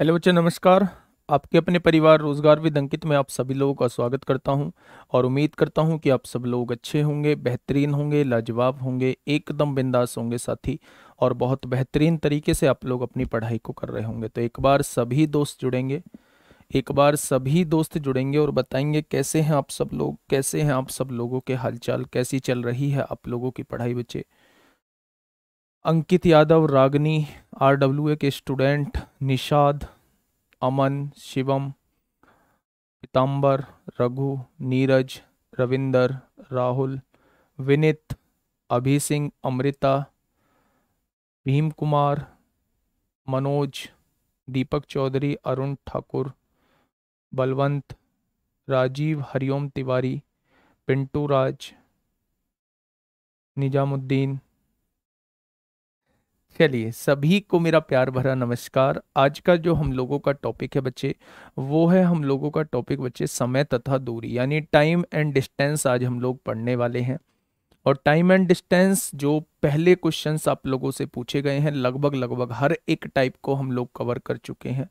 Hello बच्चे नमस्कार आपके अपने परिवार रोजगार विद अंकित में आप सभी लोगों का स्वागत करता हूं और उम्मीद करता हूं कि आप सब लोग अच्छे होंगे बेहतरीन होंगे लाजवाब होंगे एकदम बिंदास होंगे साथी और बहुत बेहतरीन तरीके से आप लोग अपनी पढ़ाई को कर रहे होंगे तो एक बार सभी दोस्त जुड़ेंगे एक बार सभी दोस्त जुड़ेंगे और बताएंगे कैसे हैं आप सब लोग कैसे हैं आप सब लोगों के हालचाल कैसी चल रही है आप लोगों की पढ़ाई बच्चे Ankit Yadav Ragini R W A के स्टूडेंट निषाद अमन शिवम पीताम्बर रघु नीरज रविंदर राहुल विनित अभि सिंह अमृता भीम कुमार मनोज दीपक चौधरी अरुण ठाकुर बलवंत राजीव हरिओम तिवारी पिंटू राज निजामुद्दीन चलिए सभी को मेरा प्यार भरा नमस्कार आज का जो हम लोगों का टॉपिक है बच्चे वो है हम लोगों का टॉपिक बच्चे समय तथा दूरी यानी टाइम एंड डिस्टेंस आज हम लोग पढ़ने वाले हैं और टाइम एंड डिस्टेंस जो पहले क्वेश्चंस आप लोगों से पूछे गए हैं लगभग लगभग हर एक टाइप को हम लोग कवर कर चुके हैं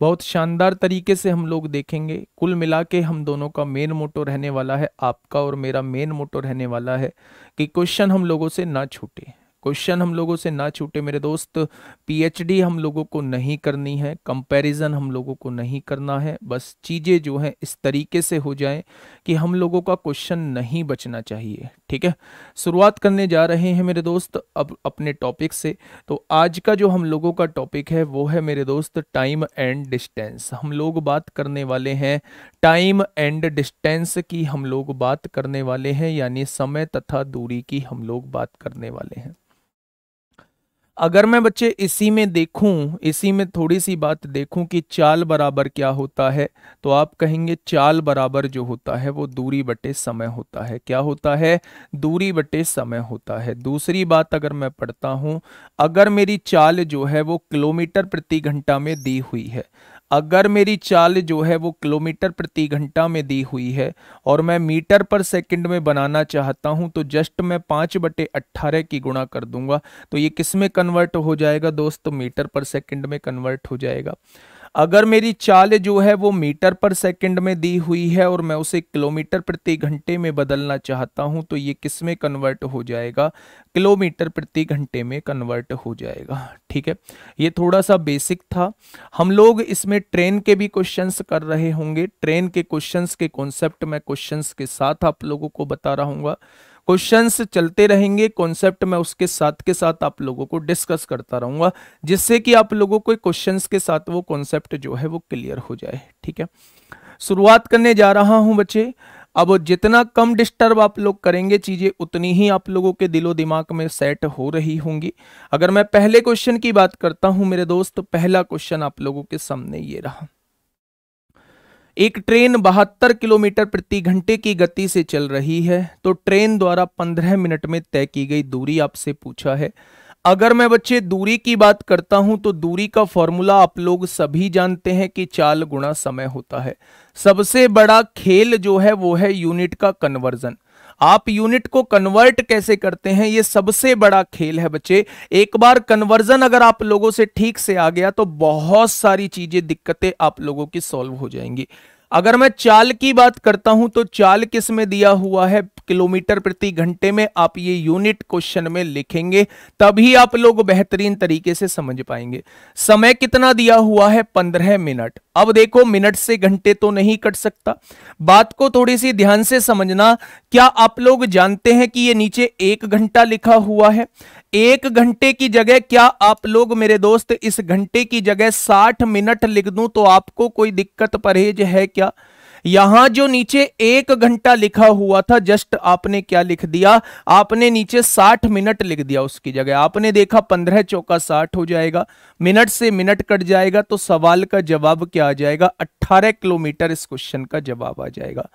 बहुत शानदार तरीके से हम लोग देखेंगे कुल मिला के हम दोनों का मेन मोटो रहने वाला है आपका और मेरा मेन मोटो रहने वाला है कि क्वेश्चन हम लोगों से ना छूटे क्वेश्चन हम लोगों से ना छूटे मेरे दोस्त पीएचडी हम लोगों को नहीं करनी है कंपैरिजन हम लोगों को नहीं करना है बस चीज़ें जो हैं इस तरीके से हो जाएं कि हम लोगों का क्वेश्चन नहीं बचना चाहिए ठीक है शुरुआत करने जा रहे हैं मेरे दोस्त अब अपने टॉपिक से तो आज का जो हम लोगों का टॉपिक है वो है मेरे दोस्त टाइम एंड डिस्टेंस हम लोग बात करने वाले हैं टाइम एंड डिस्टेंस की हम लोग बात करने वाले हैं यानी समय तथा दूरी की हम लोग बात करने वाले हैं अगर मैं बच्चे इसी में देखूं इसी में थोड़ी सी बात देखूं कि चाल बराबर क्या होता है तो आप कहेंगे चाल बराबर जो होता है वो दूरी बटे समय होता है क्या होता है दूरी बटे समय होता है दूसरी बात अगर मैं पढ़ता हूं अगर मेरी चाल जो है वो किलोमीटर प्रति घंटा में दी हुई है अगर मेरी चाल जो है वो किलोमीटर प्रति घंटा में दी हुई है और मैं मीटर पर सेकंड में बनाना चाहता हूं तो जस्ट मैं पाँच बटे अट्ठारह की गुणा कर दूंगा तो ये किस में कन्वर्ट हो जाएगा दोस्त मीटर पर सेकंड में कन्वर्ट हो जाएगा अगर मेरी चाल जो है वो मीटर पर सेकंड में दी हुई है और मैं उसे किलोमीटर प्रति घंटे में बदलना चाहता हूं तो ये किस में कन्वर्ट हो जाएगा किलोमीटर प्रति घंटे में कन्वर्ट हो जाएगा ठीक है ये थोड़ा सा बेसिक था हम लोग इसमें ट्रेन के भी क्वेश्चंस कर रहे होंगे ट्रेन के क्वेश्चंस के कॉन्सेप्ट मैं क्वेश्चंस के साथ आप लोगों को बता रहा हूँ क्वेश्चंस चलते रहेंगे कॉन्सेप्ट मैं उसके साथ के साथ आप लोगों को डिस्कस करता रहूंगा जिससे कि आप लोगों को क्वेश्चंस के साथ वो कॉन्सेप्ट जो है वो क्लियर हो जाए ठीक है शुरुआत करने जा रहा हूं बच्चे अब जितना कम डिस्टर्ब आप लोग करेंगे चीज़ें उतनी ही आप लोगों के दिलो दिमाग में सेट हो रही होंगी अगर मैं पहले क्वेश्चन की बात करता हूं मेरे दोस्त पहला क्वेश्चन आप लोगों के सामने ये रहा एक ट्रेन बहत्तर किलोमीटर प्रति घंटे की गति से चल रही है तो ट्रेन द्वारा पंद्रह मिनट में तय की गई दूरी आपसे पूछा है अगर मैं बच्चे दूरी की बात करता हूं तो दूरी का फॉर्मूला आप लोग सभी जानते हैं कि चाल गुणा समय होता है सबसे बड़ा खेल जो है वो है यूनिट का कन्वर्जन आप यूनिट को कन्वर्ट कैसे करते हैं ये सबसे बड़ा खेल है बच्चे एक बार कन्वर्जन अगर आप लोगों से ठीक से आ गया तो बहुत सारी चीजें दिक्कतें आप लोगों की सॉल्व हो जाएंगी अगर मैं चाल की बात करता हूं तो चाल किस में दिया हुआ है किलोमीटर प्रति घंटे में आप ये यूनिट क्वेश्चन में लिखेंगे तभी आप लोग बेहतरीन तरीके से समझ पाएंगे समय कितना दिया हुआ है पंद्रह मिनट अब देखो मिनट से घंटे तो नहीं कट सकता बात को थोड़ी सी ध्यान से समझना क्या आप लोग जानते हैं कि ये नीचे एक घंटा लिखा हुआ है एक घंटे की जगह क्या आप लोग मेरे दोस्त इस घंटे की जगह साठ मिनट लिख दूं तो आपको कोई दिक्कत परहेज है क्या यहां जो नीचे एक घंटा लिखा हुआ था जस्ट आपने क्या लिख दिया आपने नीचे साठ मिनट लिख दिया उसकी जगह आपने देखा पंद्रह चौका साठ हो जाएगा मिनट से मिनट कट जाएगा तो सवाल का जवाब क्या आ जाएगा अट्ठारह किलोमीटर इस क्वेश्चन का जवाब आ जाएगा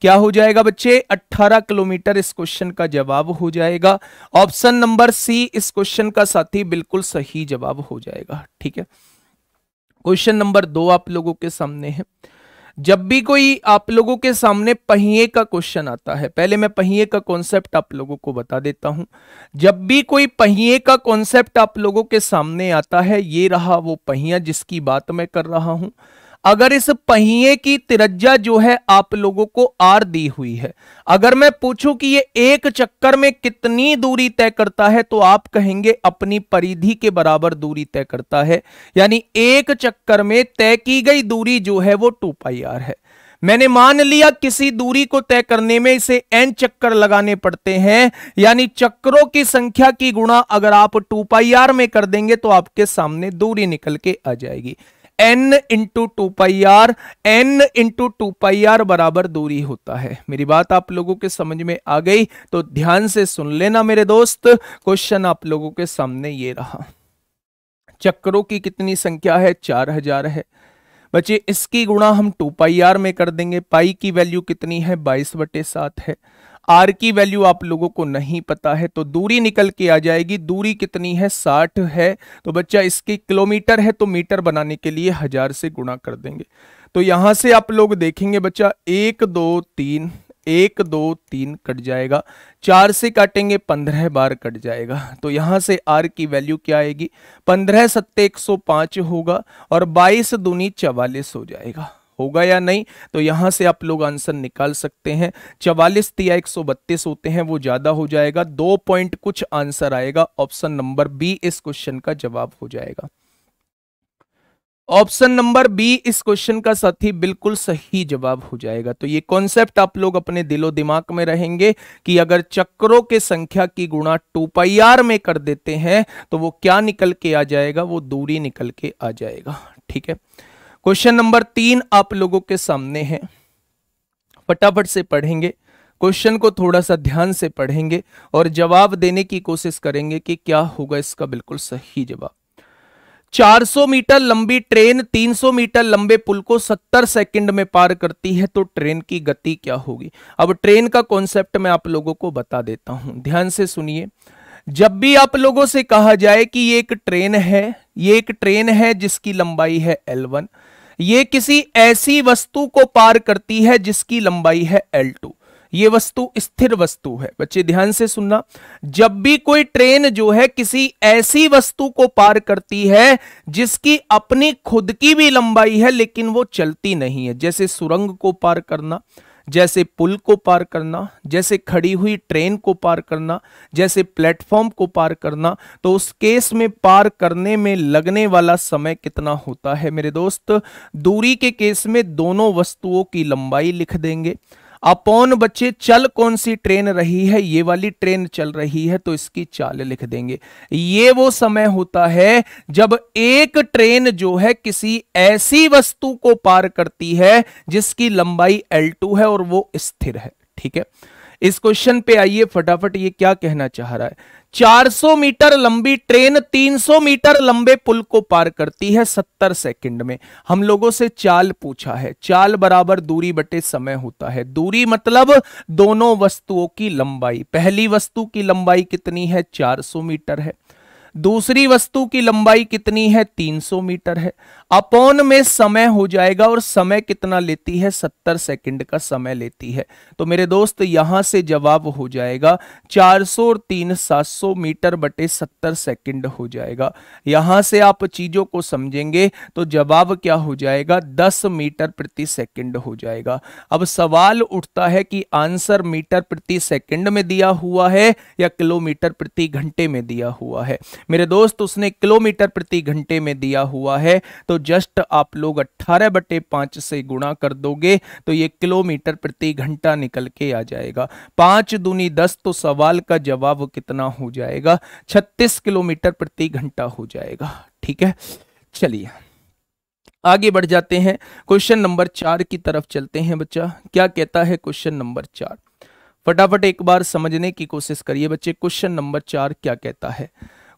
क्या हो जाएगा बच्चे 18 किलोमीटर इस क्वेश्चन का जवाब हो जाएगा ऑप्शन नंबर सी इस क्वेश्चन का साथी बिल्कुल सही जवाब हो जाएगा ठीक है क्वेश्चन नंबर दो आप लोगों के सामने है जब भी कोई आप लोगों के सामने पहिए का क्वेश्चन आता है पहले मैं पहिए का कॉन्सेप्ट आप लोगों को बता देता हूं जब भी कोई पहिए का कॉन्सेप्ट आप लोगों के सामने आता है ये रहा वो पहिया जिसकी बात मैं कर रहा हूं अगर इस पहिए की तिरज्जा जो है आप लोगों को आर दी हुई है अगर मैं पूछूं कि ये एक चक्कर में कितनी दूरी तय करता है तो आप कहेंगे अपनी परिधि के बराबर दूरी तय करता है यानी एक चक्कर में तय की गई दूरी जो है वो टू पाई आर है मैंने मान लिया किसी दूरी को तय करने में इसे एन चक्कर लगाने पड़ते हैं यानी चक्करों की संख्या की गुणा अगर आप टू पाई आर में कर देंगे तो आपके सामने दूरी निकल के आ जाएगी n into two pi r n into two pi r बराबर दूरी होता है मेरी बात आप लोगों के समझ में आ गई तो ध्यान से सुन लेना मेरे दोस्त क्वेश्चन आप लोगों के सामने ये रहा चक्रों की कितनी संख्या है चार हजार है बच्चे इसकी गुणा हम टू पाई आर में कर देंगे पाई की वैल्यू कितनी है बाईस बटे सात है आर की वैल्यू आप लोगों को नहीं पता है तो दूरी निकल के आ जाएगी दूरी कितनी है साठ है तो बच्चा इसकी किलोमीटर है तो मीटर बनाने के लिए हजार से गुणा कर देंगे तो यहां से आप लोग देखेंगे बच्चा एक दो तीन एक दो तीन कट जाएगा चार से काटेंगे पंद्रह बार कट जाएगा तो यहाँ से आर की वैल्यू क्या आएगी पंद्रह सत्ते एक सौ पाँच होगा और बाईस दूनी चवालीस हो जाएगा होगा या नहीं तो यहां से आप लोग आंसर निकाल सकते हैं चवालीस या एक होते हैं वो ज़्यादा हो जाएगा दो पॉइंट कुछ आंसर आएगा ऑप्शन नंबर बी इस क्वेश्चन का जवाब हो जाएगा ऑप्शन नंबर बी इस क्वेश्चन का साथी बिल्कुल सही जवाब हो जाएगा तो ये कॉन्सेप्ट आप लोग अपने दिलो दिमाग में रहेंगे कि अगर चक्रों के संख्या की गुणा टू पाई आर में कर देते हैं तो वो क्या निकल के आ जाएगा वो दूरी निकल के आ जाएगा ठीक है क्वेश्चन नंबर तीन आप लोगों के सामने है फटाफट से पढ़ेंगे क्वेश्चन को थोड़ा सा ध्यान से पढ़ेंगे और जवाब देने की कोशिश करेंगे कि क्या होगा इसका बिल्कुल सही जवाब 400 मीटर लंबी ट्रेन 300 मीटर लंबे पुल को 70 सेकंड में पार करती है तो ट्रेन की गति क्या होगी अब ट्रेन का कॉन्सेप्ट मैं आप लोगों को बता देता हूं ध्यान से सुनिए जब भी आप लोगों से कहा जाए कि ये एक ट्रेन है ये एक ट्रेन है जिसकी लंबाई है L1 ये किसी ऐसी वस्तु को पार करती है जिसकी लंबाई है एल टू ये वस्तु स्थिर वस्तु है बच्चे ध्यान से सुनना जब भी कोई ट्रेन जो है किसी ऐसी वस्तु को पार करती है जिसकी अपनी खुद की भी लंबाई है लेकिन वो चलती नहीं है जैसे सुरंग को पार करना जैसे पुल को पार करना जैसे खड़ी हुई ट्रेन को पार करना जैसे प्लेटफॉर्म को पार करना तो उस केस में पार करने में लगने वाला समय कितना होता है मेरे दोस्त दूरी के केस में दोनों वस्तुओं की लंबाई लिख देंगे अपॉन बच्चे चल कौन सी ट्रेन रही है ये वाली ट्रेन चल रही है तो इसकी चाल लिख देंगे ये वो समय होता है जब एक ट्रेन जो है किसी ऐसी वस्तु को पार करती है जिसकी लंबाई L2 है और वो स्थिर है ठीक है इस क्वेश्चन पे आइए फटाफट ये क्या कहना चाह रहा है 400 मीटर लंबी ट्रेन 300 मीटर लंबे पुल को पार करती है 70 सेकंड में हम लोगों से चाल पूछा है चाल बराबर दूरी बटे समय होता है दूरी मतलब दोनों वस्तुओं की लंबाई पहली वस्तु की लंबाई कितनी है 400 मीटर है दूसरी वस्तु की लंबाई कितनी है 300 मीटर है अपॉन में समय हो जाएगा और समय कितना लेती है सत्तर सेकंड का समय लेती है तो मेरे दोस्त यहां से जवाब हो जाएगा चार सौ तीन सात सौ मीटर बटे सत्तर सेकंड हो जाएगा यहां से आप चीजों को समझेंगे तो जवाब क्या हो जाएगा दस मीटर प्रति सेकंड हो जाएगा अब सवाल उठता है कि आंसर मीटर प्रति सेकंड में दिया हुआ है या किलोमीटर प्रति घंटे में दिया हुआ है मेरे दोस्त उसने किलोमीटर प्रति घंटे में दिया हुआ है तो जस्ट आप लोग 18 बटे पांच से गुणा कर दोगे तो ये किलोमीटर प्रति घंटा निकल के आ जाएगा पांच दूनी दस तो सवाल का जवाब कितना हो जाएगा 36 किलोमीटर प्रति घंटा हो जाएगा ठीक है चलिए आगे बढ़ जाते हैं क्वेश्चन नंबर चार की तरफ चलते हैं बच्चा क्या कहता है क्वेश्चन नंबर चार फटाफट एक बार समझने की कोशिश करिए बच्चे क्वेश्चन नंबर चार क्या कहता है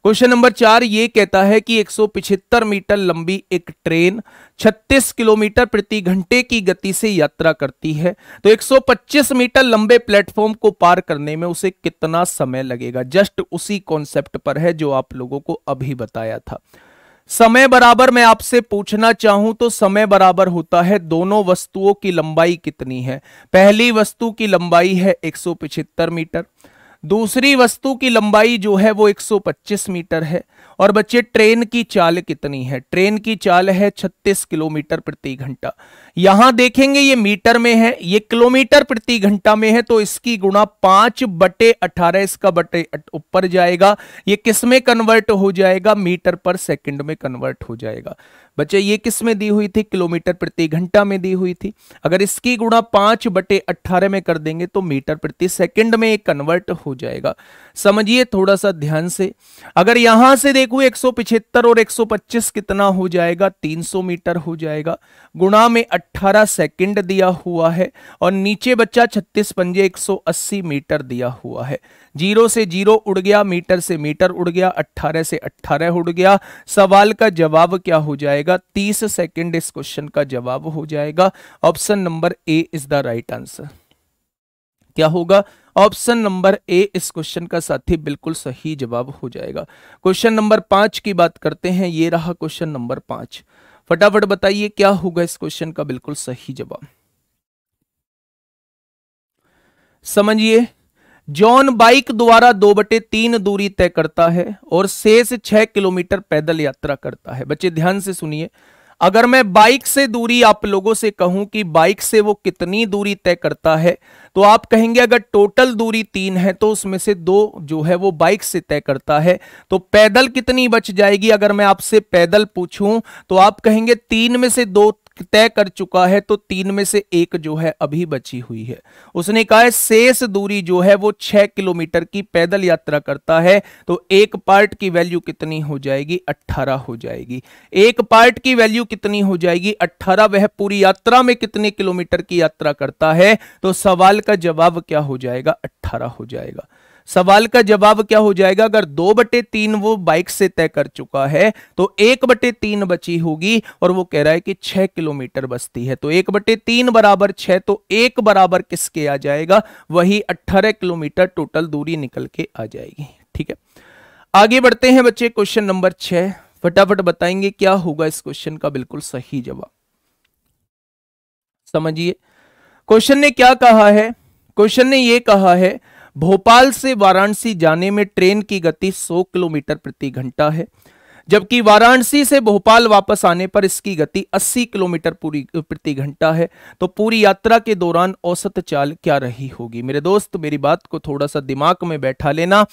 क्वेश्चन नंबर चार ये कहता है कि 175 मीटर लंबी एक ट्रेन 36 किलोमीटर प्रति घंटे की गति से यात्रा करती है तो 125 मीटर लंबे प्लेटफॉर्म को पार करने में उसे कितना समय लगेगा जस्ट उसी कॉन्सेप्ट पर है जो आप लोगों को अभी बताया था समय बराबर मैं आपसे पूछना चाहूं तो समय बराबर होता है दोनों वस्तुओं की लंबाई कितनी है पहली वस्तु की लंबाई है एक मीटर दूसरी वस्तु की लंबाई जो है वो 125 मीटर है और बच्चे ट्रेन की चाल कितनी है ट्रेन की चाल है 36 किलोमीटर प्रति घंटा यहां देखेंगे ये मीटर में है ये किलोमीटर प्रति घंटा में है तो इसकी गुणा पांच बटे अठारह इसका बटे ऊपर जाएगा ये किस में कन्वर्ट हो जाएगा मीटर पर सेकंड में कन्वर्ट हो जाएगा बच्चे ये किस में दी हुई थी किलोमीटर प्रति घंटा में दी हुई थी अगर इसकी गुणा पांच बटे अट्ठारह में कर देंगे तो मीटर प्रति सेकंड में कन्वर्ट हो जाएगा समझिए थोड़ा सा ध्यान से अगर यहां से देखो एक और 125 कितना हो जाएगा 300 मीटर हो जाएगा गुणा में 18 सेकंड दिया हुआ है और नीचे बच्चा छत्तीस पंजे अस्सी मीटर दिया हुआ है जीरो से जीरो उड़ गया मीटर से मीटर उड़ गया अट्ठारह से अट्ठारह उड़ गया सवाल का जवाब क्या हो जाएगा तीस सेकेंड इस क्वेश्चन का जवाब हो जाएगा option number A is the right answer क्या होगा ऑप्शन नंबर ए इस क्वेश्चन का साथी बिल्कुल सही जवाब हो जाएगा क्वेश्चन नंबर पांच की बात करते हैं ये रहा क्वेश्चन नंबर पांच फटाफट बताइए क्या होगा इस क्वेश्चन का बिल्कुल सही जवाब समझिए जॉन बाइक द्वारा दो बटे तीन दूरी तय करता है और से छह किलोमीटर पैदल यात्रा करता है बच्चे ध्यान से सुनिए अगर मैं बाइक से दूरी आप लोगों से कहूं कि बाइक से वो कितनी दूरी तय करता है तो आप कहेंगे अगर टोटल दूरी तीन है तो उसमें से दो जो है वो बाइक से तय करता है तो पैदल कितनी बच जाएगी अगर मैं आपसे पैदल पूछूं तो आप कहेंगे तीन में से दो तय कर चुका है तो तीन में से एक जो है अभी बची हुई है उसने कहा है शेष दूरी जो है वो छह किलोमीटर की पैदल यात्रा करता है तो एक पार्ट की वैल्यू कितनी हो जाएगी अट्ठारह हो जाएगी एक पार्ट की वैल्यू कितनी हो जाएगी अट्ठारह वह पूरी यात्रा में कितने किलोमीटर की यात्रा करता है तो सवाल का जवाब क्या हो जाएगा अट्ठारह हो जाएगा सवाल का जवाब क्या हो जाएगा अगर दो बटे तीन वो बाइक से तय कर चुका है तो एक बटे तीन बची होगी और वो कह रहा है कि छह किलोमीटर बचती है तो एक बटे तीन बराबर छह तो एक बराबर किसके आ जाएगा वही अट्ठारह किलोमीटर टोटल दूरी निकल के आ जाएगी ठीक है आगे बढ़ते हैं बच्चे क्वेश्चन नंबर छह फटाफट बताएंगे क्या होगा इस क्वेश्चन का बिल्कुल सही जवाब समझिए क्वेश्चन ने क्या कहा है क्वेश्चन ने यह कहा है भोपाल से वाराणसी जाने में ट्रेन की गति 100 किलोमीटर प्रति घंटा है जबकि वाराणसी से भोपाल वापस आने पर इसकी गति 80 किलोमीटर पूरी प्रति घंटा है तो पूरी यात्रा के दौरान औसत चाल क्या रही होगी मेरे दोस्त मेरी बात को थोड़ा सा दिमाग में बैठा लेना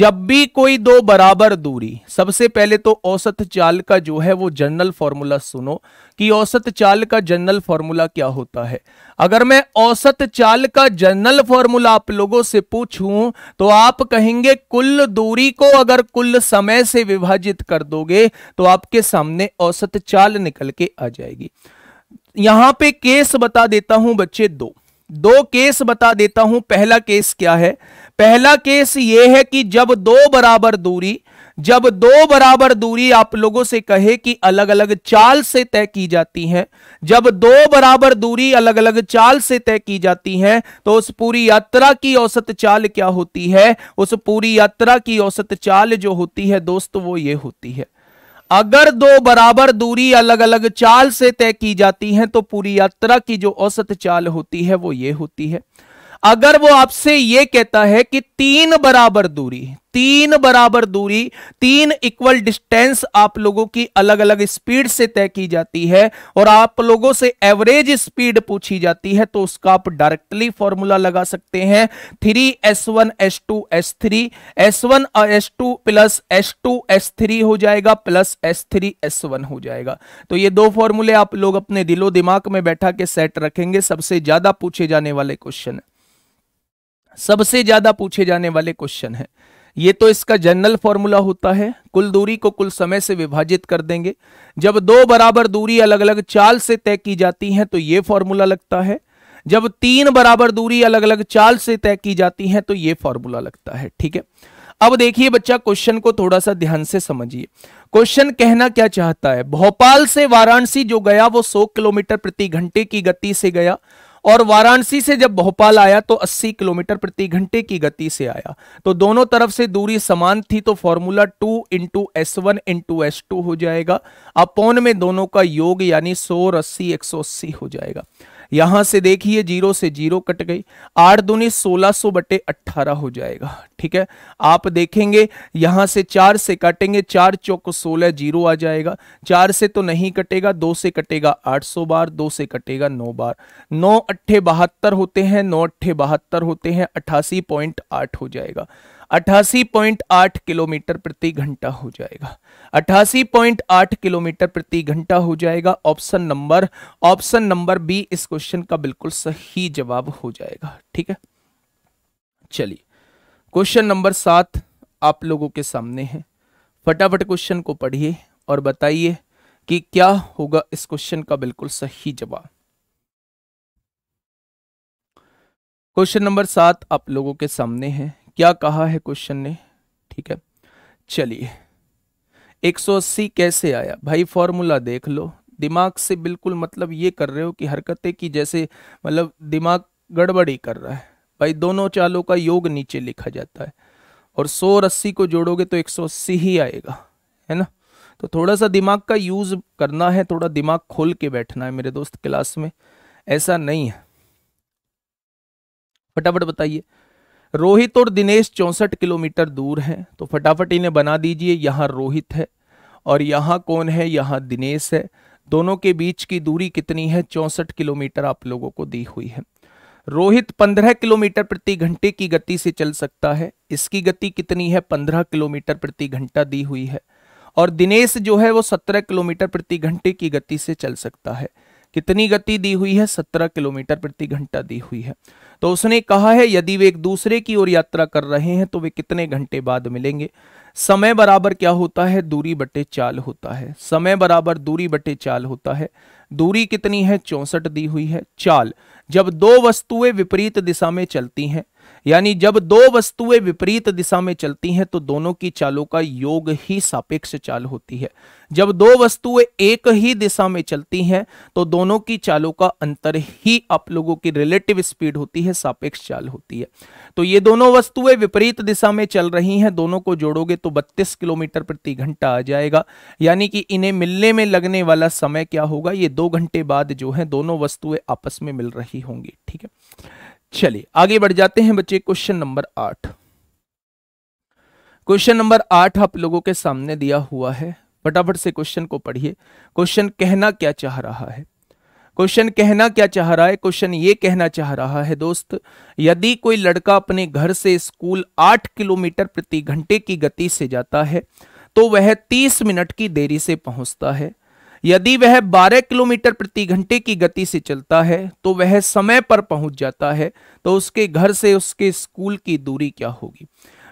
जब भी कोई दो बराबर दूरी सबसे पहले तो औसत चाल का जो है वो जनरल फॉर्मूला सुनो कि औसत चाल का जनरल फॉर्मूला क्या होता है अगर मैं औसत चाल का जनरल फॉर्मूला आप लोगों से पूछूं तो आप कहेंगे कुल दूरी को अगर कुल समय से विभाजित कर दोगे तो आपके सामने औसत चाल निकल के आ जाएगी यहां पे केस बता देता हूं बच्चे दो दो केस बता देता हूं पहला केस क्या है पहला केस यह है कि जब दो बराबर दूरी जब दो बराबर दूरी आप लोगों से कहे कि अलग अलग चाल से तय की जाती है जब दो बराबर दूरी अलग अलग चाल से तय की जाती है तो उस पूरी यात्रा की औसत चाल क्या होती है उस पूरी यात्रा की औसत चाल जो होती है दोस्त वो ये होती है अगर दो बराबर दूरी अलग अलग चाल से तय की जाती है तो पूरी यात्रा की जो औसत चाल होती है वो ये होती है अगर वो आपसे ये कहता है कि तीन बराबर दूरी तीन बराबर दूरी तीन इक्वल डिस्टेंस आप लोगों की अलग अलग स्पीड से तय की जाती है और आप लोगों से एवरेज स्पीड पूछी जाती है तो उसका आप डायरेक्टली फॉर्मूला लगा सकते हैं three s one s two s three s one s two plus S two s three हो जाएगा plus s three s one हो जाएगा तो ये दो फॉर्मूले आप लोग अपने दिलो दिमाग में बैठा के सेट रखेंगे सबसे ज्यादा पूछे जाने वाले क्वेश्चन है सबसे ज्यादा पूछे जाने वाले क्वेश्चन है ये तो इसका जनरल फॉर्मूला होता है कुल दूरी को कुल समय से विभाजित कर देंगे जब दो बराबर दूरी अलग अलग चाल से तय की जाती हैं तो ये फॉर्मूला लगता है जब तीन बराबर दूरी अलग अलग चाल से तय की जाती हैं तो ये फॉर्मूला लगता है ठीक है अब देखिए बच्चा क्वेश्चन को थोड़ा सा ध्यान से समझिए क्वेश्चन कहना क्या चाहता है भोपाल से वाराणसी जो गया वो सौ किलोमीटर प्रति घंटे की गति से गया और वाराणसी से जब भोपाल आया तो 80 किलोमीटर प्रति घंटे की गति से आया तो दोनों तरफ से दूरी समान थी तो formula two into s one into S two हो जाएगा अपौन में दोनों का योग यानी सौ अस्सी एक सौ अस्सी हो जाएगा यहां से देखिए जीरो से जीरो कट गई आठ दूनी सोलह सो बटे अट्ठारह हो जाएगा ठीक है आप देखेंगे यहां से चार से काटेंगे चार चौक सोलह जीरो आ जाएगा चार से तो नहीं कटेगा दो से कटेगा आठ सौ बार दो से कटेगा नौ बार नौ अट्ठे बहत्तर होते हैं नौ अट्ठे बहत्तर होते हैं अट्ठासी पॉइंट आठ हो जाएगा 88.8 किलोमीटर प्रति घंटा हो जाएगा 88.8 किलोमीटर प्रति घंटा हो जाएगा option number option number B इस क्वेश्चन का बिल्कुल सही जवाब हो जाएगा ठीक है चलिए क्वेश्चन नंबर सात आप लोगों के सामने है फटाफट क्वेश्चन को पढ़िए और बताइए कि क्या होगा इस क्वेश्चन का बिल्कुल सही जवाब क्वेश्चन नंबर सात आप लोगों के सामने है क्या कहा है क्वेश्चन ने ठीक है चलिए 180 कैसे आया भाई फॉर्मूला देख लो दिमाग से बिल्कुल मतलब ये कर रहे हो कि हरकतें की जैसे मतलब दिमाग गड़बड़ी कर रहा है भाई दोनों चालों का योग नीचे लिखा जाता है और सौ अस्सी को जोड़ोगे तो 180 ही आएगा है ना तो थोड़ा सा दिमाग का यूज करना है थोड़ा दिमाग खोल के बैठना है मेरे दोस्त क्लास में ऐसा नहीं है फटाफट बताइए रोहित और दिनेश चौंसठ किलोमीटर दूर हैं तो फटाफट इन्हें बना दीजिए यहाँ रोहित है और यहाँ कौन है यहाँ दिनेश है दोनों के बीच की दूरी कितनी है चौंसठ किलोमीटर आप लोगों को दी हुई है रोहित 15 किलोमीटर प्रति घंटे की गति से चल सकता है इसकी गति कितनी है 15 किलोमीटर प्रति घंटा दी हुई है और दिनेश जो है वो 17 किलोमीटर प्रति घंटे की गति से चल सकता है कितनी गति दी हुई है सत्रह किलोमीटर प्रति घंटा दी हुई है तो उसने कहा है यदि वे एक दूसरे की ओर यात्रा कर रहे हैं तो वे कितने घंटे बाद मिलेंगे समय बराबर क्या होता है दूरी बटे चाल होता है समय बराबर दूरी बटे चाल होता है दूरी कितनी है चौसठ दी हुई है चाल जब दो वस्तुएं विपरीत दिशा में चलती हैं यानी जब दो वस्तुएं विपरीत दिशा में चलती हैं तो दोनों की चालों का योग ही सापेक्ष चाल होती है जब दो वस्तुएं एक ही दिशा में चलती हैं तो दोनों की चालों का अंतर ही आप लोगों की रिलेटिव स्पीड होती है सापेक्ष चाल होती है तो ये दोनों वस्तुएं विपरीत दिशा में चल रही हैं दोनों को जोड़ोगे तो बत्तीस किलोमीटर प्रति घंटा आ जाएगा यानी कि इन्हें मिलने में लगने वाला समय क्या होगा ये दो घंटे बाद जो है दोनों वस्तुएं आपस में मिल रही होंगी ठीक है चलिए आगे बढ़ जाते हैं बच्चे क्वेश्चन नंबर आठ क्वेश्चन नंबर आठ आप लोगों के सामने दिया हुआ है फटाफट से क्वेश्चन को पढ़िए क्वेश्चन कहना क्या चाह रहा है क्वेश्चन कहना क्या चाह रहा है क्वेश्चन ये कहना चाह रहा है दोस्त यदि कोई लड़का अपने घर से स्कूल आठ किलोमीटर प्रति घंटे की गति से जाता है तो वह तीस मिनट की देरी से पहुंचता है यदि वह 12 किलोमीटर प्रति घंटे की गति से चलता है तो वह समय पर पहुंच जाता है तो उसके घर से उसके स्कूल की दूरी क्या होगी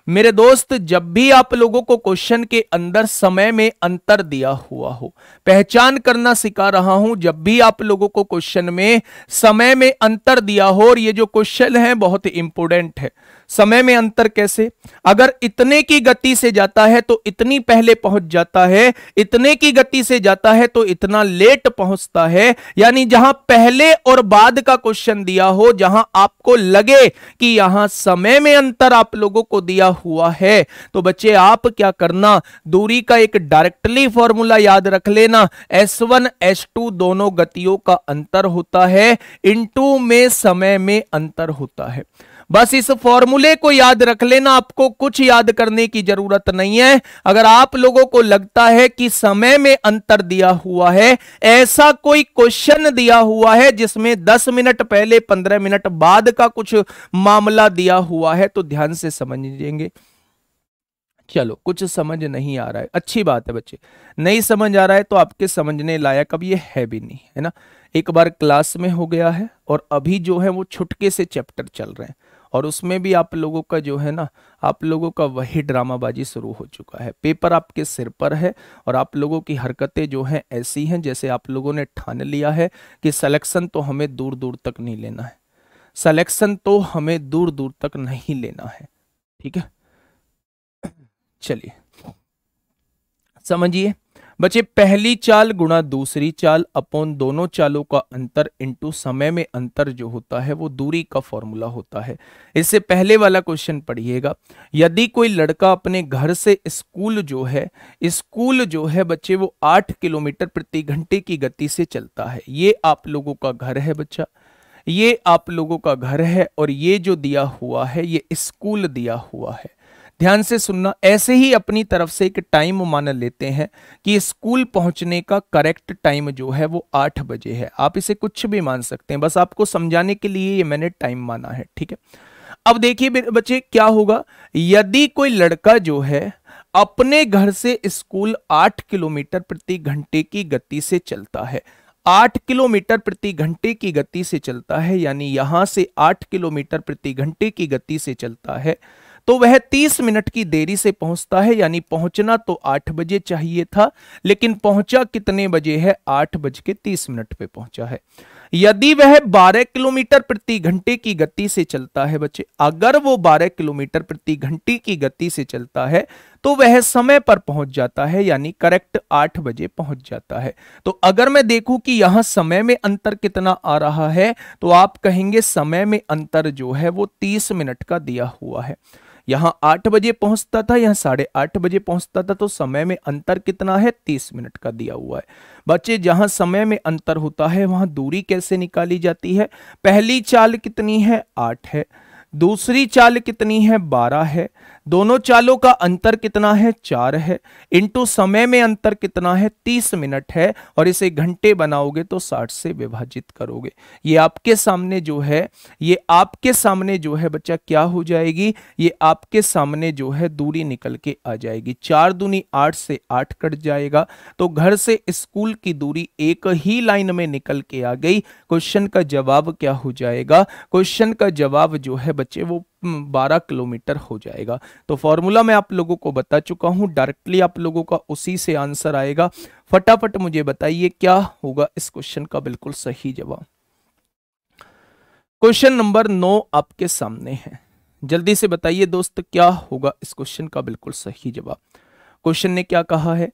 मेरे दोस्त जब भी आप लोगों को क्वेश्चन के अंदर समय में अंतर दिया हुआ हो पहचान करना सिखा रहा हूं जब भी आप लोगों को क्वेश्चन में समय में अंतर दिया हो और ये जो क्वेश्चन है बहुत इंपोर्टेंट है समय में अंतर कैसे अगर इतने की गति से जाता है तो इतनी पहले पहुंच जाता है इतने की गति से जाता है तो इतना लेट पहुंचता है यानी जहां पहले और बाद का क्वेश्चन दिया हो जहां आपको लगे कि यहां समय में अंतर आप लोगों को दिया हुआ है तो बच्चे आप क्या करना दूरी का एक डायरेक्टली फॉर्मूला याद रख लेना वन S1 S2 दोनों गतियों का अंतर होता है इन टू में समय में अंतर होता है बस इस फॉर्मूले को याद रख लेना आपको कुछ याद करने की जरूरत नहीं है अगर आप लोगों को लगता है कि समय में अंतर दिया हुआ है ऐसा कोई क्वेश्चन दिया हुआ है जिसमें 10 मिनट पहले 15 मिनट बाद का कुछ मामला दिया हुआ है तो ध्यान से समझ लीजिएंगे चलो कुछ समझ नहीं आ रहा है अच्छी बात है बच्चे नहीं समझ आ रहा है तो आपके समझने लायक अब ये है भी नहीं है ना एक बार क्लास में हो गया है और अभी जो है वो छुटके से चैप्टर चल रहे हैं और उसमें भी आप लोगों का जो है ना आप लोगों का वही ड्रामाबाजी शुरू हो चुका है पेपर आपके सिर पर है और आप लोगों की हरकतें जो हैं ऐसी हैं जैसे आप लोगों ने ठान लिया है कि सलेक्शन तो हमें दूर दूर तक नहीं लेना है सलेक्शन तो हमें दूर दूर तक नहीं लेना है ठीक है चलिए समझिए बच्चे पहली चाल गुणा दूसरी चाल अपॉन दोनों चालों का अंतर इनटू समय में अंतर जो होता है वो दूरी का फॉर्मूला होता है इससे पहले वाला क्वेश्चन पढ़िएगा यदि कोई लड़का अपने घर से स्कूल जो है स्कूल जो है बच्चे वो आठ किलोमीटर प्रति घंटे की गति से चलता है ये आप लोगों का घर है बच्चा ये आप लोगों का घर है और ये जो दिया हुआ है ये स्कूल दिया हुआ है ध्यान से सुनना ऐसे ही अपनी तरफ से एक टाइम मान लेते हैं कि स्कूल पहुंचने का करेक्ट टाइम जो है वो आठ बजे है आप इसे कुछ भी मान सकते हैं बस आपको समझाने के लिए ये मैंने टाइम माना है ठीक है अब देखिए बच्चे क्या होगा यदि कोई लड़का जो है अपने घर से स्कूल आठ किलोमीटर प्रति घंटे की गति से चलता है आठ किलोमीटर प्रति घंटे की गति से चलता है यानी यहां से आठ किलोमीटर प्रति घंटे की गति से चलता है तो वह 30 मिनट की देरी से पहुंचता है यानी पहुंचना तो 8 बजे चाहिए था लेकिन पहुंचा कितने बजे है आठ बज के तीस मिनट पे पहुंचा है यदि वह 12 किलोमीटर प्रति घंटे की गति से चलता है बच्चे अगर वो 12 किलोमीटर प्रति घंटे की गति से चलता है तो वह समय पर पहुंच जाता है यानी करेक्ट 8 बजे पहुंच जाता है तो अगर मैं देखूं कि यहां समय में अंतर कितना आ रहा है तो आप कहेंगे समय में अंतर जो है वो 30 मिनट का दिया हुआ है यहाँ आठ बजे पहुंचता था यहाँ साढ़े आठ बजे पहुंचता था तो समय में अंतर कितना है तीस मिनट का दिया हुआ है बच्चे जहां समय में अंतर होता है वहां दूरी कैसे निकाली जाती है पहली चाल कितनी है आठ है दूसरी चाल कितनी है बारह है दोनों चालों का अंतर कितना है चार है इंटू समय में अंतर कितना है तीस मिनट है और इसे घंटे बनाओगे तो साठ से विभाजित करोगे ये आपके सामने जो है ये आपके सामने जो है बच्चा क्या हो जाएगी ये आपके सामने जो है दूरी निकल के आ जाएगी चार दूनी आठ से आठ कट जाएगा तो घर से स्कूल की दूरी एक ही लाइन में निकल के आ गई क्वेश्चन का जवाब क्या हो जाएगा क्वेश्चन का जवाब जो है बच्चे वो बारह किलोमीटर हो जाएगा तो फॉर्मूला मैं आप लोगों को बता चुका हूं डायरेक्टली आप लोगों का उसी से आंसर आएगा फटाफट मुझे बताइए क्या होगा इस क्वेश्चन का बिल्कुल सही जवाब क्वेश्चन नंबर नौ आपके सामने है जल्दी से बताइए दोस्त क्या होगा इस क्वेश्चन का बिल्कुल सही जवाब क्वेश्चन ने क्या कहा है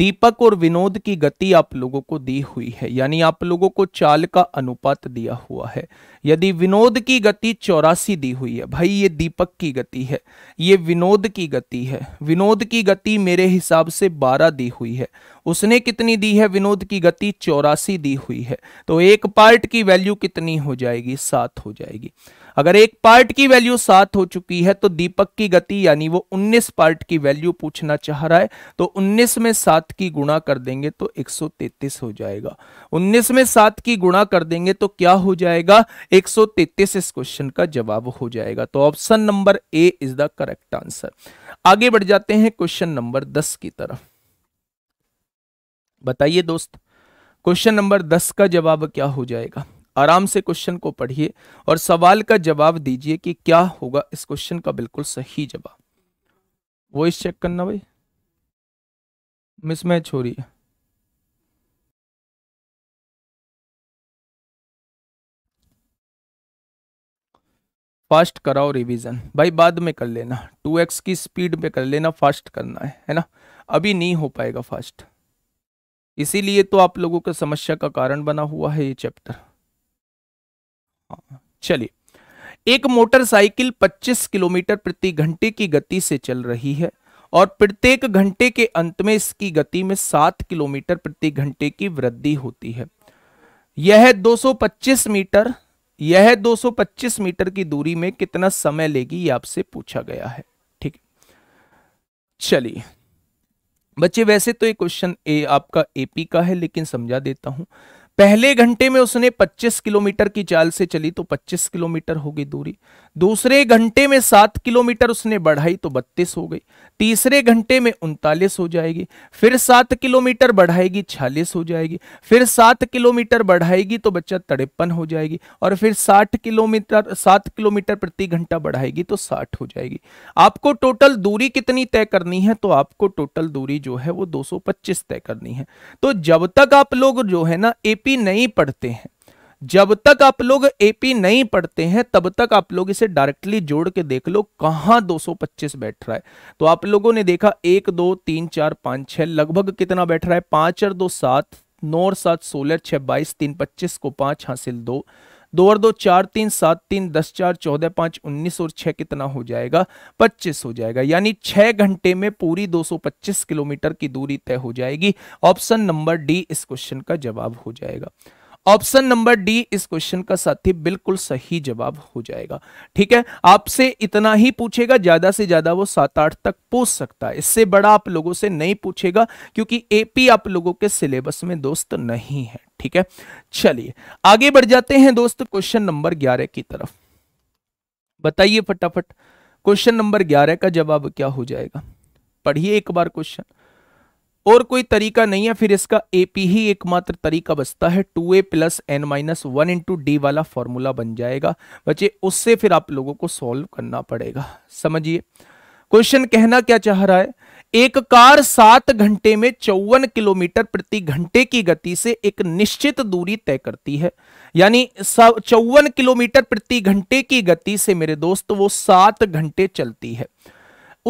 दीपक और विनोद की गति आप लोगों को दी हुई है यानी आप लोगों को चाल का अनुपात दिया हुआ है यदि विनोद की गति चौरासी दी हुई है भाई ये दीपक की गति है ये विनोद की गति है विनोद की गति मेरे हिसाब से बारह दी हुई है उसने कितनी दी है विनोद की गति चौरासी दी हुई है तो एक पार्ट की वैल्यू कितनी हो जाएगी सात हो जाएगी अगर एक पार्ट की वैल्यू सात हो चुकी है तो दीपक की गति यानी वो उन्नीस पार्ट की वैल्यू पूछना चाह रहा है तो उन्नीस में सात की गुणा कर देंगे तो एक हो जाएगा उन्नीस में सात की गुणा कर देंगे तो क्या हो जाएगा एक इस क्वेश्चन का जवाब हो जाएगा तो option number A is the correct answer आगे बढ़ जाते हैं क्वेश्चन नंबर दस की तरफ बताइए दोस्त क्वेश्चन नंबर दस का जवाब क्या हो जाएगा आराम से क्वेश्चन को पढ़िए और सवाल का जवाब दीजिए कि क्या होगा इस क्वेश्चन का बिल्कुल सही जवाब वो इस चेक करना भाई मिसमैच हो रही है फास्ट कराओ रिवीजन भाई बाद में कर लेना टू एक्स की स्पीड में कर लेना फास्ट करना है है ना अभी नहीं हो पाएगा फास्ट इसीलिए तो आप लोगों के समस्या का कारण बना हुआ है ये चैप्टर चलिए एक मोटरसाइकिल 25 किलोमीटर प्रति घंटे की गति से चल रही है और प्रत्येक घंटे के अंत में इसकी गति में 7 किलोमीटर प्रति घंटे की वृद्धि होती है यह 225 मीटर यह 225 मीटर की दूरी में कितना समय लेगी ये आपसे पूछा गया है ठीक चलिए बच्चे वैसे तो ये क्वेश्चन ए आपका एपी का है लेकिन समझा देता हूं पहले घंटे में उसने 25 किलोमीटर की चाल से चली तो 25 किलोमीटर होगी दूरी दूसरे घंटे में सात किलोमीटर उसने बढ़ाई तो बत्तीस हो गई तीसरे घंटे में उनतालीस हो जाएगी फिर सात किलोमीटर बढ़ाएगी छियालीस हो जाएगी फिर सात किलोमीटर बढ़ाएगी तो बच्चा तड़पन हो जाएगी और फिर साठ किलोमीटर सात किलोमीटर प्रति घंटा बढ़ाएगी तो साठ हो जाएगी आपको टोटल दूरी कितनी तय करनी है तो आपको टोटल दूरी जो है वो दो तय करनी है तो जब तक आप लोग जो है ना एपी नहीं पढ़ते हैं जब तक आप लोग एपी नहीं पढ़ते हैं तब तक आप लोग इसे डायरेक्टली जोड़ के देख लो कहां 225 बैठ रहा है तो आप लोगों ने देखा एक दो तीन चार पांच छह लगभग कितना बैठ रहा है पांच और दो सात नौ और सात सोलह छह बाईस तीन पच्चीस को पांच हासिल दो दो और दो चार तीन सात तीन दस चार चौदह पांच उन्नीस और छह कितना हो जाएगा पच्चीस हो जाएगा यानी छह घंटे में पूरी दो सौ पच्चीस किलोमीटर की दूरी तय हो जाएगी ऑप्शन नंबर डी इस क्वेश्चन का जवाब हो जाएगा ऑप्शन नंबर डी इस क्वेश्चन का साथी बिल्कुल सही जवाब हो जाएगा ठीक है आपसे इतना ही पूछेगा ज्यादा से ज्यादा वो सात आठ तक पूछ सकता है इससे बड़ा आप लोगों से नहीं पूछेगा क्योंकि एपी आप लोगों के सिलेबस में दोस्त नहीं है ठीक है चलिए आगे बढ़ जाते हैं दोस्त क्वेश्चन नंबर ग्यारह की तरफ बताइए फटाफट क्वेश्चन नंबर ग्यारह का जवाब क्या हो जाएगा पढ़िए एक बार क्वेश्चन और कोई तरीका नहीं है फिर इसका एपी ही एकमात्र तरीका बचता है two a plus n minus one into d वाला फॉर्मूला बन जाएगा बच्चे उससे फिर आप लोगों को सॉल्व करना पड़ेगा समझिए क्वेश्चन कहना क्या चाह रहा है एक कार सात घंटे में चौवन किलोमीटर प्रति घंटे की गति से एक निश्चित दूरी तय करती है यानी चौवन किलोमीटर प्रति घंटे की गति से मेरे दोस्त वो सात घंटे चलती है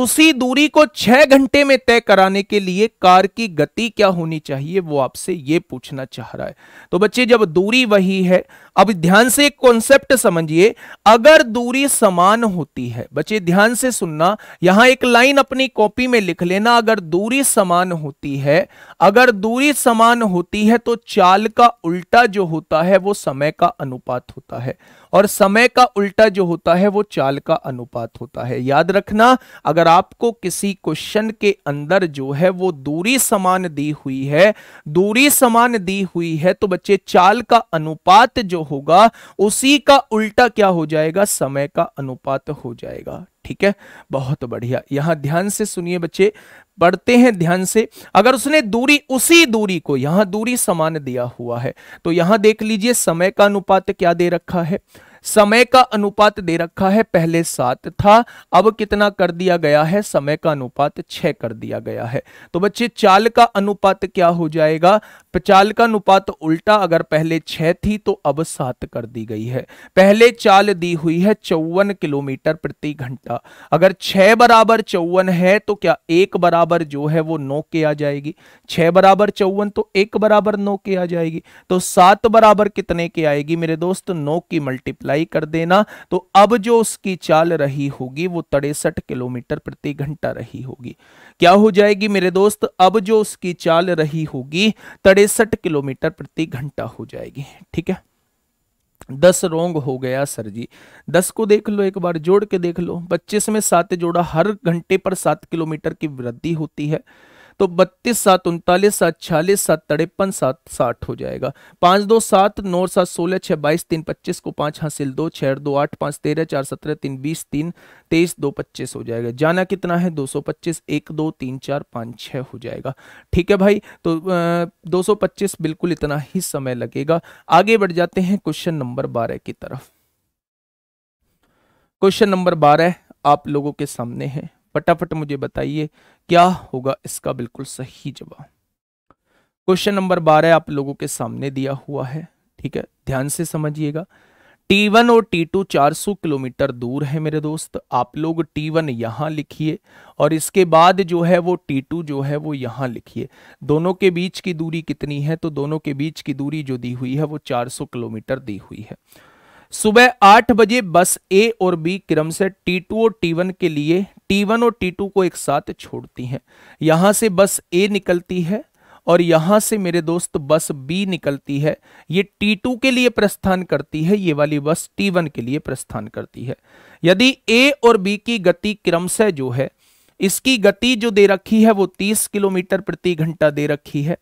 उसी दूरी को छह घंटे में तय कराने के लिए कार की गति क्या होनी चाहिए वो आपसे ये पूछना चाह रहा है तो बच्चे जब दूरी वही है अब ध्यान से एक कॉन्सेप्ट समझिए अगर दूरी समान होती है बच्चे ध्यान से सुनना यहां एक लाइन अपनी कॉपी में लिख लेना अगर दूरी समान होती है अगर दूरी समान होती है तो चाल का उल्टा जो होता है वो समय का अनुपात होता है और समय का उल्टा जो होता है वो चाल का अनुपात होता है याद रखना अगर आपको किसी क्वेश्चन के अंदर जो है वो दूरी समान दी हुई है दूरी समान दी हुई है तो बच्चे चाल का अनुपात जो होगा उसी का उल्टा क्या हो जाएगा समय का अनुपात हो जाएगा ठीक है बहुत बढ़िया यहां ध्यान से सुनिए बच्चे पढ़ते हैं ध्यान से अगर उसने दूरी उसी दूरी को यहां दूरी समान दिया हुआ है तो यहां देख लीजिए समय का अनुपात क्या दे रखा है समय का अनुपात दे रखा है पहले सात था अब कितना कर दिया गया है समय का अनुपात छह कर दिया गया है तो बच्चे चाल का अनुपात क्या हो जाएगा चाल का अनुपात उल्टा अगर पहले छह थी तो अब सात कर दी गई है पहले चाल दी हुई है चौवन किलोमीटर प्रति घंटा अगर छह बराबर चौवन है तो क्या एक बराबर जो है वो नौ के आ जाएगी छह बराबर चौवन तो एक बराबर नौ के आ जाएगी तो सात बराबर कितने के आएगी मेरे दोस्त नौ की मल्टीप्लाई घटाई कर देना तो अब जो उसकी चाल रही होगी वो तड़ेसठ किलोमीटर प्रति घंटा रही होगी क्या हो जाएगी मेरे दोस्त अब जो उसकी चाल रही होगी तड़ेसठ किलोमीटर प्रति घंटा हो जाएगी ठीक है दस रोंग हो गया सर जी दस को देख लो एक बार जोड़ के देख लो पच्चीस में सात जोड़ा हर घंटे पर सात किलोमीटर की वृद्धि होती है तो बत्तीस सात उनतालीस सात छियालीस सात तिरपन सात साठ हो जाएगा पांच दो सात नौ सात सोलह छह बाईस तीन पच्चीस को पांच हासिल दो छह दो आठ पांच तेरह चार सत्रह तीन बीस तीन तेईस दो पच्चीस हो जाएगा जाना कितना है दो सौ पच्चीस एक दो तीन चार पाँच छः हो जाएगा ठीक है भाई तो दो सौ पच्चीस बिल्कुल इतना ही समय लगेगा आगे बढ़ जाते हैं क्वेश्चन नंबर बारह की तरफ क्वेश्चन नंबर बारह आप लोगों के सामने है फटाफट मुझे बताइए क्या होगा इसका बिल्कुल सही जवाब क्वेश्चन नंबर बारह आप लोगों के सामने दिया हुआ है ठीक है ध्यान से समझिएगा T1 और T2 400 किलोमीटर दूर है मेरे दोस्त आप लोग T1 वन यहां लिखिए और इसके बाद जो है वो T2 जो है वो यहां लिखिए दोनों के बीच की दूरी कितनी है तो दोनों के बीच की दूरी जो दी हुई है वो 400 किलोमीटर दी हुई है सुबह आठ बजे बस ए और बी क्रम से T2 और T1 के लिए T1 और T2 को एक साथ छोड़ती हैं यहाँ से बस A निकलती है और यहाँ से मेरे दोस्त बस बी निकलती है ये T2 के लिए प्रस्थान करती है ये वाली बस T1 के लिए प्रस्थान करती है यदि A और B की गति क्रमशः जो है इसकी गति जो दे रखी है वो 30 किलोमीटर प्रति घंटा दे रखी है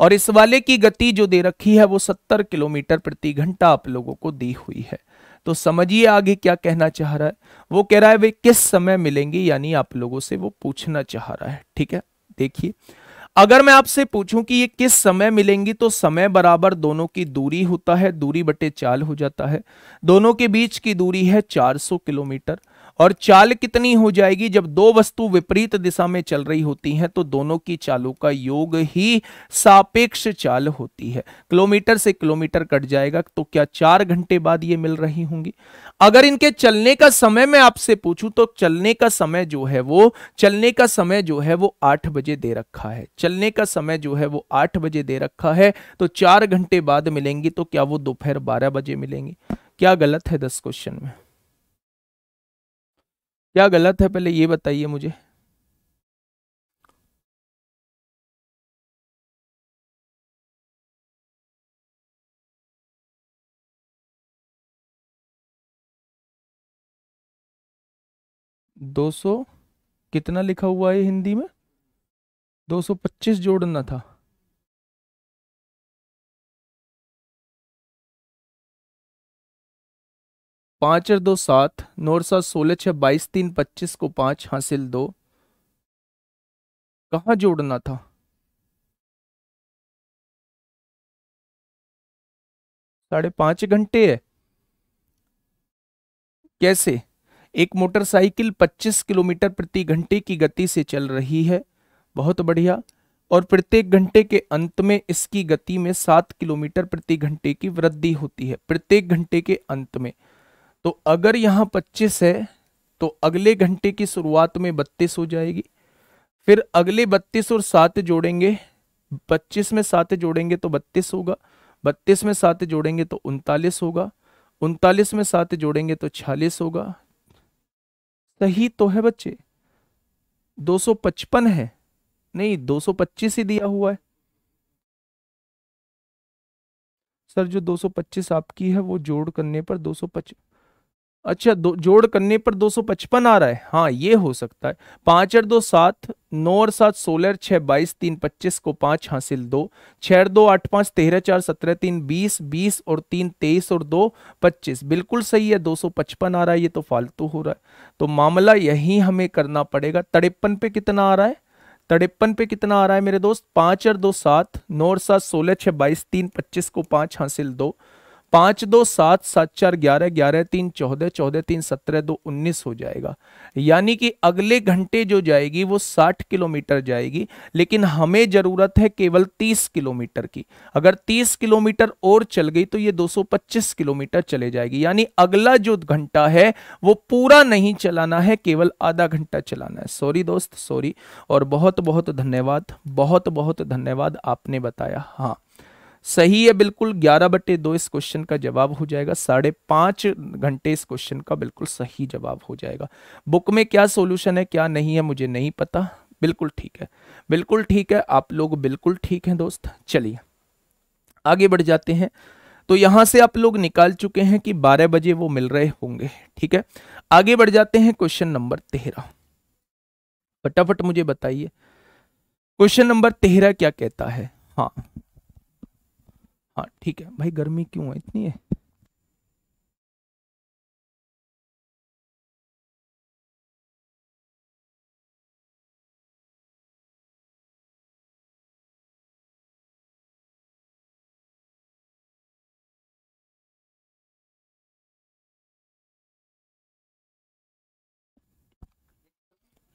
और इस वाले की गति जो दे रखी है वो 70 किलोमीटर प्रति घंटा आप लोगों को दी हुई है तो समझिए आगे क्या कहना चाह रहा है वो कह रहा है वे किस समय मिलेंगे यानी आप लोगों से वो पूछना चाह रहा है ठीक है देखिए अगर मैं आपसे पूछूं कि ये किस समय मिलेंगी तो समय बराबर दोनों की दूरी होता है दूरी बटे चाल हो जाता है दोनों के बीच की दूरी है 400 किलोमीटर और चाल कितनी हो जाएगी जब दो वस्तु विपरीत दिशा में चल रही होती हैं तो दोनों की चालों का योग ही सापेक्ष चाल होती है किलोमीटर से किलोमीटर कट जाएगा तो क्या चार घंटे बाद ये मिल रही होंगी अगर इनके चलने का समय मैं आपसे पूछूं तो चलने का समय जो है वो चलने का समय जो है वो आठ बजे दे रखा है चलने का समय जो है वो आठ बजे दे रखा है तो चार घंटे बाद मिलेंगी तो क्या वो दोपहर बारह बजे मिलेंगी क्या गलत है दस क्वेश्चन में क्या गलत है पहले ये बताइए मुझे दो सौ कितना लिखा हुआ है हिंदी में दो सौ पच्चीस जोड़ना था पाँच और दो सात नौ और सात सोलह छः बाईस तीन पच्चीस को पाँच हासिल दो कहाँ जोड़ना था साढ़े पाँच घंटे है कैसे एक मोटरसाइकिल 25 किलोमीटर प्रति घंटे की गति से चल रही है बहुत बढ़िया और प्रत्येक घंटे के अंत में इसकी गति में सात किलोमीटर प्रति घंटे की वृद्धि होती है प्रत्येक घंटे के अंत में तो अगर यहाँ पच्चीस है तो अगले घंटे की शुरुआत में बत्तीस हो जाएगी फिर अगले बत्तीस और सात जोड़ेंगे पच्चीस में सात जोड़ेंगे तो बत्तीस होगा बत्तीस में सात जोड़ेंगे तो उनतालीस होगा उनतालीस में सात जोड़ेंगे तो छियालीस होगा सही तो है बच्चे 255 है नहीं 225 ही दिया हुआ है सर जो 225 आपकी है वो जोड़ करने पर पच्चीस अच्छा दो जोड़ करने पर 255 आ रहा है हाँ ये हो सकता है पाँच और दो सात नौ और सात सोलह और छः बाईस तीन पच्चीस को पाँच हासिल दो छः और दो आठ पाँच तेरह चार सत्रह तीन बीस बीस और तीन तेईस और दो पच्चीस बिल्कुल सही है 255 आ रहा है ये तो फालतू हो रहा है तो मामला यही हमें करना पड़ेगा तड़ेपन पे कितना आ रहा है तड़ेपन पे कितना आ रहा है मेरे दोस्त पाँच और दो सात नौ और सात सोलह छः बाईस तीन पच्चीस को पाँच हासिल दो पाँच दो सात सात चार ग्यारह ग्यारह तीन चौदह चौदह तीन सत्रह दो उन्नीस हो जाएगा यानी कि अगले घंटे जो जाएगी वो साठ किलोमीटर जाएगी लेकिन हमें ज़रूरत है केवल तीस किलोमीटर की अगर तीस किलोमीटर और चल गई तो ये दो सौ पच्चीस किलोमीटर चले जाएगी यानी अगला जो घंटा है वो पूरा नहीं चलाना है केवल आधा घंटा चलाना है सॉरी दोस्त सॉरी और बहुत बहुत धन्यवाद बहुत बहुत धन्यवाद आपने बताया हाँ सही है बिल्कुल ग्यारह बटे दो इस क्वेश्चन का जवाब हो जाएगा साढ़े पांच घंटे इस क्वेश्चन का बिल्कुल सही जवाब हो जाएगा बुक में क्या सोल्यूशन है क्या नहीं है मुझे नहीं पता बिल्कुल ठीक है बिल्कुल ठीक है आप लोग बिल्कुल ठीक हैं दोस्त चलिए आगे बढ़ जाते हैं तो यहां से आप लोग निकाल चुके हैं कि बारह बजे वो मिल रहे होंगे ठीक है आगे बढ़ जाते हैं क्वेश्चन नंबर तेरह फटाफट मुझे बताइए क्वेश्चन नंबर तेरह क्या कहता है हाँ हाँ ठीक है भाई गर्मी क्यों है इतनी है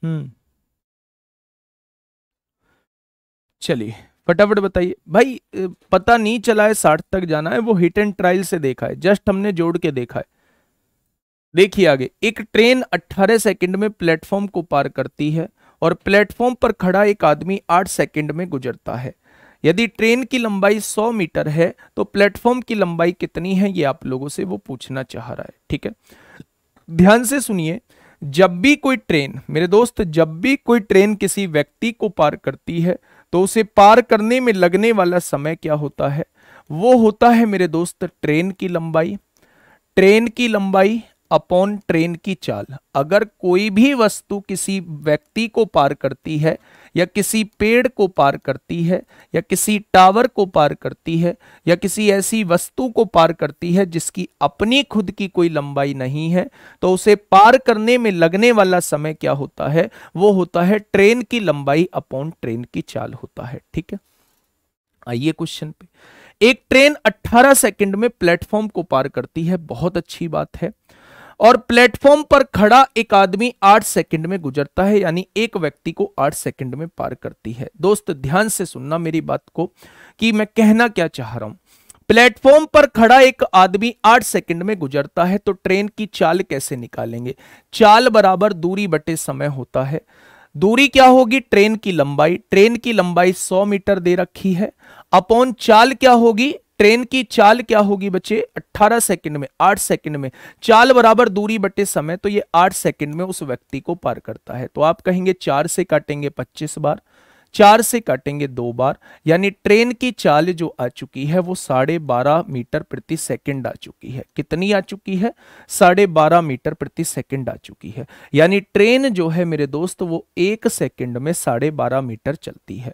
हम्म चलिए फटाफट बताइए भाई पता नहीं चला है साठ तक जाना है वो हिट एंड ट्रायल से देखा है जस्ट हमने जोड़ के देखा है देखिए आगे एक ट्रेन 18 सेकंड में प्लेटफॉर्म को पार करती है और प्लेटफॉर्म पर खड़ा एक आदमी 8 सेकंड में गुजरता है यदि ट्रेन की लंबाई 100 मीटर है तो प्लेटफॉर्म की लंबाई कितनी है ये आप लोगों से वो पूछना चाह रहा है ठीक है ध्यान से सुनिए जब भी कोई ट्रेन मेरे दोस्त जब भी कोई ट्रेन किसी व्यक्ति को पार करती है तो उसे पार करने में लगने वाला समय क्या होता है वो होता है मेरे दोस्त ट्रेन की लंबाई ट्रेन की लंबाई अपॉन ट्रेन की चाल अगर कोई भी वस्तु किसी व्यक्ति को पार करती है या किसी पेड़ को पार करती है या किसी टावर को पार करती है या किसी ऐसी वस्तु को पार करती है जिसकी अपनी खुद की कोई लंबाई नहीं है तो उसे पार करने में लगने वाला समय क्या होता है वो होता है ट्रेन की लंबाई अपॉन ट्रेन की चाल होता है ठीक है आइए क्वेश्चन पे एक ट्रेन 18 सेकंड में प्लेटफॉर्म को पार करती है बहुत अच्छी बात है और प्लेटफॉर्म पर खड़ा एक आदमी आठ सेकंड में गुजरता है यानी एक व्यक्ति को आठ सेकंड में पार करती है दोस्त ध्यान से सुनना मेरी बात को कि मैं कहना क्या चाह रहा हूं प्लेटफॉर्म पर खड़ा एक आदमी आठ सेकंड में गुजरता है तो ट्रेन की चाल कैसे निकालेंगे चाल बराबर दूरी बटे समय होता है दूरी क्या होगी ट्रेन की लंबाई ट्रेन की लंबाई 100 मीटर दे रखी है अपॉन चाल क्या होगी ट्रेन की चाल क्या होगी बच्चे 18 सेकंड में 8 सेकंड में चाल बराबर दूरी बटे समय तो ये 8 सेकंड में उस व्यक्ति को पार करता है तो आप कहेंगे चार से काटेंगे 25 बार चार से काटेंगे दो बार यानी ट्रेन की चाल जो आ चुकी है वो साढ़े बारह मीटर प्रति सेकंड आ चुकी है कितनी आ चुकी है साढ़े बारह मीटर प्रति सेकंड आ चुकी है यानी ट्रेन जो है मेरे दोस्त वो एक सेकंड में साढ़े बारह मीटर चलती है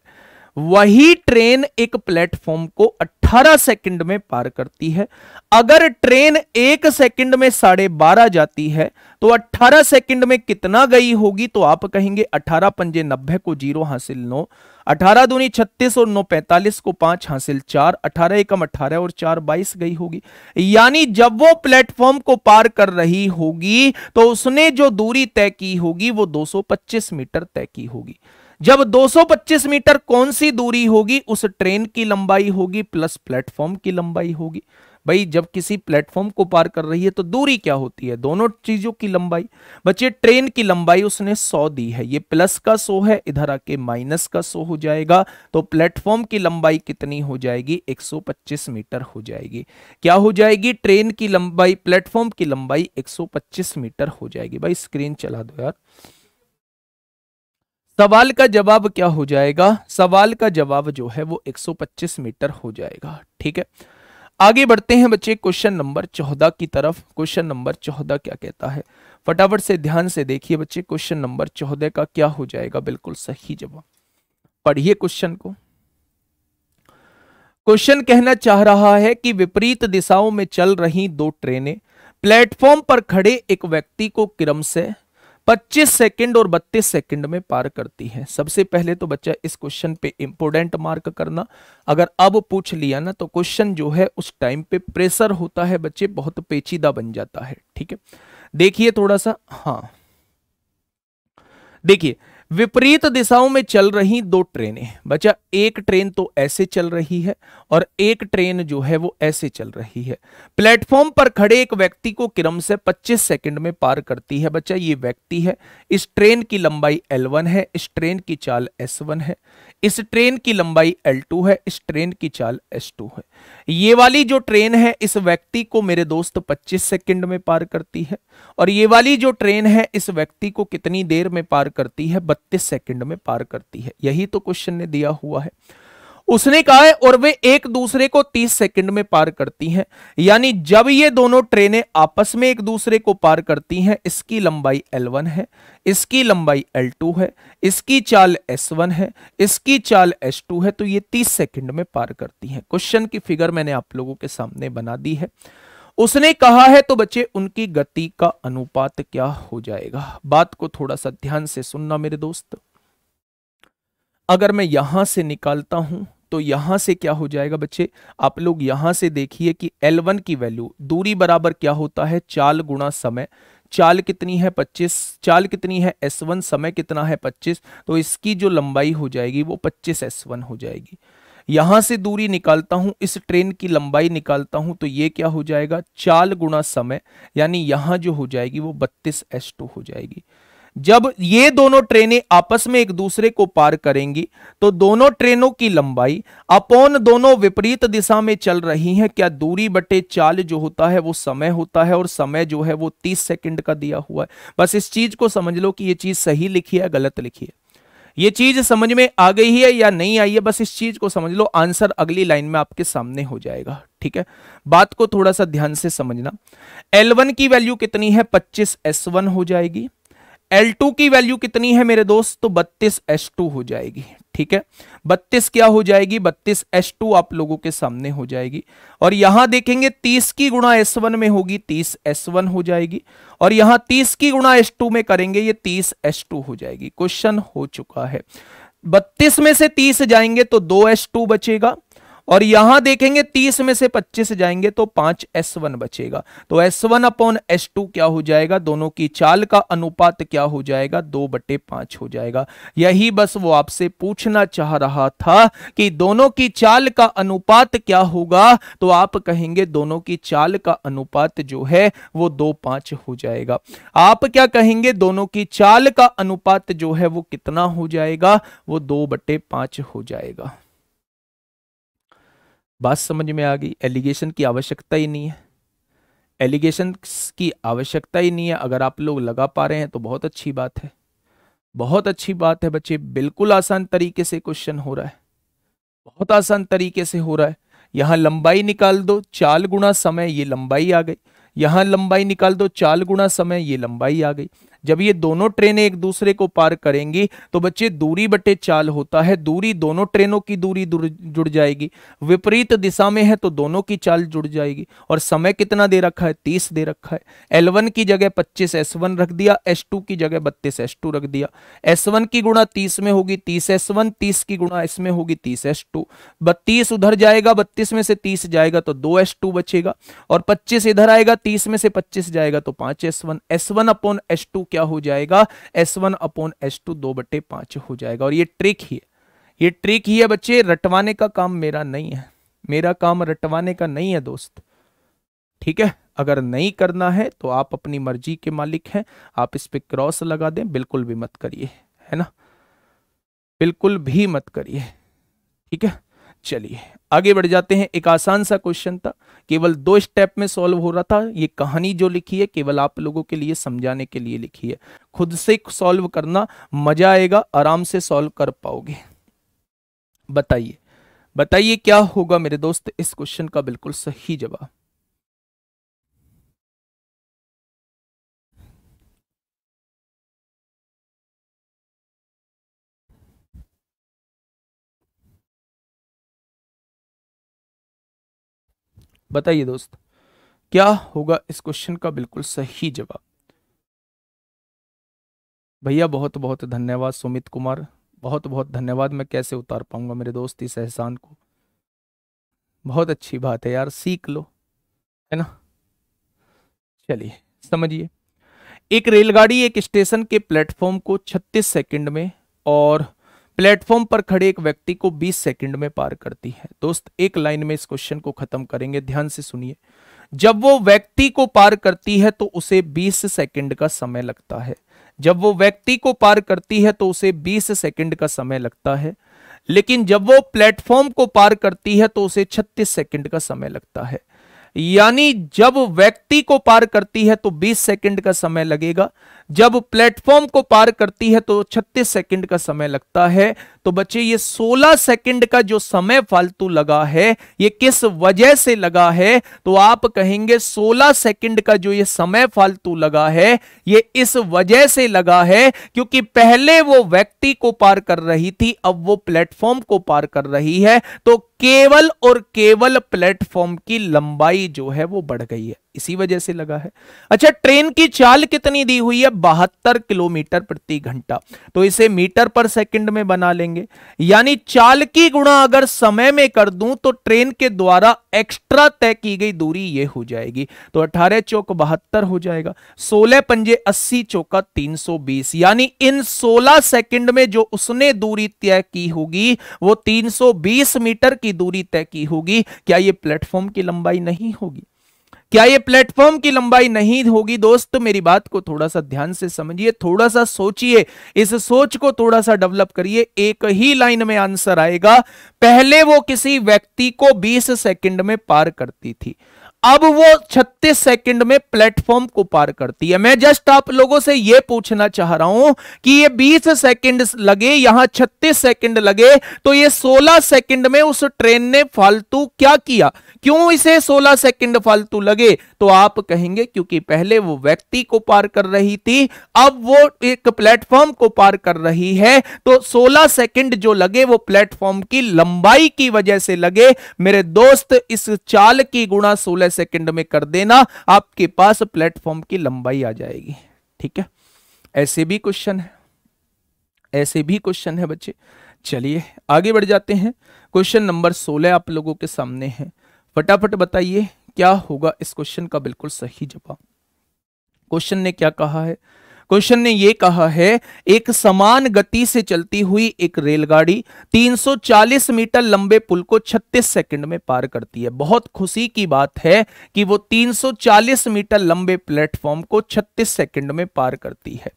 वही ट्रेन एक प्लेटफॉर्म को 18 सेकंड में पार करती है अगर ट्रेन एक सेकंड में साढ़े बारह जाती है तो 18 सेकंड में कितना गई होगी तो आप कहेंगे 18 पंजे नब्बे को जीरो हासिल नौ 18 दूनी 36 और नौ पैंतालीस को पांच हासिल चार 18 एकम 18 और चार 22 गई होगी यानी जब वो प्लेटफॉर्म को पार कर रही होगी तो उसने जो दूरी तय की होगी वो दो मीटर तय की होगी जब 225 मीटर कौन सी दूरी होगी उस ट्रेन की लंबाई होगी प्लस प्लेटफॉर्म की लंबाई होगी भाई जब किसी प्लेटफॉर्म को पार कर रही है तो दूरी क्या होती है दोनों चीजों की लंबाई बच्चे ट्रेन की लंबाई उसने 100 दी है ये प्लस का 100 है इधर आके माइनस का 100 हो जाएगा तो प्लेटफॉर्म की लंबाई कितनी हो जाएगी 125 मीटर हो जाएगी क्या हो जाएगी ट्रेन की लंबाई प्लेटफॉर्म की लंबाई 125 मीटर हो जाएगी भाई स्क्रीन चला दो यार सवाल का जवाब क्या हो जाएगा सवाल का जवाब जो है वो 125 मीटर हो जाएगा ठीक है आगे बढ़ते हैं बच्चे क्वेश्चन नंबर चौदह की तरफ क्वेश्चन नंबर चौदह क्या कहता है फटाफट से ध्यान से देखिए बच्चे क्वेश्चन नंबर चौदह का क्या हो जाएगा बिल्कुल सही जवाब पढ़िए क्वेश्चन को क्वेश्चन कहना चाह रहा है कि विपरीत दिशाओं में चल रही दो ट्रेनें प्लेटफॉर्म पर खड़े एक व्यक्ति को क्रम से 25 सेकंड और 32 सेकंड में पार करती है सबसे पहले तो बच्चा इस क्वेश्चन पे इंपोर्टेंट मार्क करना अगर अब पूछ लिया ना तो क्वेश्चन जो है उस टाइम पे प्रेशर होता है बच्चे बहुत पेचीदा बन जाता है ठीक है देखिए थोड़ा सा हाँ देखिए विपरीत दिशाओं में चल रही दो ट्रेनें बच्चा एक ट्रेन तो ऐसे चल रही है और एक ट्रेन जो है वो ऐसे चल रही है प्लेटफॉर्म पर खड़े एक व्यक्ति को क्रम से 25 सेकंड में पार करती है बच्चा ये व्यक्ति है इस ट्रेन की लंबाई L1 है इस ट्रेन की चाल S1 है इस ट्रेन की लंबाई L2 है इस ट्रेन की चाल एस है ये वाली जो ट्रेन है इस व्यक्ति को मेरे दोस्त पच्चीस सेकेंड में पार करती है और ये वाली जो ट्रेन है इस व्यक्ति को कितनी देर में पार करती है बत्तीस सेकंड में पार करती है यही तो क्वेश्चन ने दिया हुआ है उसने कहा है और वे एक दूसरे को 30 सेकंड में पार करती हैं यानी जब ये दोनों ट्रेनें आपस में एक दूसरे को पार करती हैं इसकी लंबाई L1 है इसकी लंबाई L2 है इसकी चाल S1 है इसकी चाल S2 है तो ये 30 सेकंड में पार करती हैं क्वेश्चन की फिगर मैंने आप लोगों के सामने बना दी है उसने कहा है तो बच्चे उनकी गति का अनुपात क्या हो जाएगा बात को थोड़ा सा ध्यान से सुनना मेरे दोस्त अगर मैं यहां से निकालता हूं तो यहां से क्या हो जाएगा बच्चे आप लोग यहां से देखिए कि L1 की वैल्यू दूरी बराबर क्या होता है चाल गुणा समय चाल कितनी है 25 चाल कितनी है S1 समय कितना है 25 तो इसकी जो लंबाई हो जाएगी वो 25 S1 हो जाएगी यहां से दूरी निकालता हूं इस ट्रेन की लंबाई निकालता हूं तो ये क्या हो जाएगा चाल गुणा समय यानी यहां जो हो जाएगी वो बत्तीस एस टू हो जाएगी जब ये दोनों ट्रेनें आपस में एक दूसरे को पार करेंगी तो दोनों ट्रेनों की लंबाई अपॉन दोनों विपरीत दिशा में चल रही हैं क्या दूरी बटे चाल जो होता है वो समय होता है और समय जो है वो तीस सेकंड का दिया हुआ है बस इस चीज को समझ लो कि ये चीज सही लिखी है गलत लिखी है ये चीज समझ में आ गई है या नहीं आई है बस इस चीज को समझ लो आंसर अगली लाइन में आपके सामने हो जाएगा ठीक है बात को थोड़ा सा ध्यान से समझना L1 की वैल्यू कितनी है 25 S1 हो जाएगी L2 की वैल्यू कितनी है मेरे दोस्त तो 32 S2 हो जाएगी ठीक है 32 क्या हो जाएगी 32 टू आप लोगों के सामने हो जाएगी और यहां देखेंगे 30 की गुणा एस वन में होगी 30 वन हो जाएगी और यहां तीस की गुणा एस टू में करेंगे ये तीस एस टू हो जाएगी क्वेश्चन हो चुका है बत्तीस में से तीस जाएंगे तो दो एस टू बचेगा और यहां देखेंगे तीस में से पच्चीस जाएंगे तो पांच एस वन बचेगा तो S one upon S two क्या हो जाएगा दोनों की चाल का अनुपात क्या हो जाएगा दो बटे पांच हो जाएगा यही बस वो आपसे पूछना चाह रहा था कि दोनों की चाल का अनुपात क्या होगा तो आप कहेंगे दोनों की चाल का अनुपात जो है वो दो पांच हो जाएगा आप क्या कहेंगे दोनों की चाल का अनुपात जो है वो कितना हो जाएगा वो दो बटे पांच हो जाएगा बात समझ में आ गई एलिगेशन की आवश्यकता ही नहीं है एलिगेशन की आवश्यकता ही नहीं है अगर आप लोग लगा पा रहे हैं तो बहुत अच्छी बात है बहुत अच्छी बात है बच्चे बिल्कुल आसान तरीके से क्वेश्चन हो रहा है बहुत आसान तरीके से हो रहा है यहां लंबाई निकाल दो चाल गुणा समय ये लंबाई आ गई यहां लंबाई निकाल दो चाल गुणा समय ये लंबाई आ गई जब ये दोनों ट्रेनें एक दूसरे को पार करेंगी तो बच्चे दूरी बटे चाल होता है दूरी दोनों ट्रेनों की दूरी जुड़ जाएगी विपरीत दिशा में है तो दोनों की चाल जुड़ जाएगी और समय कितना दे रखा है तीस दे रखा है एल की जगह पच्चीस एस रख दिया एस की जगह बत्तीस एस रख दिया एस की गुणा तीस में होगी तीस एस वन तीस की गुणा इसमें होगी तीस एस टू बत्तीस उधर जाएगा बत्तीस में से तीस जाएगा तो दो एस टू बचेगा और पच्चीस इधर आएगा तीस में से पच्चीस जाएगा तो पांच S one S one upon S two क्या हो जाएगा S one upon S two दो बटे पांच हो जाएगा और ये ट्रिक ही है ये ट्रिक ही है बच्चे रटवाने का काम मेरा नहीं है मेरा काम रटवाने का नहीं है दोस्त ठीक है अगर नहीं करना है तो आप अपनी मर्जी के मालिक हैं आप इस पे क्रॉस लगा दें बिल्कुल भी मत करिए है ना बिल्कुल भी मत करिए ठीक है चलिए आगे बढ़ जाते हैं एक आसान सा क्वेश्चन था केवल दो स्टेप में सॉल्व हो रहा था ये कहानी जो लिखी है केवल आप लोगों के लिए समझाने के लिए लिखी है खुद से सॉल्व करना मजा आएगा आराम से सॉल्व कर पाओगे बताइए बताइए क्या होगा मेरे दोस्त इस क्वेश्चन का बिल्कुल सही जवाब बताइए दोस्त क्या होगा इस क्वेश्चन का बिल्कुल सही जवाब भैया बहुत बहुत धन्यवाद सुमित कुमार बहुत बहुत धन्यवाद मैं कैसे उतार पाऊंगा मेरे दोस्त इस एहसान को बहुत अच्छी बात है यार सीख लो है ना चलिए समझिए एक रेलगाड़ी एक स्टेशन के प्लेटफॉर्म को 36 सेकंड में और प्लेटफॉर्म पर खड़े एक व्यक्ति को 20 सेकंड में पार करती है दोस्त एक लाइन में इस क्वेश्चन को खत्म करेंगे ध्यान से सुनिए जब वो व्यक्ति को पार करती है तो उसे 20 सेकंड का समय लगता है जब वो व्यक्ति को पार करती है तो उसे 20 सेकंड का समय लगता है लेकिन जब वो प्लेटफॉर्म को पार करती है तो उसे छत्तीस सेकेंड का समय लगता है यानी जब व्यक्ति को पार करती है तो 20 सेकंड का समय लगेगा जब प्लेटफॉर्म को पार करती है तो 36 सेकंड का समय लगता है तो बच्चे ये 16 सेकंड का जो समय फालतू लगा है ये किस वजह से लगा है तो आप कहेंगे 16 सेकंड का जो ये समय फालतू लगा है ये इस वजह से लगा है क्योंकि पहले वो व्यक्ति को पार कर रही थी अब वो प्लेटफॉर्म को पार कर रही है तो केवल और केवल प्लेटफॉर्म की लंबाई जो है वो बढ़ गई है इसी वजह से लगा है अच्छा ट्रेन की चाल कितनी दी हुई है बहत्तर किलोमीटर प्रति घंटा तो इसे मीटर पर सेकंड में बना लेंगे यानी चाल की गुणा अगर समय में कर दूं तो ट्रेन के द्वारा एक्स्ट्रा तय की गई दूरी यह हो जाएगी तो अठारह चौक बहत्तर हो जाएगा सोलह पंजे अस्सी चौका तीन बीस यानी इन सोलह सेकंड में जो उसने दूरी तय की होगी वो तीन मीटर की दूरी तय की होगी क्या यह प्लेटफॉर्म की लंबाई नहीं होगी क्या ये प्लेटफॉर्म की लंबाई नहीं होगी दोस्त मेरी बात को थोड़ा सा ध्यान से समझिए थोड़ा सा सोचिए इस सोच को थोड़ा सा डेवलप करिए एक ही लाइन में आंसर आएगा पहले वो किसी व्यक्ति को 20 सेकंड में पार करती थी अब वो 36 सेकंड में प्लेटफॉर्म को पार करती है मैं जस्ट आप लोगों से ये पूछना चाह रहा हूं कि ये 20 सेकंड लगे यहां 36 सेकंड लगे तो ये 16 सेकंड में उस ट्रेन ने फालतू क्या किया क्यों इसे 16 सेकंड फालतू लगे तो आप कहेंगे क्योंकि पहले वो व्यक्ति को पार कर रही थी अब वो एक प्लेटफॉर्म को पार कर रही है तो 16 सेकंड जो लगे वो प्लेटफॉर्म की लंबाई की वजह से लगे मेरे दोस्त इस चाल की गुणा सोलह सेकंड में कर देना आपके पास प्लेटफॉर्म की लंबाई आ जाएगी ठीक है ऐसे भी क्वेश्चन है ऐसे भी क्वेश्चन है बच्चे चलिए आगे बढ़ जाते हैं क्वेश्चन नंबर सोलह आप लोगों के सामने है फटाफट बताइए क्या होगा इस क्वेश्चन का बिल्कुल सही जवाब क्वेश्चन ने क्या कहा है क्वेश्चन ने ये कहा है एक समान गति से चलती हुई एक रेलगाड़ी 340 मीटर लंबे पुल को 36 सेकंड में पार करती है बहुत खुशी की बात है कि वो 340 मीटर लंबे प्लेटफॉर्म को 36 सेकंड में पार करती है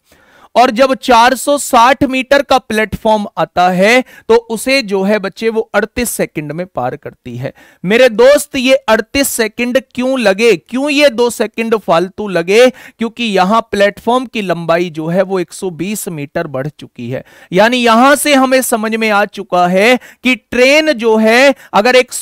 और जब 460 मीटर का प्लेटफॉर्म आता है तो उसे जो है बच्चे वो 38 सेकंड में पार करती है मेरे दोस्त ये 38 सेकंड क्यों लगे क्यों ये दो सेकंड फालतू लगे क्योंकि यहां प्लेटफॉर्म की लंबाई जो है वो 120 मीटर बढ़ चुकी है यानी यहां से हमें समझ में आ चुका है कि ट्रेन जो है अगर एक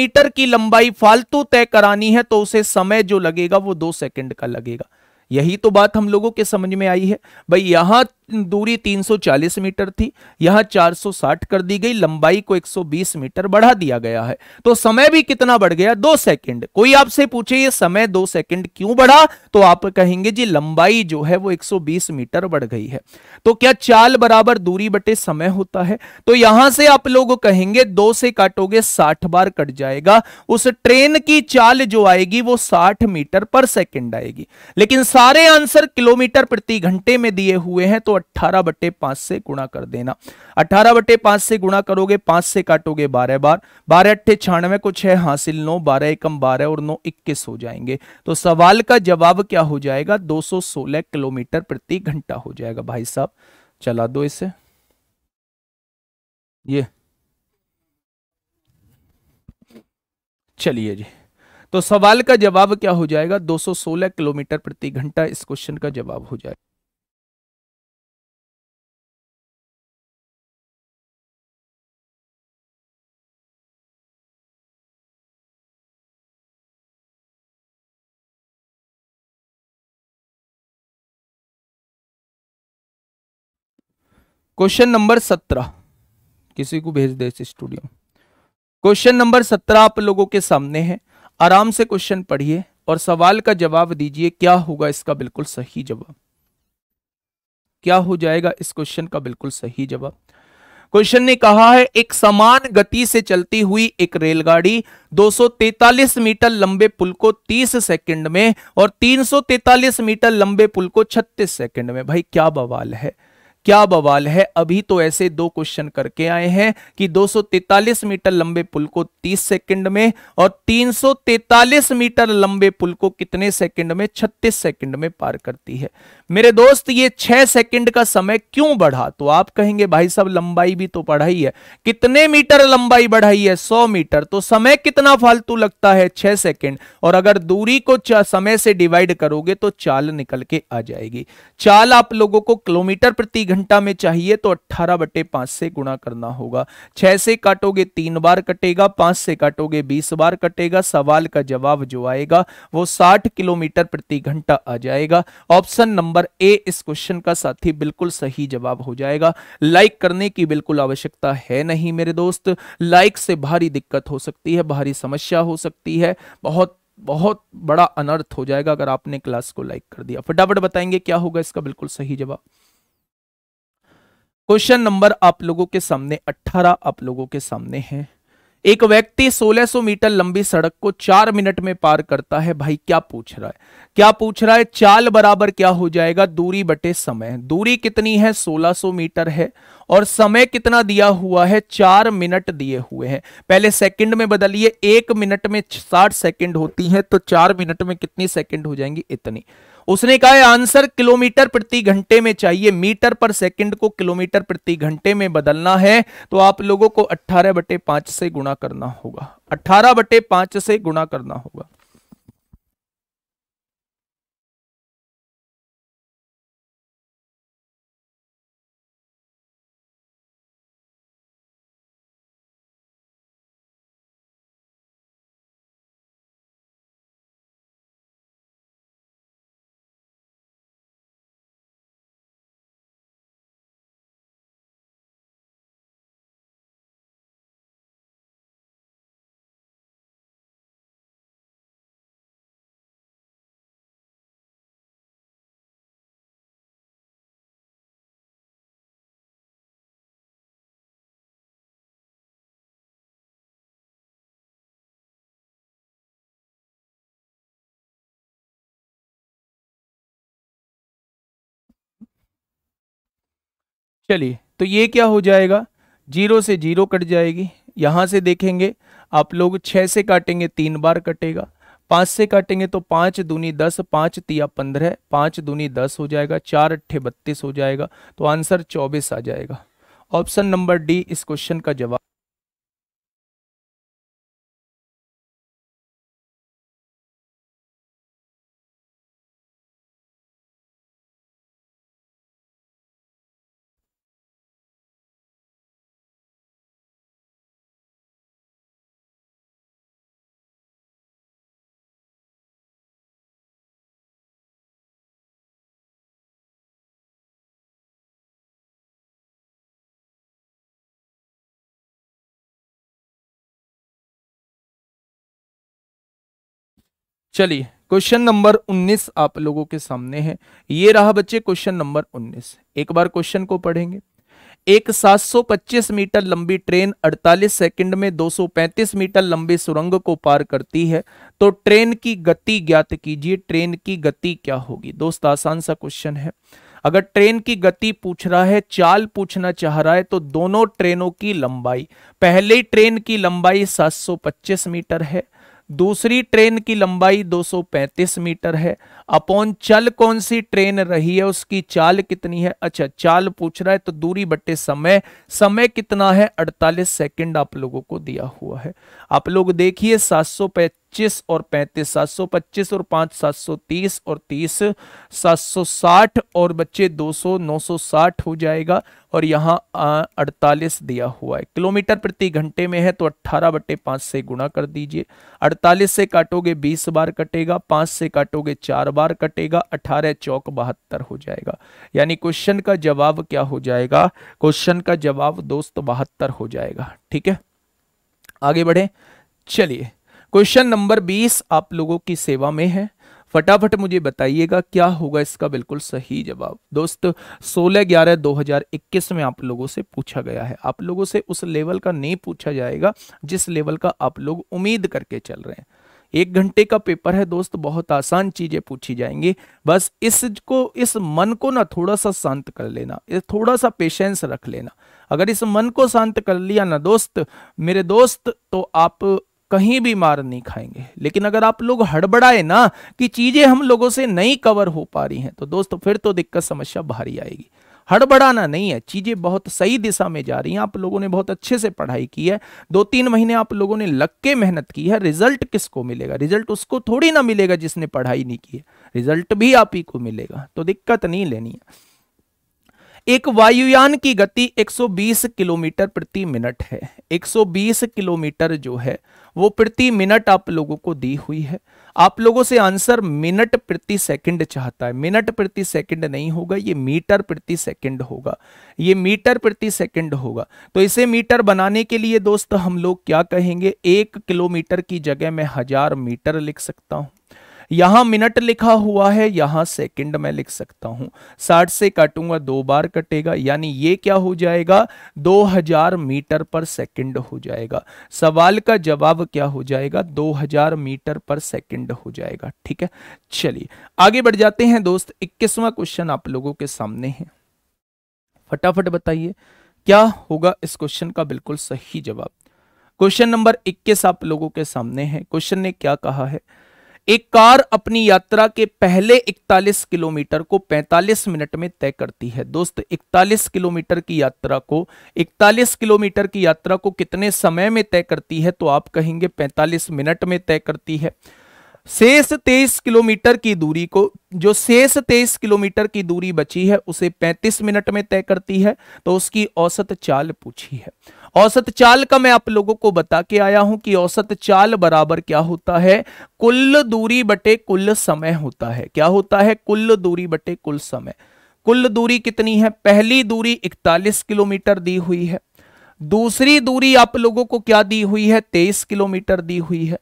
मीटर की लंबाई फालतू तय करानी है तो उसे समय जो लगेगा वो दो सेकेंड का लगेगा यही तो बात हम लोगों के समझ में आई है भाई यहां दूरी 340 मीटर थी यहां 460 कर दी गई लंबाई को 120 मीटर बढ़ा दिया गया है तो समय भी कितना बढ़ गया दो सेकंड कोई आपसे पूछे ये समय दो सेकंड क्यों बढ़ा तो आप कहेंगे जी लंबाई जो है वो 120 मीटर बढ़ गई है तो क्या चाल बराबर दूरी बटे समय होता है तो यहां से आप लोग कहेंगे दो से काटोगे साठ बार कट जाएगा उस ट्रेन की चाल जो आएगी वो साठ मीटर पर सेकेंड आएगी लेकिन सारे आंसर किलोमीटर प्रति घंटे में दिए हुए हैं तो अट्ठारह बटे पांच से गुणा कर देना अट्ठारह बटे पांच से गुणा करोगे पांच से काटोगे बारह बार बारह अट्ठे छियानवे को छह हासिल नौ बारह एकम बारह और नौ इक्कीस हो जाएंगे तो सवाल का जवाब क्या हो जाएगा 216 किलोमीटर प्रति घंटा हो जाएगा भाई साहब चला दो इसे ये चलिए जी तो सवाल का जवाब क्या हो जाएगा 216 किलोमीटर प्रति घंटा इस क्वेश्चन का जवाब हो जाएगा क्वेश्चन नंबर सत्रह किसी को भेज दे इस स्टूडियो क्वेश्चन नंबर सत्रह आप लोगों के सामने है आराम से क्वेश्चन पढ़िए और सवाल का जवाब दीजिए क्या होगा इसका बिल्कुल सही जवाब क्या हो जाएगा इस क्वेश्चन का बिल्कुल सही जवाब क्वेश्चन ने कहा है एक समान गति से चलती हुई एक रेलगाड़ी 243 मीटर लंबे पुल को 30 सेकंड में और 343 मीटर लंबे पुल को 36 सेकंड में भाई क्या बवाल है क्या बवाल है अभी तो ऐसे दो क्वेश्चन करके आए हैं कि 243 मीटर लंबे पुल को 30 सेकंड में और 343 मीटर लंबे पुल को कितने सेकंड में 36 सेकंड में पार करती है मेरे दोस्त ये 6 सेकंड का समय क्यों बढ़ा तो आप कहेंगे भाई साहब लंबाई भी तो बढ़ाई है कितने मीटर लंबाई बढ़ाई है 100 मीटर तो समय कितना फालतू लगता है छह सेकेंड और अगर दूरी को समय से डिवाइड करोगे तो चाल निकल के आ जाएगी चाल आप लोगों को किलोमीटर प्रति घंटा में चाहिए तो अट्ठारह बटे पांच से गुणा करना होगा छह से काटोगे तीन बार कटेगा पांच से काटोगे बीस बार कटेगा सवाल का जवाब जो आएगा वो साठ किलोमीटर प्रति घंटा आ जाएगा ऑप्शन नंबर ए इस क्वेश्चन का साथी बिल्कुल सही जवाब हो जाएगा लाइक करने की बिल्कुल आवश्यकता है नहीं मेरे दोस्त लाइक से भारी दिक्कत हो सकती है भारी समस्या हो सकती है बहुत बहुत बड़ा अनर्थ हो जाएगा अगर आपने क्लास को लाइक कर दिया फटाफट बताएंगे क्या होगा इसका बिल्कुल सही जवाब क्वेश्चन नंबर आप लोगों के सामने 18 आप लोगों के सामने है एक व्यक्ति 1600 मीटर लंबी सड़क को चार मिनट में पार करता है भाई क्या पूछ रहा है क्या पूछ रहा है चाल बराबर क्या हो जाएगा दूरी बटे समय दूरी कितनी है 1600 मीटर है और समय कितना दिया हुआ है चार मिनट दिए हुए हैं पहले सेकंड में बदलिए एक मिनट में साठ सेकंड होती है तो चार मिनट में कितनी सेकंड हो जाएंगी इतनी उसने कहा आंसर किलोमीटर प्रति घंटे में चाहिए मीटर पर सेकंड को किलोमीटर प्रति घंटे में बदलना है तो आप लोगों को 18 बटे पांच से गुणा करना होगा 18 बटे पांच से गुणा करना होगा चलिए तो ये क्या हो जाएगा जीरो से जीरो कट जाएगी यहाँ से देखेंगे आप लोग छः से काटेंगे तीन बार कटेगा पाँच से काटेंगे तो पाँच दूनी दस पाँच तिया पंद्रह पाँच दूनी दस हो जाएगा चार अट्ठे बत्तीस हो जाएगा तो आंसर चौबीस आ जाएगा ऑप्शन नंबर डी इस क्वेश्चन का जवाब चलिए क्वेश्चन नंबर 19 आप लोगों के सामने है ये रहा बच्चे क्वेश्चन नंबर 19 एक बार क्वेश्चन को पढ़ेंगे एक 725 मीटर लंबी ट्रेन 48 सेकंड में 235 मीटर लंबे सुरंग को पार करती है तो ट्रेन की गति ज्ञात कीजिए ट्रेन की गति क्या होगी दोस्त आसान सा क्वेश्चन है अगर ट्रेन की गति पूछ रहा है चाल पूछना चाह रहा है तो दोनों ट्रेनों की लंबाई पहले ट्रेन की लंबाई 725 मीटर है दूसरी ट्रेन की लंबाई 235 मीटर है अपॉन चल कौन सी ट्रेन रही है उसकी चाल कितनी है अच्छा चाल पूछ रहा है तो दूरी बटे समय समय कितना है 48 सेकंड आप लोगों को दिया हुआ है आप लोग देखिए सात पच्चीस और पैंतीस सात सौ पच्चीस और पांच सात सौ तीस और तीस सात सौ साठ और बच्चे दो सौ नौ सौ साठ हो जाएगा और यहाँ अड़तालीस दिया हुआ है किलोमीटर प्रति घंटे में है तो अट्ठारह बटे पाँच से गुणा कर दीजिए अड़तालीस से काटोगे बीस बार कटेगा पाँच से काटोगे चार बार कटेगा अठारह चौक बहत्तर हो जाएगा यानी क्वेश्चन का जवाब क्या हो जाएगा क्वेश्चन का जवाब दोस्त बहत्तर हो जाएगा ठीक है आगे बढ़े चलिए क्वेश्चन नंबर 20 आप लोगों की सेवा में है फटाफट मुझे बताइएगा क्या होगा इसका बिल्कुल सही जवाब दोस्त 16 ग्यारह 2021 में आप लोगों से पूछा गया है आप लोगों से उस लेवल का नहीं पूछा जाएगा जिस लेवल का आप लोग उम्मीद करके चल रहे हैं एक घंटे का पेपर है दोस्त बहुत आसान चीजें पूछी जाएंगी बस इसको इस मन को ना थोड़ा सा शांत कर लेना थोड़ा सा पेशेंस रख लेना अगर इस मन को शांत कर लिया ना दोस्त मेरे दोस्त तो आप कहीं भी मार नहीं खाएंगे लेकिन अगर आप लोग हड़बड़ाए ना कि चीजें हम लोगों से नहीं कवर हो पा रही हैं तो दोस्तों फिर तो दिक्कत समस्या भारी आएगी हड़बड़ाना नहीं है चीजें बहुत सही दिशा में जा रही हैं आप लोगों ने बहुत अच्छे से पढ़ाई की है दो तीन महीने आप लोगों ने लग के मेहनत की है रिजल्ट किसको मिलेगा रिजल्ट उसको थोड़ी ना मिलेगा जिसने पढ़ाई नहीं की है रिजल्ट भी आप ही को मिलेगा तो दिक्कत नहीं लेनी है एक वायुयान की गति 120 किलोमीटर प्रति मिनट है 120 किलोमीटर जो है वो प्रति मिनट आप लोगों को दी हुई है आप लोगों से आंसर मिनट प्रति सेकंड चाहता है मिनट प्रति सेकंड नहीं होगा ये मीटर प्रति सेकंड होगा ये मीटर प्रति सेकंड होगा तो इसे मीटर बनाने के लिए दोस्त हम लोग क्या कहेंगे एक किलोमीटर की जगह मैं हजार मीटर लिख सकता हूं यहां मिनट लिखा हुआ है यहां सेकंड में लिख सकता हूं साठ से काटूंगा दो बार कटेगा यानी ये क्या हो जाएगा 2000 मीटर पर सेकंड हो जाएगा सवाल का जवाब क्या हो जाएगा 2000 मीटर पर सेकंड हो जाएगा ठीक है चलिए आगे बढ़ जाते हैं दोस्त इक्कीसवा क्वेश्चन आप लोगों के सामने है फटाफट बताइए क्या होगा इस क्वेश्चन का बिल्कुल सही जवाब क्वेश्चन नंबर 21 आप लोगों के सामने है क्वेश्चन ने क्या कहा है एक कार अपनी यात्रा के पहले 41 किलोमीटर को 45 मिनट में तय करती है दोस्त 41 किलोमीटर की यात्रा को 41 किलोमीटर की यात्रा को कितने समय में तय करती है तो आप कहेंगे 45 मिनट में तय करती है शेष 23 किलोमीटर की दूरी को जो शेष 23 किलोमीटर की दूरी बची है उसे 35 मिनट में तय करती है तो उसकी औसत चाल पूछी है औसत चाल का मैं आप लोगों को बता के आया हूं कि औसत चाल बराबर क्या होता है कुल दूरी बटे कुल समय होता है क्या होता है कुल दूरी बटे कुल समय कुल दूरी कितनी है पहली दूरी 41 किलोमीटर दी हुई है दूसरी दूरी आप लोगों को क्या दी हुई है 23 किलोमीटर दी हुई है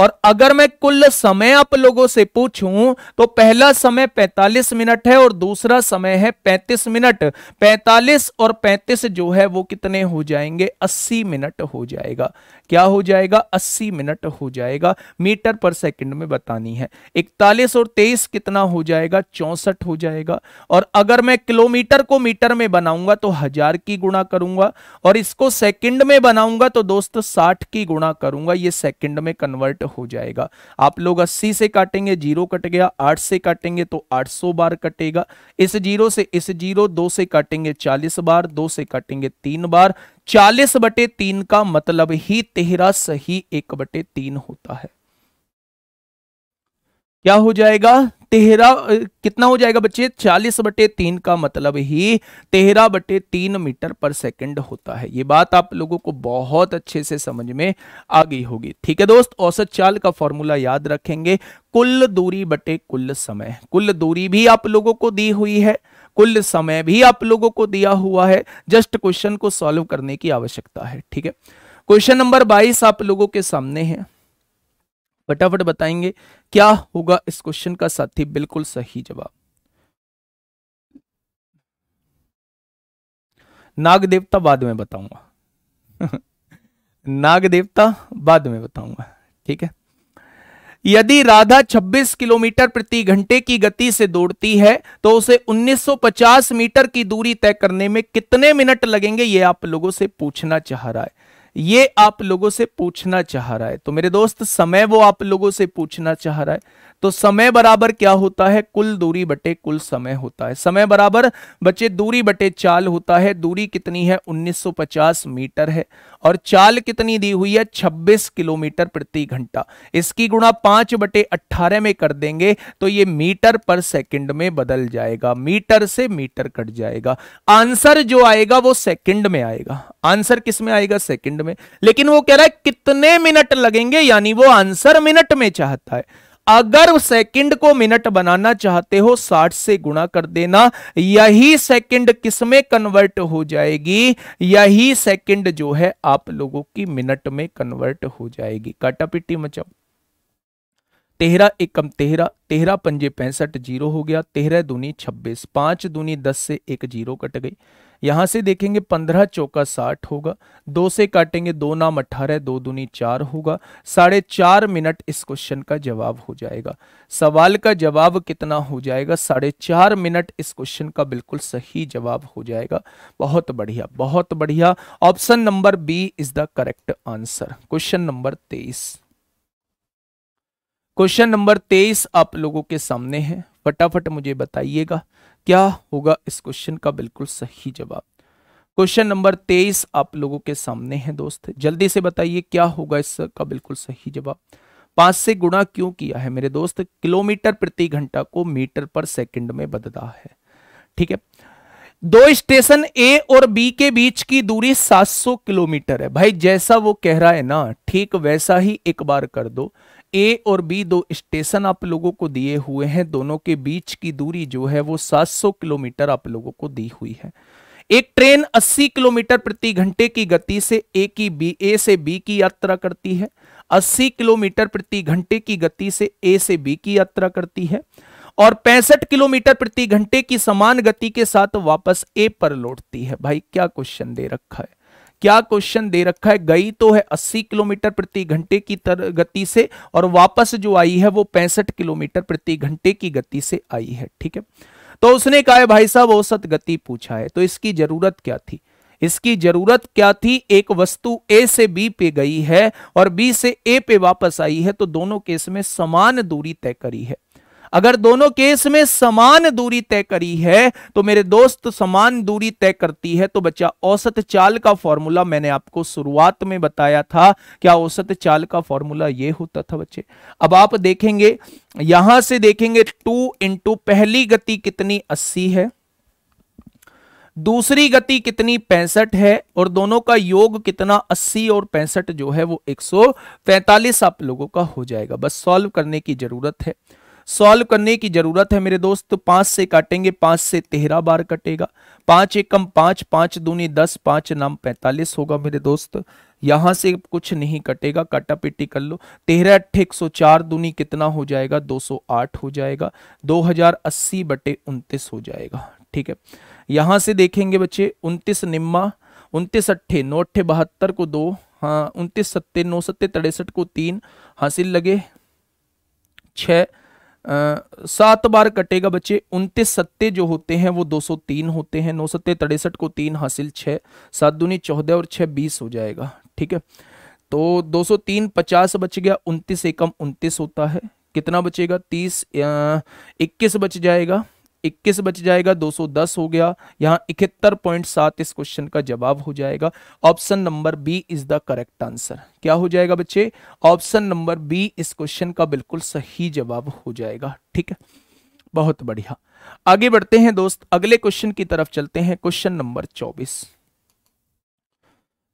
और अगर मैं कुल समय आप लोगों से पूछूं तो पहला समय 45 मिनट है और दूसरा समय है 35 मिनट 45 और 35 जो है वो कितने हो जाएंगे 80 मिनट हो जाएगा क्या हो जाएगा 80 मिनट हो जाएगा मीटर पर सेकंड में बतानी है 41 और 23 कितना हो जाएगा चौसठ हो जाएगा और अगर मैं किलोमीटर को मीटर में बनाऊंगा तो हजार की गुणा करूंगा और इसको सेकंड में बनाऊंगा तो दोस्त 60 की गुणा करूंगा ये सेकंड में कन्वर्ट हो जाएगा आप लोग 80 से काटेंगे जीरो कट गया 8 से काटेंगे तो 800 बार कटेगा इस जीरो से इस जीरो दो से काटेंगे 40 बार दो से काटेंगे तीन बार 40 बटे तीन का मतलब ही तेरह सही एक बटे तीन होता है क्या हो जाएगा तेहरा कितना हो जाएगा बच्चे चालीस बटे तीन का मतलब ही तेहरा बटे तीन मीटर पर सेकंड होता है ये बात आप लोगों को बहुत अच्छे से समझ में आ गई होगी ठीक है दोस्त औसत चाल का फॉर्मूला याद रखेंगे कुल दूरी बटे कुल समय कुल दूरी भी आप लोगों को दी हुई है कुल समय भी आप लोगों को दिया हुआ है जस्ट क्वेश्चन को सॉल्व करने की आवश्यकता है ठीक है क्वेश्चन नंबर बाईस आप लोगों के सामने है फटाफट बताएंगे क्या होगा इस क्वेश्चन का साथी बिल्कुल सही जवाब नाग देवता बाद में बताऊंगा नाग देवता बाद में बताऊंगा ठीक है यदि राधा 26 किलोमीटर प्रति घंटे की गति से दौड़ती है तो उसे 1950 मीटर की दूरी तय करने में कितने मिनट लगेंगे यह आप लोगों से पूछना चाह रहा है ये आप लोगों से पूछना चाह रहा है तो मेरे दोस्त समय वो आप लोगों से पूछना चाह रहा है तो समय बराबर क्या होता है कुल दूरी बटे कुल समय होता है समय बराबर बच्चे दूरी बटे चाल होता है दूरी कितनी है 1950 मीटर है और चाल कितनी दी हुई है 26 किलोमीटर प्रति घंटा इसकी गुणा पांच बटे अट्ठारह में कर देंगे तो ये मीटर पर सेकंड में बदल जाएगा मीटर से मीटर कट जाएगा आंसर जो आएगा वो सेकंड में आएगा आंसर किस में आएगा सेकंड में लेकिन वो कह रहा है कितने मिनट लगेंगे यानी वो आंसर मिनट में चाहता है अगर सेकंड को मिनट बनाना चाहते हो 60 से गुणा कर देना यही सेकंड किसमें कन्वर्ट हो जाएगी यही सेकंड जो है आप लोगों की मिनट में कन्वर्ट हो जाएगी काटा पिट्टी मचाओ तेहरा एकम तेरह तेरह पंजे पैंसठ जीरो हो गया तेरह दूनी छब्बीस पांच दूनी दस से एक जीरो कट गई यहां से देखेंगे पंद्रह चौका साठ होगा दो से काटेंगे दो नाम अठारह दो दूनी चार होगा साढ़े चार मिनट इस क्वेश्चन का जवाब हो जाएगा सवाल का जवाब कितना हो जाएगा साढ़े चार मिनट इस क्वेश्चन का बिल्कुल सही जवाब हो जाएगा बहुत बढ़िया बहुत बढ़िया option number B is the correct answer question number तेईस क्वेश्चन नंबर तेईस आप लोगों के सामने है फटाफट मुझे बताइएगा क्या होगा इस क्वेश्चन का बिल्कुल सही जवाब क्वेश्चन नंबर तेईस आप लोगों के सामने है दोस्त जल्दी से बताइए क्या होगा इसका बिल्कुल सही जवाब पांच से गुणा क्यों किया है मेरे दोस्त किलोमीटर प्रति घंटा को मीटर पर सेकंड में बदला है ठीक है दो स्टेशन ए और बी के बीच की दूरी 700 किलोमीटर है भाई जैसा वो कह रहा है ना ठीक वैसा ही एक बार कर दो ए और बी दो स्टेशन आप लोगों को दिए हुए हैं दोनों के बीच की दूरी जो है वो 700 किलोमीटर आप लोगों को दी हुई है एक ट्रेन 80 किलोमीटर प्रति घंटे की गति से ए की बी ए से बी की यात्रा करती है 80 किलोमीटर प्रति घंटे की गति से ए से बी की यात्रा करती है और 65 किलोमीटर प्रति घंटे की समान गति के साथ वापस ए पर लौटती है भाई क्या क्वेश्चन दे रखा है क्या क्वेश्चन दे रखा है गई तो है 80 किलोमीटर प्रति घंटे की गति से और वापस जो आई है वो पैंसठ किलोमीटर प्रति घंटे की गति से आई है ठीक है तो उसने कहा भाई साहब औसत गति पूछा है तो इसकी जरूरत क्या थी इसकी जरूरत क्या थी एक वस्तु ए से बी पे गई है और बी से ए पे वापस आई है तो दोनों केस में समान दूरी तय करी है अगर दोनों केस में समान दूरी तय करी है तो मेरे दोस्त समान दूरी तय करती है तो बच्चा औसत चाल का फॉर्मूला मैंने आपको शुरुआत में बताया था क्या औसत चाल का फॉर्मूला ये होता था बच्चे अब आप देखेंगे यहां से देखेंगे टू इंटू पहली गति कितनी अस्सी है दूसरी गति कितनी पैंसठ है और दोनों का योग कितना अस्सी और पैंसठ जो है वो एक आप लोगों का हो जाएगा बस सॉल्व करने की जरूरत है सॉल्व करने की जरूरत है मेरे दोस्त पांच से काटेंगे पांच से तेरह बार कटेगा पांच एकम पांच पांच दूनी दस पांच नाम पैंतालीस होगा मेरे दोस्त यहां से कुछ नहीं कटेगा काटा पिटी कर लो तेरह अट्ठे एक सौ चार दूनी कितना हो जाएगा दो सौ आठ हो जाएगा दो हजार अस्सी बटे उनतीस हो जाएगा ठीक है यहां से देखेंगे बच्चे उनतीस निम्मा उनतीस अट्ठे नौ अट्ठे बहत्तर को दो हाँ उनतीस सत्ते नौ सत्ते तिरसठ को तीन हासिल लगे छः सात बार कटेगा बच्चे उनतीस सत्ते जो होते हैं वो 203 होते हैं नौ सत्ते तिरसठ को तीन हासिल छः सात दूनी चौदह और छः बीस हो जाएगा ठीक है तो 203 पचास बच गया उनतीस एकम उनतीस होता है कितना बचेगा तीस इक्कीस बच जाएगा इक्कीस बच जाएगा 210 हो गया यहाँ इकहत्तर पॉइंट सात इस क्वेश्चन का जवाब हो जाएगा option number B is the correct answer क्या हो जाएगा बच्चे ऑप्शन नंबर बी इस क्वेश्चन का बिल्कुल सही जवाब हो जाएगा ठीक है बहुत बढ़िया आगे बढ़ते हैं दोस्त अगले क्वेश्चन की तरफ चलते हैं क्वेश्चन नंबर चौबीस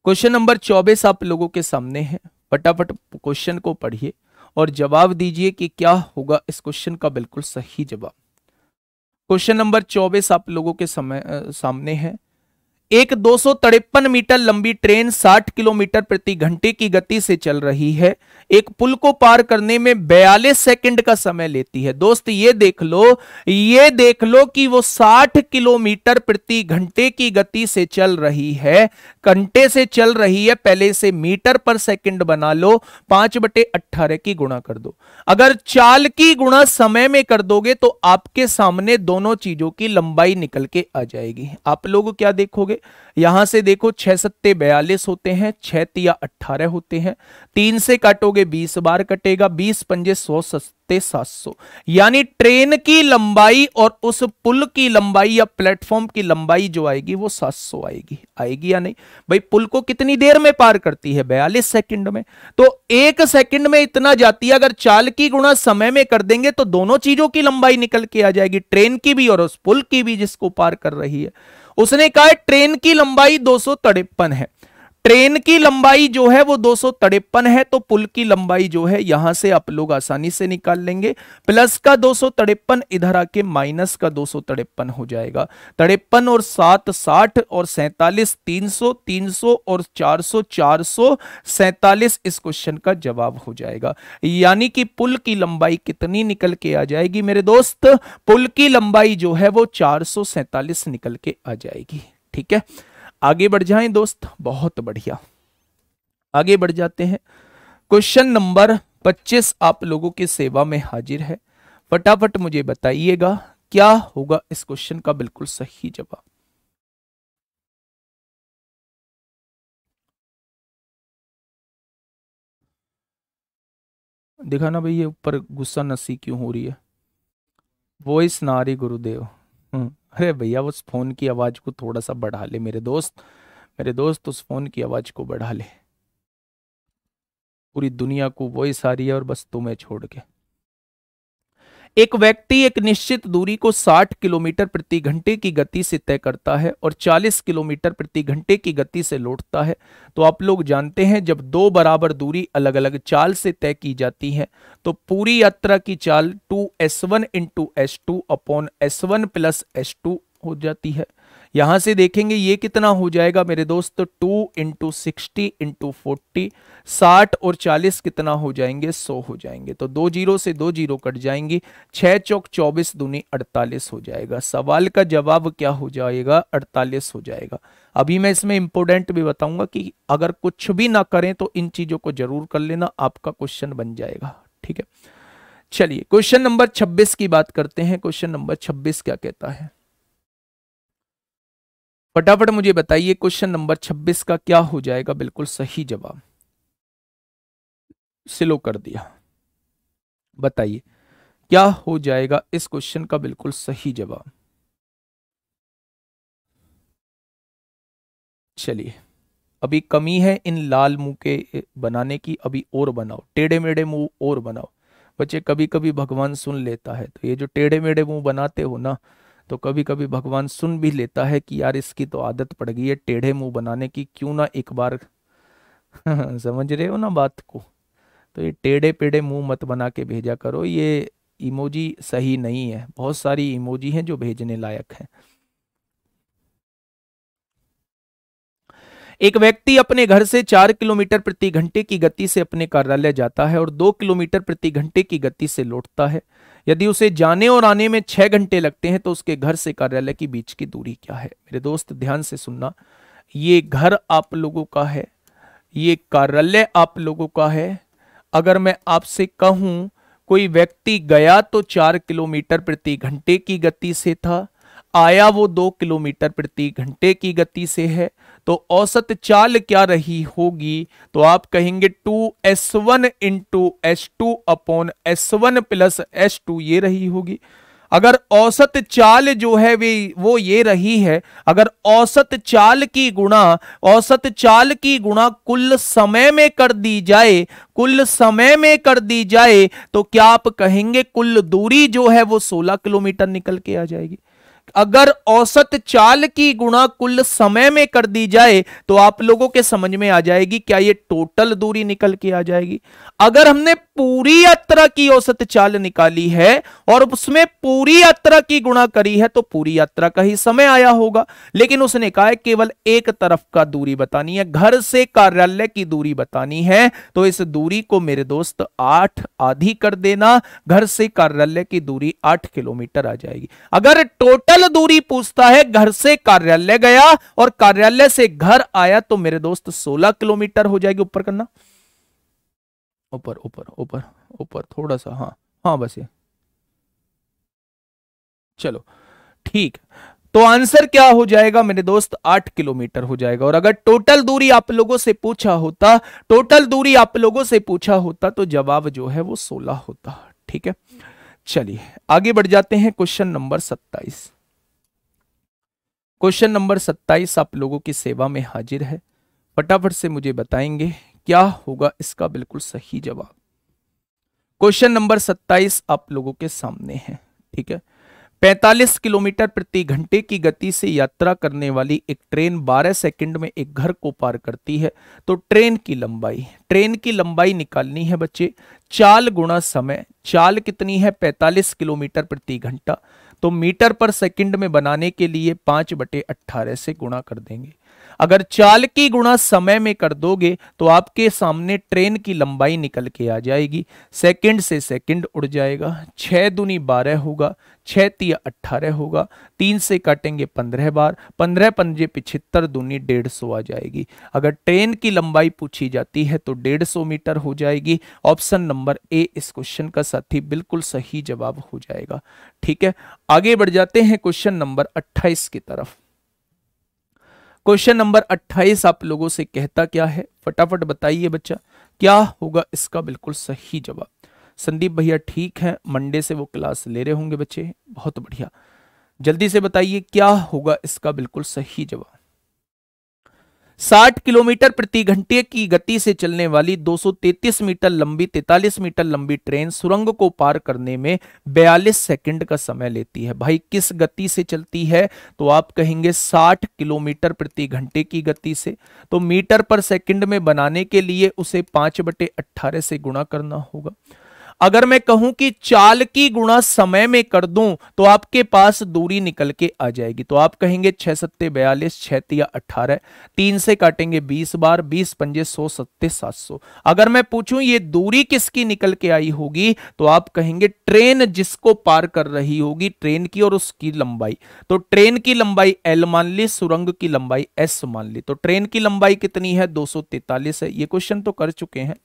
क्वेश्चन नंबर चौबीस आप लोगों के सामने है फटाफट क्वेश्चन को पढ़िए और जवाब दीजिए कि क्या होगा इस क्वेश्चन का बिल्कुल सही जवाब क्वेश्चन नंबर चौबीस आप लोगों के समय सामने है एक दो मीटर लंबी ट्रेन 60 किलोमीटर प्रति घंटे की गति से चल रही है एक पुल को पार करने में बयालीस सेकंड का समय लेती है दोस्त ये देख लो ये देख लो कि वो 60 किलोमीटर प्रति घंटे की गति से चल रही है घंटे से चल रही है पहले से मीटर पर सेकंड बना लो पांच बटे अट्ठारह की गुणा कर दो अगर चाल की गुणा समय में कर दोगे तो आपके सामने दोनों चीजों की लंबाई निकल के आ जाएगी आप लोग क्या देखोगे होंगे यहां से देखो छह सत्ते बयालीस होते हैं छह तिया अट्ठारह होते हैं तीन से काटोगे बीस बार कटेगा बीस पंजे सौ सस्ते सात सौ यानी ट्रेन की लंबाई और उस पुल की लंबाई या प्लेटफॉर्म की लंबाई जो आएगी वो सात सौ आएगी आएगी या नहीं भाई पुल को कितनी देर में पार करती है बयालीस सेकेंड में तो एक सेकेंड में इतना जाती है अगर चाल की गुणा समय में कर देंगे तो दोनों चीजों की लंबाई निकल के आ जाएगी ट्रेन की भी और उस पुल की भी जिसको पार कर रही है उसने कहा ट्रेन की लंबाई दो है ट्रेन की लंबाई जो है वो दो है तो पुल की लंबाई जो है यहां से आप लोग आसानी से निकाल लेंगे प्लस का दो इधर आके माइनस का दो हो जाएगा तड़ेपन और सात साठ और सैतालीस तीन सौ तीन सौ और चार सौ चार सौ सैतालीस इस क्वेश्चन का जवाब हो जाएगा यानी कि पुल की लंबाई कितनी निकल के आ जाएगी मेरे दोस्त पुल की लंबाई जो है वो चार निकल के आ जाएगी ठीक है आगे बढ़ जाएं दोस्त बहुत बढ़िया आगे बढ़ जाते हैं क्वेश्चन नंबर 25 आप लोगों की सेवा में हाजिर है फटाफट मुझे बताइएगा क्या होगा इस क्वेश्चन का बिल्कुल सही जवाब ना भाई ये ऊपर गुस्सा नसी क्यों हो रही है वॉइस नारी गुरुदेव हम्म अरे भैया उस फ़ोन की आवाज़ को थोड़ा सा बढ़ा ले मेरे दोस्त मेरे दोस्त उस फ़ोन की आवाज़ को बढ़ा ले पूरी दुनिया को वही सारी है और बस तुम्हें छोड़ के एक व्यक्ति एक निश्चित दूरी को 60 किलोमीटर प्रति घंटे की गति से तय करता है और 40 किलोमीटर प्रति घंटे की गति से लौटता है तो आप लोग जानते हैं जब दो बराबर दूरी अलग अलग चाल से तय की जाती है तो पूरी यात्रा की चाल 2s1 S one into S two upon S one plus S two हो जाती है यहां से देखेंगे ये कितना हो जाएगा मेरे दोस्त two into sixty into forty साठ और चालीस कितना हो जाएंगे सौ हो जाएंगे तो दो जीरो से दो जीरो कट जाएंगी छह चौक चौबीस दूनी अड़तालीस हो जाएगा सवाल का जवाब क्या हो जाएगा अड़तालीस हो जाएगा अभी मैं इसमें इंपोर्टेंट भी बताऊंगा कि अगर कुछ भी ना करें तो इन चीजों को जरूर कर लेना आपका क्वेश्चन बन जाएगा ठीक है चलिए क्वेश्चन नंबर छब्बीस की बात करते हैं क्वेश्चन नंबर छब्बीस क्या कहता है फटाफट मुझे बताइए क्वेश्चन नंबर 26 का क्या हो जाएगा बिल्कुल सही जवाब स्लो कर दिया बताइए क्या हो जाएगा इस क्वेश्चन का बिल्कुल सही जवाब चलिए अभी कमी है इन लाल मुंह के बनाने की अभी और बनाओ टेढ़े मेढ़े मुंह और बनाओ बच्चे कभी कभी भगवान सुन लेता है तो ये जो टेढ़े मेढ़े मुंह बनाते हो ना तो कभी कभी भगवान सुन भी लेता है कि यार इसकी तो आदत पड़ गई है टेढ़े मुंह बनाने की क्यों ना एक बार समझ रहे हो ना बात को तो ये टेढ़े पेढ़े मुंह मत बना के भेजा करो ये इमोजी सही नहीं है बहुत सारी इमोजी हैं जो भेजने लायक हैं एक व्यक्ति अपने घर से चार किलोमीटर प्रति घंटे की गति से अपने कार्यालय जाता है और दो किलोमीटर प्रति घंटे की गति से लौटता है यदि उसे जाने और आने में छह घंटे लगते हैं तो उसके घर से कार्यालय के बीच की दूरी क्या है मेरे दोस्त ध्यान से सुनना ये घर आप लोगों का है ये कार्यालय आप लोगों का है अगर मैं आपसे कहूं कोई व्यक्ति गया तो चार किलोमीटर प्रति घंटे की गति से था आया वो दो किलोमीटर प्रति घंटे की गति से है तो औसत चाल क्या रही होगी तो आप कहेंगे two S one into S two upon S one plus S two ये रही होगी अगर औसत चाल जो है वे वो ये रही है अगर औसत चाल की गुणा औसत चाल की गुणा कुल समय में कर दी जाए कुल समय में कर दी जाए तो क्या आप कहेंगे कुल दूरी जो है वो 16 किलोमीटर निकल के आ जाएगी अगर औसत चाल की गुणा कुल समय में कर दी जाए तो आप लोगों के समझ में आ जाएगी क्या ये टोटल दूरी निकल के आ जाएगी अगर हमने पूरी यात्रा की औसत चाल निकाली है और उसमें पूरी यात्रा की गुणा करी है तो पूरी यात्रा का ही समय आया होगा लेकिन उसने कहा है केवल एक तरफ का दूरी बतानी है घर से कार्यालय की दूरी बतानी है तो इस दूरी को मेरे दोस्त आठ आधी कर देना घर से कार्यालय की दूरी आठ किलोमीटर आ जाएगी अगर टोटल सरल दूरी पूछता है घर से कार्यालय गया और कार्यालय से घर आया तो मेरे दोस्त 16 किलोमीटर हो जाएगी ऊपर करना ऊपर ऊपर ऊपर ऊपर थोड़ा सा हाँ हाँ बस ये चलो ठीक तो आंसर क्या हो जाएगा मेरे दोस्त आठ किलोमीटर हो जाएगा और अगर टोटल दूरी आप लोगों से पूछा होता टोटल दूरी आप लोगों से पूछा होता तो जवाब जो है वो सोलह होता ठीक है चलिए आगे बढ़ जाते हैं क्वेश्चन नंबर सत्ताईस क्वेश्चन नंबर सत्ताईस आप लोगों की सेवा में हाजिर है फटाफट से मुझे बताएंगे क्या होगा इसका बिल्कुल सही जवाब क्वेश्चन नंबर सत्ताईस आप लोगों के सामने है ठीक है 45 किलोमीटर प्रति घंटे की गति से यात्रा करने वाली एक ट्रेन 12 सेकंड में एक घर को पार करती है तो ट्रेन की लंबाई ट्रेन की लंबाई निकालनी है बच्चे चाल गुणा समय चाल कितनी है 45 किलोमीटर प्रति घंटा तो मीटर पर सेकंड में बनाने के लिए पांच बटे अट्ठारह से गुणा कर देंगे अगर चाल की गुणा समय में कर दोगे तो आपके सामने ट्रेन की लंबाई निकल के आ जाएगी सेकंड से सेकंड उड़ जाएगा छह दुनी बारह होगा छह तिया अट्ठारह होगा तीन से काटेंगे पंद्रह बार पंद्रह पंजे पिछहत्तर दूनी डेढ़ सौ आ जाएगी अगर ट्रेन की लंबाई पूछी जाती है तो डेढ़ सौ मीटर हो जाएगी ऑप्शन नंबर ए इस क्वेश्चन का साथी बिल्कुल सही जवाब हो जाएगा ठीक है आगे बढ़ जाते हैं क्वेश्चन नंबर अट्ठाईस की तरफ क्वेश्चन नंबर 28 आप लोगों से कहता क्या है फटाफट बताइए बच्चा क्या होगा इसका बिल्कुल सही जवाब संदीप भैया ठीक है मंडे से वो क्लास ले रहे होंगे बच्चे बहुत बढ़िया जल्दी से बताइए क्या होगा इसका बिल्कुल सही जवाब 60 किलोमीटर प्रति घंटे की गति से चलने वाली 233 मीटर लंबी 43 मीटर लंबी ट्रेन सुरंग को पार करने में 42 सेकंड का समय लेती है भाई किस गति से चलती है तो आप कहेंगे 60 किलोमीटर प्रति घंटे की गति से तो मीटर पर सेकंड में बनाने के लिए उसे पांच बटे अट्ठारह से गुणा करना होगा अगर मैं कहूं कि चाल की गुणा समय में कर दूं तो आपके पास दूरी निकल के आ जाएगी तो आप कहेंगे छह सत्ते बयालीस छतिया अठारह तीन से काटेंगे बीस बार बीस पंजे सौ सत्ते सात सौ अगर मैं पूछूं ये दूरी किसकी निकल के आई होगी तो आप कहेंगे ट्रेन जिसको पार कर रही होगी ट्रेन की और उसकी लंबाई तो ट्रेन की लंबाई एल मान ली सुरंग की लंबाई एस मान ली तो ट्रेन की लंबाई कितनी है दो है ये क्वेश्चन तो कर चुके हैं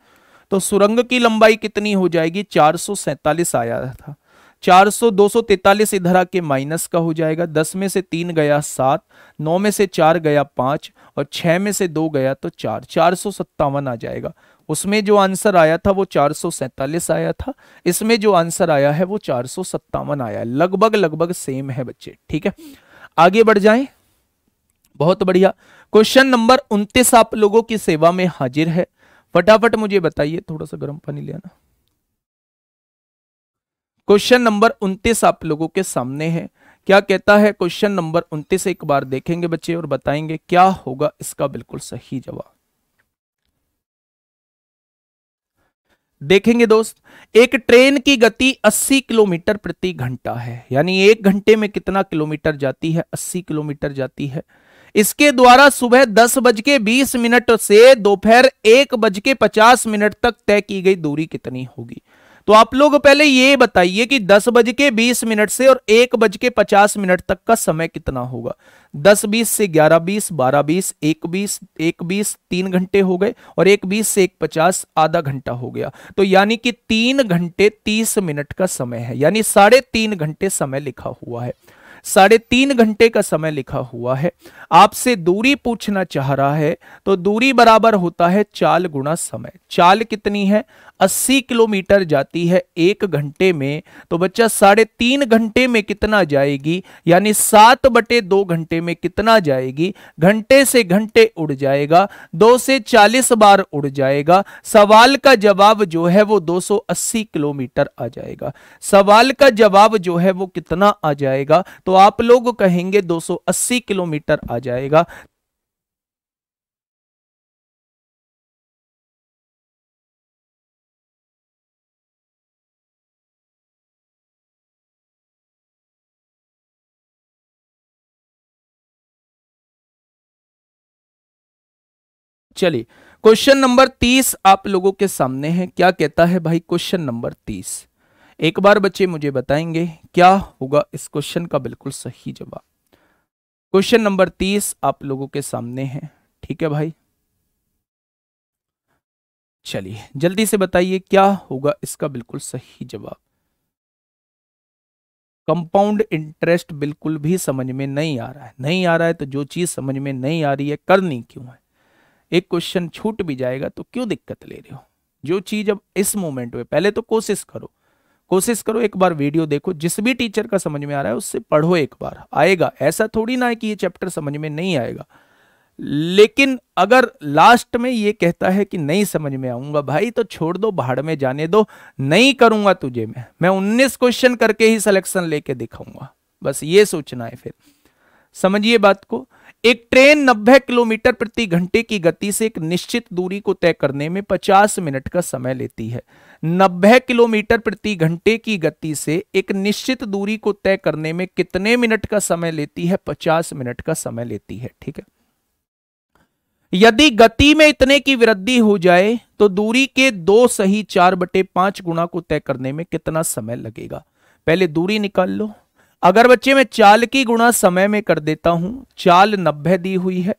तो सुरंग की लंबाई कितनी हो जाएगी चार आया था 400 सौ इधर आके माइनस का हो जाएगा दस में से तीन गया सात नौ में से चार गया पांच और छह में से दो गया तो चार चार सौ सत्तावन आ जाएगा उसमें जो आंसर आया था वो चार सौ सैंतालीस आया था इसमें जो आंसर आया है वो चार सौ सत्तावन आया है लगभग लगभग सेम है बच्चे ठीक है आगे बढ़ जाएं बहुत बढ़िया क्वेश्चन नंबर उन्तीस आप लोगों की सेवा में हाजिर है फटाफट मुझे बताइए थोड़ा सा गर्म पानी ले आना क्वेश्चन नंबर उन्तीस आप लोगों के सामने है क्या कहता है क्वेश्चन नंबर उन्तीस एक बार देखेंगे बच्चे और बताएंगे क्या होगा इसका बिल्कुल सही जवाब देखेंगे दोस्त एक ट्रेन की गति 80 किलोमीटर प्रति घंटा है यानी एक घंटे में कितना किलोमीटर जाती है 80 किलोमीटर जाती है इसके द्वारा सुबह दस बज के बीस मिनट से दोपहर एक बज के पचास मिनट तक तय की गई दूरी कितनी होगी तो आप लोग पहले ये बताइए कि दस बज के बीस मिनट से और एक बज के पचास मिनट तक का समय कितना होगा दस बीस से ग्यारह बीस बारह बीस एक बीस एक बीस तीन घंटे हो गए और एक बीस से एक पचास आधा घंटा हो गया तो यानी कि तीन घंटे तीस मिनट का समय है यानी साढ़े तीन घंटे समय लिखा हुआ है साढ़े तीन घंटे का समय लिखा हुआ है आपसे दूरी पूछना चाह रहा है तो दूरी बराबर होता है चाल गुणा समय चाल कितनी है अस्सी किलोमीटर जाती है एक घंटे में तो बच्चा साढ़े तीन घंटे में कितना जाएगी यानी सात बटे दो घंटे में कितना जाएगी घंटे से घंटे उड़ जाएगा दो से चालीस बार उड़ जाएगा सवाल का जवाब जो है वो 280 किलोमीटर आ जाएगा सवाल का जवाब जो है वो कितना आ जाएगा तो आप लोग कहेंगे 280 किलोमीटर आ जाएगा चलिए क्वेश्चन नंबर तीस आप लोगों के सामने है क्या कहता है भाई क्वेश्चन नंबर तीस एक बार बच्चे मुझे बताएंगे क्या होगा इस क्वेश्चन का बिल्कुल सही जवाब क्वेश्चन नंबर तीस आप लोगों के सामने है ठीक है भाई चलिए जल्दी से बताइए क्या होगा इसका बिल्कुल सही जवाब कंपाउंड इंटरेस्ट बिल्कुल भी समझ में नहीं आ रहा है नहीं आ रहा है तो जो चीज समझ में नहीं आ रही है करनी क्यों है एक क्वेश्चन छूट भी जाएगा तो क्यों दिक्कत ले रहे हो जो चीज अब इस मोमेंट में पहले तो कोशिश करो कोशिश करो एक बार वीडियो देखो जिस भी टीचर का समझ में आ रहा है उससे पढ़ो एक बार आएगा ऐसा थोड़ी ना है कि ये चैप्टर समझ में नहीं आएगा लेकिन अगर लास्ट में ये कहता है कि नहीं समझ में आऊंगा भाई तो छोड़ दो भाड़ में जाने दो नहीं करूंगा तुझे मैं मैं उन्नीस क्वेश्चन करके ही सिलेक्शन लेके दिखाऊंगा बस ये सोचना है फिर समझिए बात को एक ट्रेन 90 किलोमीटर प्रति घंटे की गति से एक निश्चित दूरी को तय करने में 50 मिनट का समय लेती है 90 किलोमीटर प्रति घंटे की गति से एक निश्चित दूरी को तय करने में कितने मिनट का समय लेती है 50 मिनट का समय लेती है ठीक है यदि गति में इतने की वृद्धि हो जाए तो दूरी के दो सही चार बटे पांच गुणा को तय करने में कितना समय लगेगा पहले दूरी निकाल लो अगर बच्चे मैं चाल की गुणा समय में कर देता हूं चाल नब्बे दी हुई है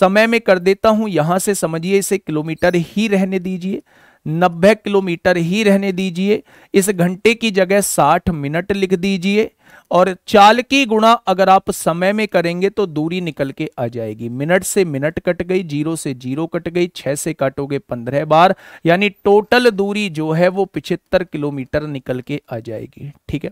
समय में कर देता हूं यहां से समझिए इसे किलोमीटर ही रहने दीजिए नब्बे किलोमीटर ही रहने दीजिए इस घंटे की जगह साठ मिनट लिख दीजिए और चाल की गुणा अगर आप समय में करेंगे तो दूरी निकल के आ जाएगी मिनट से मिनट कट गई जीरो से जीरो कट गई छह से काटोगे पंद्रह बार यानी टोटल दूरी जो है वो पिछहत्तर किलोमीटर निकल के आ जाएगी ठीक है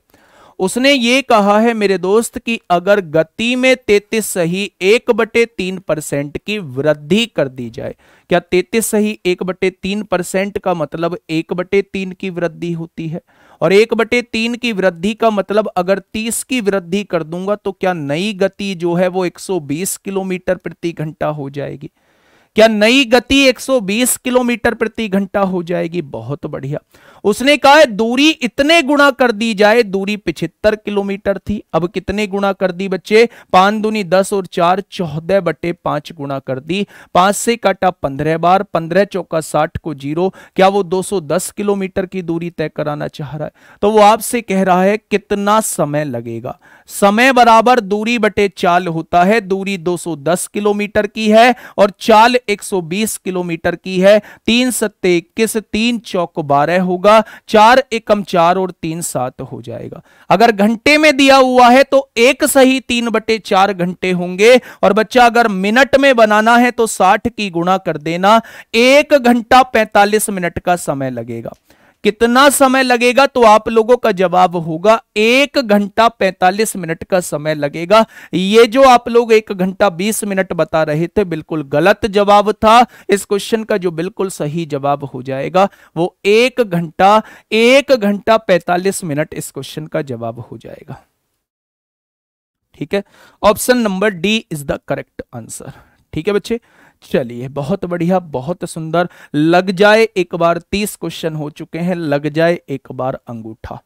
उसने ये कहा है मेरे दोस्त कि अगर गति में तेतीस सही एक बटे तीन परसेंट की वृद्धि कर दी जाए क्या तेतीस सही एक बटे तीन परसेंट का मतलब एक बटे तीन की वृद्धि होती है और एक बटे तीन की वृद्धि का मतलब अगर तीस की वृद्धि कर दूंगा तो क्या नई गति जो है वो बीस किलोमीटर प्रति घंटा हो जाएगी क्या नई गति 120 किलोमीटर प्रति घंटा हो जाएगी बहुत बढ़िया उसने कहा दूरी इतने गुणा कर दी जाए दूरी पिछहत्तर किलोमीटर थी अब कितने गुणा कर दी बच्चे पांच दूनी दस और चार चौदह बटे पांच गुणा कर दी पांच से काटा पंद्रह बार पंद्रह चौका साठ को जीरो क्या वो दो सौ दस किलोमीटर की दूरी तय कराना चाह रहा है तो वो आपसे कह रहा है कितना समय लगेगा समय बराबर दूरी बटे चाल होता है दूरी दस किलोमीटर की है और चाल बीस किलोमीटर की है तीन सत्ते इक्कीस तीन चौक बारह होगा होगा चार एकम चार और तीन सात हो जाएगा अगर घंटे में दिया हुआ है तो एक सही तीन बटे चार घंटे होंगे और बच्चा अगर मिनट में बनाना है तो साठ की गुणा कर देना एक घंटा पैंतालीस मिनट का समय लगेगा कितना समय लगेगा तो आप लोगों का जवाब होगा एक घंटा पैंतालीस मिनट का समय लगेगा ये जो आप लोग एक घंटा बीस मिनट बता रहे थे बिल्कुल गलत जवाब था इस क्वेश्चन का जो बिल्कुल सही जवाब हो जाएगा वो एक घंटा एक घंटा पैंतालीस मिनट इस क्वेश्चन का जवाब हो जाएगा ठीक है option number D is the correct answer ठीक है बच्चे चलिए बहुत बढ़िया बहुत सुंदर लग जाए एक बार तीस क्वेश्चन हो चुके हैं लग जाए एक बार अंगूठा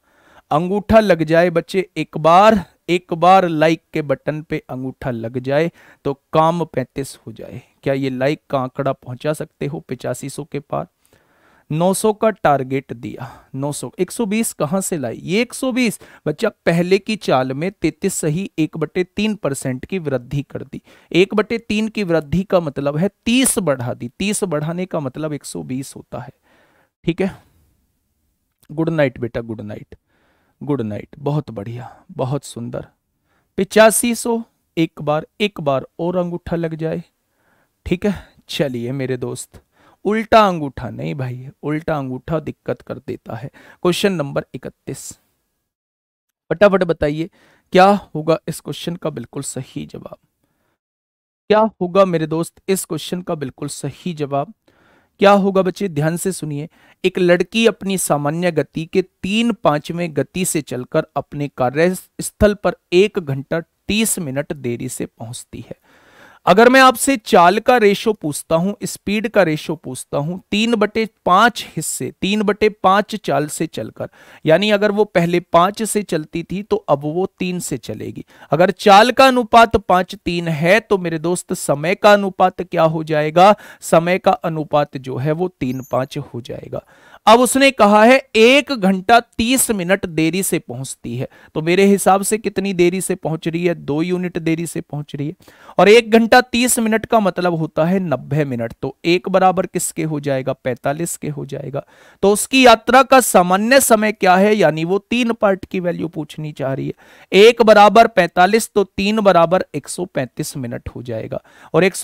अंगूठा लग जाए बच्चे एक बार एक बार लाइक के बटन पे अंगूठा लग जाए तो काम पैंतीस हो जाए क्या ये लाइक का आंकड़ा पहुंचा सकते हो पिचासी सौ के पार 900 का टारगेट दिया 900 120 कहां से लाई ये 120 बच्चा पहले की चाल में 33 सही एक बटे तीन परसेंट की वृद्धि कर दी एक बटे तीन की वृद्धि का मतलब है 30 बढ़ा दी 30 बढ़ाने का मतलब 120 होता है ठीक है गुड नाइट बेटा गुड नाइट गुड नाइट बहुत बढ़िया बहुत सुंदर पिचासी सो एक बार एक बार और अंगूठा लग जाए ठीक है चलिए मेरे दोस्त उल्टा अंगूठा नहीं भाई उल्टा अंगूठा दिक्कत कर देता है क्वेश्चन नंबर इकतीस फटाफट बताइए क्या होगा इस क्वेश्चन का बिल्कुल सही जवाब क्या होगा मेरे दोस्त इस क्वेश्चन का बिल्कुल सही जवाब क्या होगा बच्चे ध्यान से सुनिए एक लड़की अपनी सामान्य गति के तीन पांचवें गति से चलकर अपने कार्यस्थल पर एक घंटा तीस मिनट देरी से पहुंचती है अगर मैं आपसे चाल का रेशो पूछता हूं स्पीड का रेशो पूछता हूं तीन बटे पांच हिस्से तीन बटे पांच चाल से चलकर यानी अगर वो पहले पांच से चलती थी तो अब वो तीन से चलेगी अगर चाल का अनुपात पांच तीन है तो मेरे दोस्त समय का अनुपात क्या हो जाएगा समय का अनुपात जो है वो तीन पांच हो जाएगा अब उसने कहा है एक घंटा तीस मिनट देरी से पहुंचती है तो मेरे हिसाब से कितनी देरी से पहुंच रही है दो यूनिट देरी से पहुंच रही है और एक घंटा तीस मिनट का मतलब होता है नब्बे मिनट तो एक बराबर किसके हो जाएगा पैंतालीस के हो जाएगा तो उसकी यात्रा का सामान्य समय क्या है यानी वो तीन पार्ट की वैल्यू पूछनी चाह रही है एक बराबर पैंतालीस तो तीन बराबर एक मिनट हो जाएगा और एक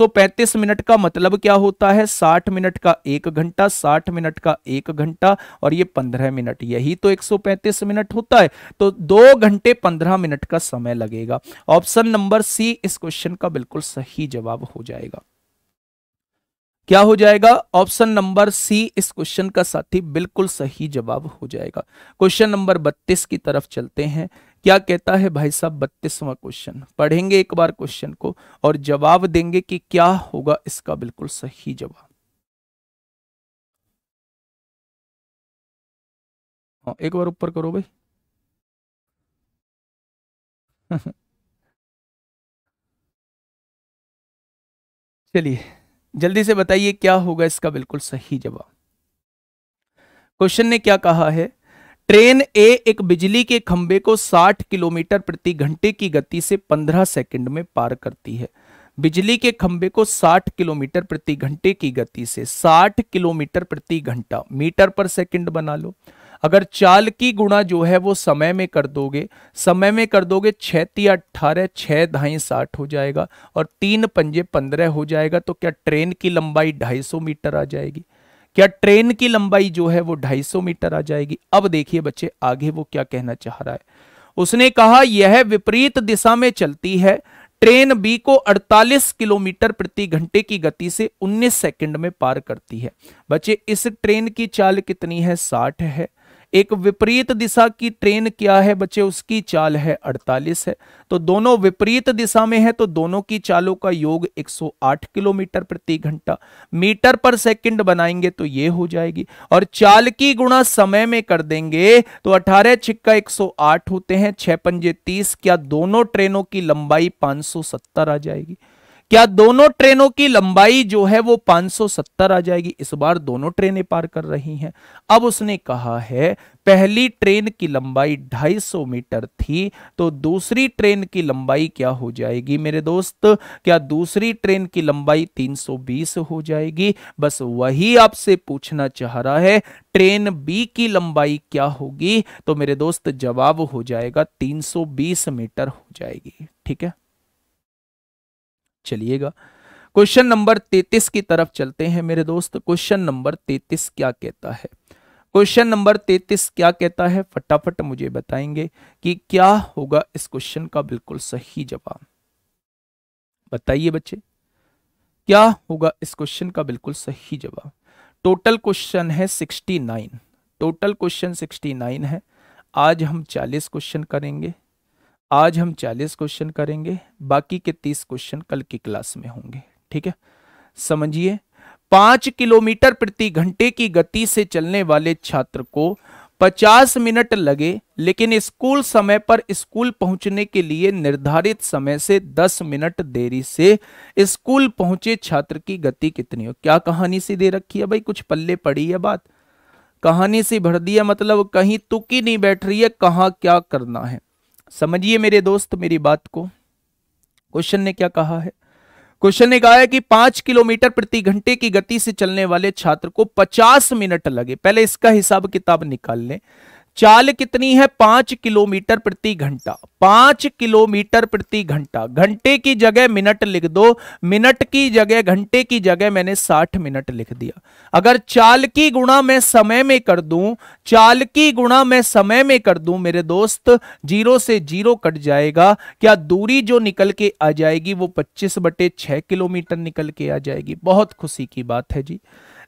मिनट का मतलब क्या होता है साठ मिनट का एक घंटा साठ मिनट का एक घंटा घंटा और ये पंद्रह मिनट यही तो एक सौ पैंतीस मिनट होता है तो दो घंटे पंद्रह मिनट का समय लगेगा ऑप्शन नंबर सी इस क्वेश्चन का बिल्कुल सही जवाब हो जाएगा क्या हो जाएगा ऑप्शन नंबर सी इस क्वेश्चन का साथी बिल्कुल सही जवाब हो जाएगा क्वेश्चन नंबर 32 की तरफ चलते हैं क्या कहता है भाई साहब बत्तीसवां क्वेश्चन पढ़ेंगे एक बार क्वेश्चन को और जवाब देंगे कि क्या होगा इसका बिल्कुल सही जवाब हाँ एक बार ऊपर करो भाई चलिए जल्दी से बताइए क्या होगा इसका बिल्कुल सही जवाब क्वेश्चन ने क्या कहा है ट्रेन ए एक बिजली के खंबे को 60 किलोमीटर प्रति घंटे की गति से 15 सेकंड में पार करती है बिजली के खंबे को 60 किलोमीटर प्रति घंटे की गति से 60 किलोमीटर प्रति घंटा मीटर पर सेकंड बना लो अगर चाल की गुणा जो है वो समय में कर दोगे समय में कर दोगे छः ती अट्ठारह छः ढाई साठ हो जाएगा और तीन पंजे पंद्रह हो जाएगा तो क्या ट्रेन की लंबाई ढाई सौ मीटर आ जाएगी क्या ट्रेन की लंबाई जो है वो ढाई सौ मीटर आ जाएगी अब देखिए बच्चे आगे वो क्या कहना चाह रहा है उसने कहा यह विपरीत दिशा में चलती है ट्रेन बी को 48 किलोमीटर प्रति घंटे की गति से 19 सेकंड में पार करती है बच्चे इस ट्रेन की चाल कितनी है 60 है एक विपरीत दिशा की ट्रेन क्या है बच्चे उसकी चाल है 48 है तो दोनों विपरीत दिशा में है तो दोनों की चालों का योग 108 किलोमीटर प्रति घंटा मीटर पर सेकंड बनाएंगे तो ये हो जाएगी और चाल की गुणा समय में कर देंगे तो अठारह छिक्का 108 होते हैं छह पंजे तीस क्या दोनों ट्रेनों की लंबाई 570 आ जाएगी क्या दोनों ट्रेनों की लंबाई जो है वो 570 आ जाएगी इस बार दोनों ट्रेनें पार कर रही हैं अब उसने कहा है पहली ट्रेन की लंबाई 250 मीटर थी तो दूसरी ट्रेन की लंबाई क्या हो जाएगी मेरे दोस्त क्या दूसरी ट्रेन की लंबाई 320 हो जाएगी बस वही आपसे पूछना चाह रहा है ट्रेन बी की लंबाई क्या होगी तो मेरे दोस्त जवाब हो जाएगा तीन मीटर हो जाएगी ठीक है चलिएगा क्वेश्चन नंबर तेतीस की तरफ चलते हैं मेरे दोस्त क्वेश्चन नंबर तेतीस क्या कहता है क्वेश्चन नंबर तेतीस क्या कहता है फटाफट मुझे बताएंगे कि क्या होगा इस क्वेश्चन का बिल्कुल सही जवाब बताइए बच्चे क्या होगा इस क्वेश्चन का बिल्कुल सही जवाब टोटल क्वेश्चन है sixty nine total question sixty nine है आज हम चालीस क्वेश्चन करेंगे आज हम 40 क्वेश्चन करेंगे बाकी के 30 क्वेश्चन कल की क्लास में होंगे ठीक है समझिए पांच किलोमीटर प्रति घंटे की गति से चलने वाले छात्र को 50 मिनट लगे लेकिन स्कूल समय पर स्कूल पहुंचने के लिए निर्धारित समय से 10 मिनट देरी से स्कूल पहुंचे छात्र की गति कितनी हो क्या कहानी से दे रखी है भाई कुछ पल्ले पड़ी है बात कहानी से भर दिया मतलब कहीं तुकी नहीं बैठ रही है कहा क्या करना है समझिए मेरे दोस्त मेरी बात को क्वेश्चन ने क्या कहा है क्वेश्चन ने कहा है कि पांच किलोमीटर प्रति घंटे की गति से चलने वाले छात्र को पचास मिनट लगे पहले इसका हिसाब किताब निकाल लें चाल कितनी है पांच किलोमीटर प्रति घंटा पांच किलोमीटर प्रति घंटा घंटे की जगह मिनट लिख दो मिनट की जगह घंटे की जगह मैंने साठ मिनट लिख दिया अगर चाल की गुणा मैं समय में कर दूं चाल की गुणा मैं समय में कर दूं मेरे दोस्त जीरो से जीरो कट जाएगा क्या दूरी जो निकल के आ जाएगी वो पच्चीस बटे छह किलोमीटर निकल के आ जाएगी बहुत खुशी की बात है जी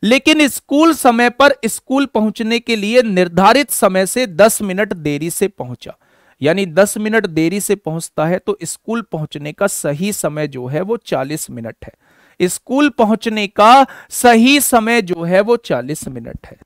लेकिन स्कूल समय पर स्कूल पहुंचने के लिए निर्धारित समय से 10 मिनट देरी से पहुंचा यानी 10 मिनट देरी से पहुंचता है तो स्कूल पहुंचने का सही समय जो है वो 40 मिनट है स्कूल पहुंचने का सही समय जो है वो 40 मिनट है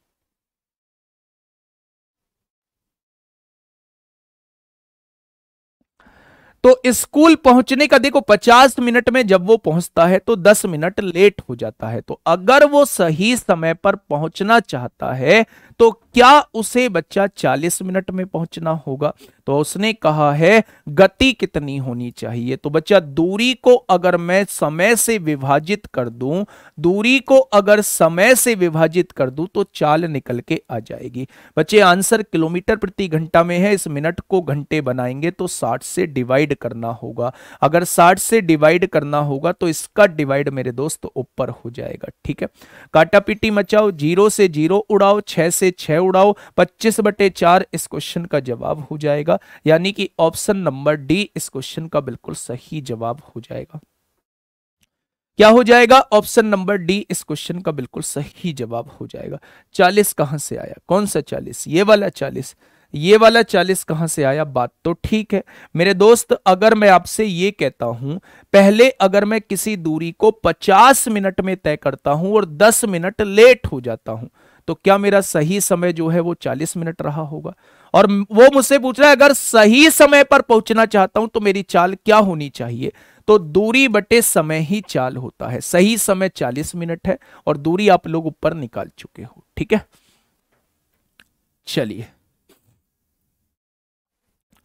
तो स्कूल पहुंचने का देखो 50 मिनट में जब वो पहुंचता है तो 10 मिनट लेट हो जाता है तो अगर वो सही समय पर पहुंचना चाहता है तो क्या उसे बच्चा 40 मिनट में पहुंचना होगा तो उसने कहा है गति कितनी होनी चाहिए तो बच्चा दूरी को अगर मैं समय से विभाजित कर दूं दूरी को अगर समय से विभाजित कर दूं तो चाल निकल के आ जाएगी बच्चे आंसर किलोमीटर प्रति घंटा में है इस मिनट को घंटे बनाएंगे तो 60 से डिवाइड करना होगा अगर 60 से डिवाइड करना होगा तो इसका डिवाइड मेरे दोस्त ऊपर हो जाएगा ठीक है काटापिटी मचाओ जीरो से जीरो उड़ाओ छह से छह उड़ाओ पच्चीस बटे चार इस क्वेश्चन का जवाब हो जाएगा यानी कि ऑप्शन नंबर डी इस क्वेश्चन का बिल्कुल सही जवाब हो जाएगा क्या हो जाएगा ऑप्शन नंबर डी इस क्वेश्चन का बिल्कुल सही जवाब हो जाएगा चालीस कहां से आया कौन सा चालीस ये वाला चालीस ये वाला चालीस कहां से आया बात तो ठीक है मेरे दोस्त अगर मैं आपसे ये कहता हूं पहले अगर मैं किसी दूरी को पचास मिनट में तय करता हूं और दस मिनट लेट हो जाता हूं तो क्या मेरा सही समय जो है वो चालीस मिनट रहा होगा और वो मुझसे पूछ रहा है अगर सही समय पर पहुंचना चाहता हूं तो मेरी चाल क्या होनी चाहिए तो दूरी बटे समय ही चाल होता है सही समय चालीस मिनट है और दूरी आप लोग ऊपर निकाल चुके हो ठीक है चलिए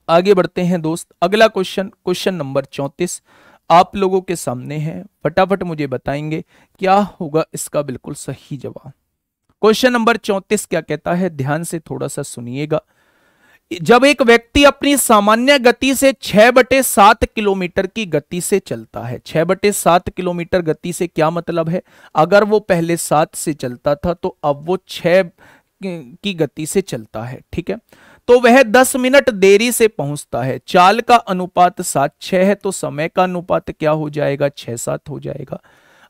आगे बढ़ते हैं दोस्त अगला क्वेश्चन क्वेश्चन नंबर चौंतीस आप लोगों के सामने है फटाफट मुझे बताएंगे क्या होगा इसका बिल्कुल सही जवाब क्वेश्चन नंबर चौंतीस क्या कहता है ध्यान से थोड़ा सा सुनिएगा जब एक व्यक्ति अपनी सामान्य गति से छह बटे सात किलोमीटर की गति से चलता है छह बटे सात किलोमीटर गति से क्या मतलब है अगर वो पहले सात से चलता था तो अब वो छह की गति से चलता है ठीक है तो वह दस मिनट देरी से पहुंचता है चाल का अनुपात सात छह है तो समय का अनुपात क्या हो जाएगा छह सात हो जाएगा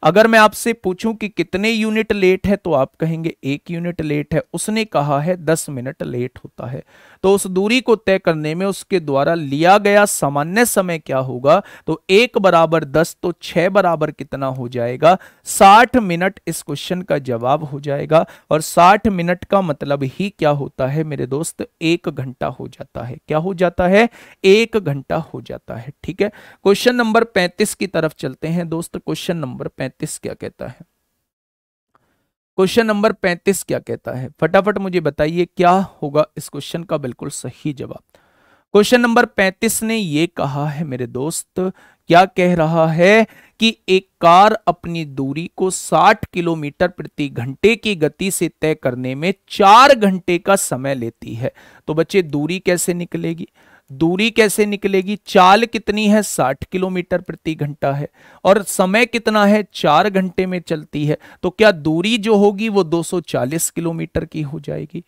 अगर मैं आपसे पूछूं कि कितने यूनिट लेट है तो आप कहेंगे एक यूनिट लेट है उसने कहा है दस मिनट लेट होता है तो उस दूरी को तय करने में उसके द्वारा लिया गया सामान्य समय क्या होगा तो एक बराबर दस तो छह बराबर कितना हो जाएगा साठ मिनट इस क्वेश्चन का जवाब हो जाएगा और साठ मिनट का मतलब ही क्या होता है मेरे दोस्त एक घंटा हो जाता है क्या हो जाता है एक घंटा हो जाता है ठीक है क्वेश्चन नंबर पैंतीस की तरफ चलते हैं दोस्त क्वेश्चन नंबर पैंतीस पैंतीस क्या कहता है क्वेश्चन नंबर पैंतीस क्या कहता है फटाफट मुझे बताइए क्या होगा इस क्वेश्चन का बिल्कुल सही जवाब क्वेश्चन नंबर पैंतीस ने ये कहा है मेरे दोस्त क्या कह रहा है कि एक कार अपनी दूरी को 60 किलोमीटर प्रति घंटे की गति से तय करने में चार घंटे का समय लेती है तो बच्चे दूरी कैसे निकलेगी दूरी कैसे निकलेगी चाल कितनी है 60 किलोमीटर प्रति घंटा है और समय कितना है चार घंटे में चलती है तो क्या दूरी जो होगी वो 240 किलोमीटर की हो जाएगी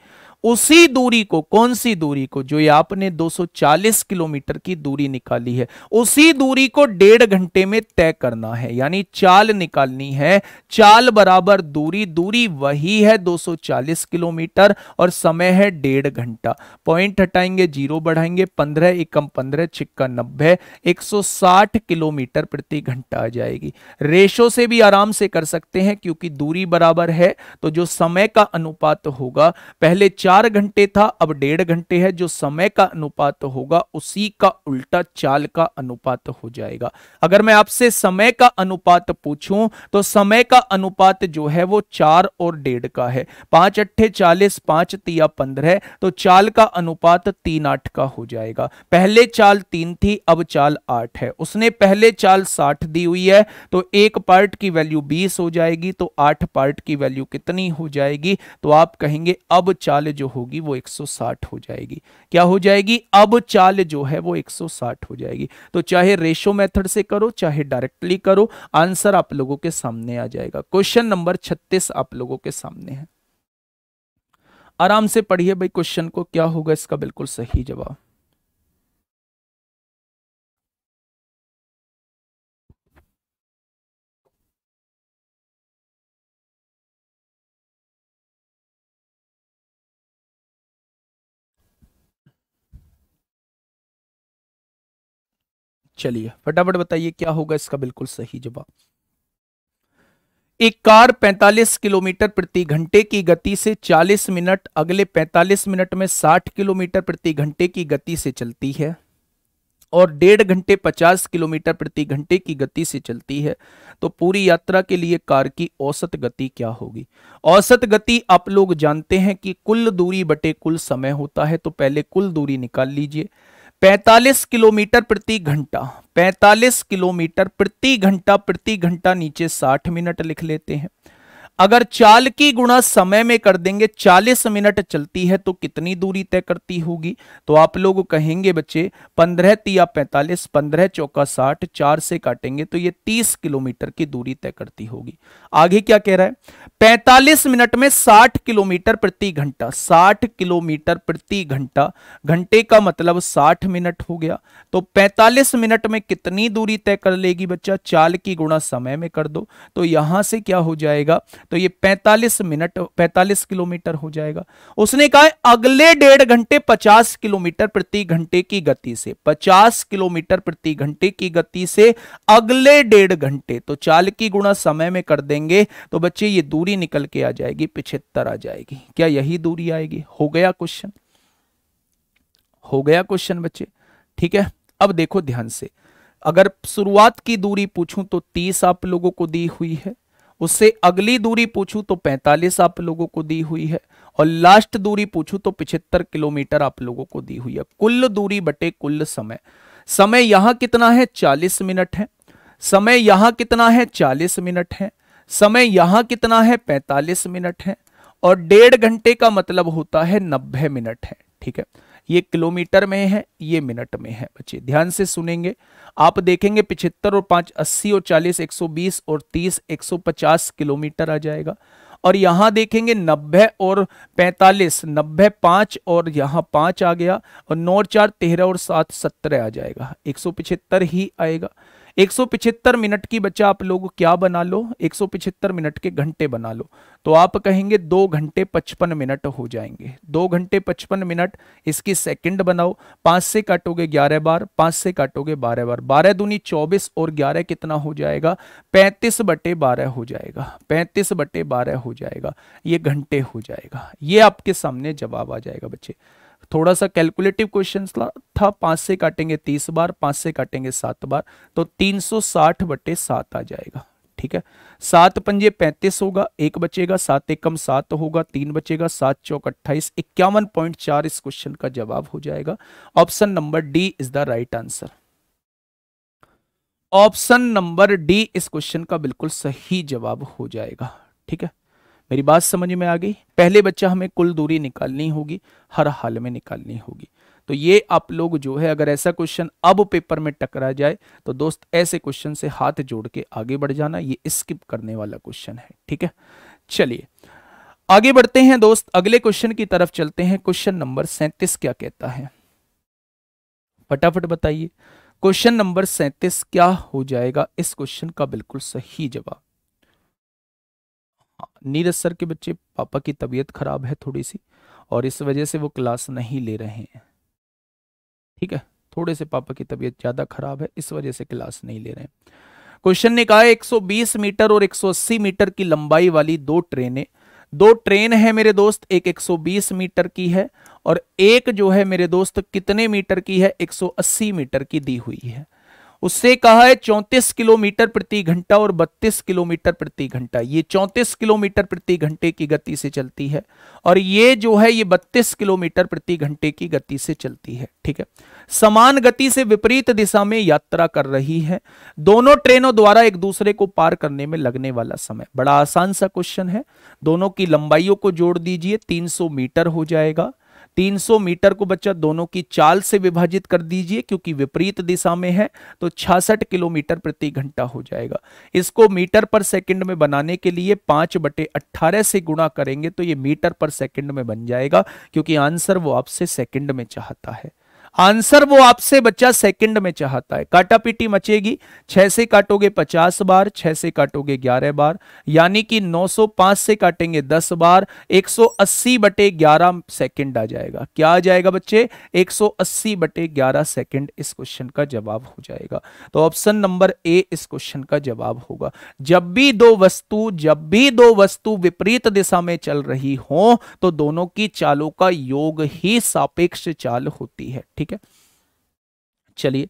उसी दूरी को कौन सी दूरी को जो ये आपने 240 किलोमीटर की दूरी निकाली है उसी दूरी को डेढ़ घंटे में तय करना है यानी चाल निकालनी है चाल बराबर दूरी दूरी वही है 240 किलोमीटर और समय है डेढ़ घंटा पॉइंट हटाएंगे जीरो बढ़ाएंगे पंद्रह एकम पंद्रह छिक्का नब्बे 160 किलोमीटर प्रति घंटा आ जाएगी रेशो से भी आराम से कर सकते हैं क्योंकि दूरी बराबर है तो जो समय का अनुपात होगा पहले चार घंटे था अब डेढ़ घंटे है जो समय का अनुपात होगा उसी का उल्टा चाल का अनुपात हो जाएगा अगर मैं आपसे समय का अनुपात पूछूं तो समय का अनुपात जो है वो चार और डेढ़ का है पांच अट्ठे चालीस पांच तिया पंद्रह तो चाल का अनुपात तीन आठ का हो जाएगा पहले चाल तीन थी अब चाल आठ है उसने पहले चाल साठ दी हुई है तो एक पार्ट की वैल्यू बीस हो जाएगी तो आठ पार्ट की वैल्यू कितनी हो जाएगी तो आप कहेंगे अब चाल जो होगी वो 160 हो जाएगी क्या हो जाएगी अब चाल जो है वो 160 हो जाएगी तो चाहे रेशो मेथड से करो चाहे डायरेक्टली करो आंसर आप लोगों के सामने आ जाएगा क्वेश्चन नंबर छत्तीस आप लोगों के सामने है आराम से पढ़िए भाई क्वेश्चन को क्या होगा इसका बिल्कुल सही जवाब चलिए फटाफट बताइए क्या होगा इसका बिल्कुल सही जवाब एक कार 45 किलोमीटर प्रति घंटे की गति से 40 मिनट अगले 45 मिनट में 60 किलोमीटर प्रति घंटे की गति से चलती है और डेढ़ घंटे 50 किलोमीटर प्रति घंटे की गति से चलती है तो पूरी यात्रा के लिए कार की औसत गति क्या होगी औसत गति आप लोग जानते हैं कि कुल दूरी बटे कुल समय होता है तो पहले कुल दूरी निकाल लीजिए 45 किलोमीटर प्रति घंटा 45 किलोमीटर प्रति घंटा प्रति घंटा नीचे 60 मिनट लिख लेते हैं अगर चाल की गुणा समय में कर देंगे 40 मिनट चलती है तो कितनी दूरी तय करती होगी तो आप लोग कहेंगे बच्चे 15 तिया 45 15 चौका 60 चार से काटेंगे तो ये 30 किलोमीटर की दूरी तय करती होगी आगे क्या कह रहा है 45 मिनट में 60 किलोमीटर प्रति घंटा 60 किलोमीटर प्रति घंटा घंटे का मतलब 60 मिनट हो गया तो 45 मिनट में कितनी दूरी तय कर लेगी बच्चा चाल की गुणा समय में कर दो तो यहां से क्या हो जाएगा तो ये 45 मिनट 45 किलोमीटर हो जाएगा उसने कहा अगले डेढ़ घंटे 50 किलोमीटर प्रति घंटे की गति से 50 किलोमीटर प्रति घंटे की गति से अगले डेढ़ घंटे तो चाल की गुणा समय में कर देंगे करेंगे तो बच्चे ये दूरी निकल के आ जाएगी पिछहत्तर आ जाएगी क्या यही दूरी आएगी हो गया क्वेश्चन हो गया क्वेश्चन बच्चे ठीक है अब देखो ध्यान से अगर शुरुआत की दूरी पूछूं तो तीस आप लोगों को दी हुई है उससे अगली दूरी पूछूं तो 45 आप लोगों को दी हुई है और लास्ट दूरी पूछूं तो 75 किलोमीटर आप लोगों को दी हुई है कुल दूरी बटे कुल समय समय यहां कितना है 40 मिनट है समय यहां कितना है 40 मिनट है समय यहां कितना है 45 मिनट है और डेढ़ घंटे का मतलब होता है 90 मिनट है ठीक है ये किलोमीटर में है ये मिनट में है बच्चे ध्यान से सुनेंगे आप देखेंगे पिछहत्तर और पांच अस्सी और चालीस एक सौ बीस और तीस एक सौ पचास किलोमीटर आ जाएगा और यहां देखेंगे नब्बे और पैंतालीस नब्बे पांच और यहां पांच आ गया और नौ चार तेरह और सात सत्रह आ जाएगा एक सौ पिछहत्तर ही आएगा 175 मिनट की बच्चा आप लोग क्या बना लो 175 मिनट के घंटे बना लो तो आप कहेंगे दो घंटे 55 मिनट हो जाएंगे दो घंटे 55 मिनट इसकी सेकंड बनाओ पांच से काटोगे 11 बार पांच से काटोगे 12 बार 12 दूनी 24 और 11 कितना हो जाएगा 35 बटे 12 हो जाएगा 35 बटे 12 हो जाएगा ये घंटे हो जाएगा ये आपके सामने जवाब आ जाएगा बच्चे थोड़ा सा कैलकुलेटिव क्वेश्चन था पांच से काटेंगे तीस बार पांच से काटेंगे सात बार तो तीन सौ साठ बटे सात आ जाएगा ठीक है सात पंजे पैंतीस होगा एक बचेगा सात एकम कम सात होगा तीन बचेगा सात चौक अट्ठाईस इक्यावन पॉइंट चार इस क्वेश्चन का जवाब हो जाएगा option number D is the right answer option number D इस क्वेश्चन का बिल्कुल सही जवाब हो जाएगा ठीक है मेरी बात समझ में आ गई पहले बच्चा हमें कुल दूरी निकालनी होगी हर हाल में निकालनी होगी तो ये आप लोग जो है अगर ऐसा क्वेश्चन अब पेपर में टकरा जाए तो दोस्त ऐसे क्वेश्चन से हाथ जोड़ के आगे बढ़ जाना ये स्किप करने वाला क्वेश्चन है ठीक है चलिए आगे बढ़ते हैं दोस्त अगले क्वेश्चन की तरफ चलते हैं क्वेश्चन नंबर सैंतीस क्या कहता है फटाफट बताइए क्वेश्चन नंबर सैंतीस क्या हो जाएगा इस क्वेश्चन का बिल्कुल सही जवाब नीरज सर के बच्चे पापा की तबीयत खराब है थोड़ी सी और इस वजह से वो क्लास नहीं ले रहे हैं ठीक है थोड़े से पापा की तबीयत ज़्यादा खराब है इस वजह से क्लास नहीं ले रहे हैं क्वेश्चन ने कहा 120 मीटर और 180 मीटर की लंबाई वाली दो ट्रेनें दो ट्रेन है मेरे दोस्त एक 120 मीटर की है और एक जो है मेरे दोस्त कितने मीटर की है 180 मीटर की दी हुई है उससे कहा है चौंतीस किलोमीटर प्रति घंटा और बत्तीस किलोमीटर प्रति घंटा ये चौंतीस किलोमीटर प्रति घंटे की गति से चलती है और ये जो है ये बत्तीस किलोमीटर प्रति घंटे की गति से चलती है ठीक है समान गति से विपरीत दिशा में यात्रा कर रही है दोनों ट्रेनों द्वारा एक दूसरे को पार करने में लगने वाला समय बड़ा आसान सा क्वेश्चन है दोनों की लंबाइयों को जोड़ दीजिए तीन मीटर हो जाएगा 300 मीटर को बच्चा दोनों की चाल से विभाजित कर दीजिए क्योंकि विपरीत दिशा में है तो 66 किलोमीटर प्रति घंटा हो जाएगा इसको मीटर पर सेकंड में बनाने के लिए पांच बटे अट्ठारह से गुणा करेंगे तो ये मीटर पर सेकंड में बन जाएगा क्योंकि आंसर वो आपसे सेकंड में चाहता है आंसर वो आपसे बच्चा सेकंड में चाहता है काटा पीटी मचेगी छह से काटोगे पचास बार छह से काटोगे ग्यारह बार यानी कि नौ सौ पांच से काटेंगे दस बार एक सौ अस्सी बटे ग्यारह सेकंड आ जाएगा क्या आ जाएगा बच्चे एक सौ अस्सी बटे ग्यारह सेकंड इस क्वेश्चन का जवाब हो जाएगा तो ऑप्शन नंबर ए इस क्वेश्चन का जवाब होगा जब भी दो वस्तु जब भी दो वस्तु विपरीत दिशा में चल रही हो तो दोनों की चालों का योग ही सापेक्ष चाल होती है ठीक ठीक है चलिए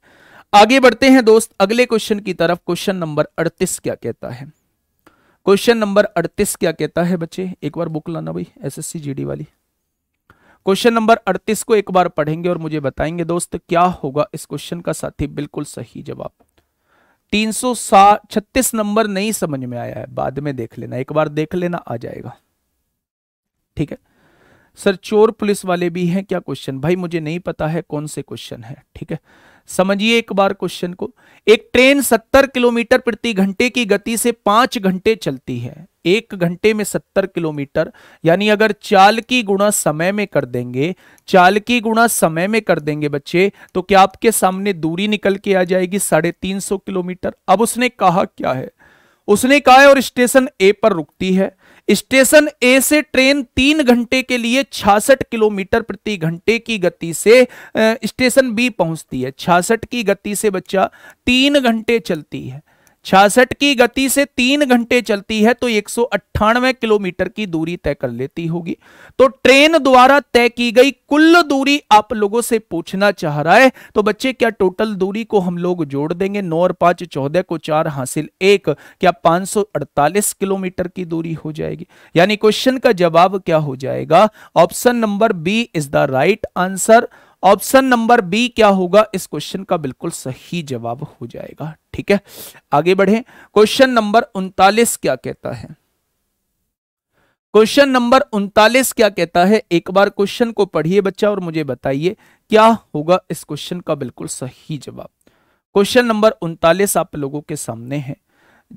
आगे बढ़ते हैं दोस्त अगले क्वेश्चन की तरफ क्वेश्चन नंबर अड़तीस क्या कहता है क्वेश्चन नंबर अड़तीस क्या कहता है बच्चे एक बार बुक लाना भाई एसएससी जीडी वाली क्वेश्चन नंबर अड़तीस को एक बार पढ़ेंगे और मुझे बताएंगे दोस्त क्या होगा इस क्वेश्चन का साथी बिल्कुल सही जवाब तीन सौ छत्तीस नंबर नहीं समझ में आया है बाद में देख लेना एक बार देख लेना आ जाएगा ठीक है सर चोर पुलिस वाले भी हैं क्या क्वेश्चन भाई मुझे नहीं पता है कौन से क्वेश्चन है ठीक है समझिए एक बार क्वेश्चन को एक ट्रेन सत्तर किलोमीटर प्रति घंटे की गति से पांच घंटे चलती है एक घंटे में सत्तर किलोमीटर यानी अगर चाल की गुणा समय में कर देंगे चाल की गुणा समय में कर देंगे बच्चे तो क्या आपके सामने दूरी निकल के आ जाएगी साढ़े तीन सौ किलोमीटर अब उसने कहा क्या है उसने कहा है और स्टेशन ए पर रुकती है स्टेशन ए से ट्रेन तीन घंटे के लिए 66 किलोमीटर प्रति घंटे की गति से स्टेशन बी पहुंचती है 66 की गति से बच्चा तीन घंटे चलती है छियासठ की गति से तीन घंटे चलती है तो एक किलोमीटर की दूरी तय कर लेती होगी तो ट्रेन द्वारा तय की गई कुल दूरी आप लोगों से पूछना चाह रहा है तो बच्चे क्या टोटल दूरी को हम लोग जोड़ देंगे नौ और पांच चौदह को चार हासिल एक क्या 548 किलोमीटर की दूरी हो जाएगी यानी क्वेश्चन का जवाब क्या हो जाएगा option number B is the right answer option number B क्या होगा इस क्वेश्चन का बिल्कुल सही जवाब हो जाएगा ठीक है आगे बढ़े क्वेश्चन नंबर उनतालीस क्या कहता है क्वेश्चन नंबर उनतालीस क्या कहता है एक बार क्वेश्चन को पढ़िए बच्चा और मुझे बताइए क्या होगा इस क्वेश्चन का बिल्कुल सही जवाब क्वेश्चन नंबर उनतालीस आप लोगों के सामने है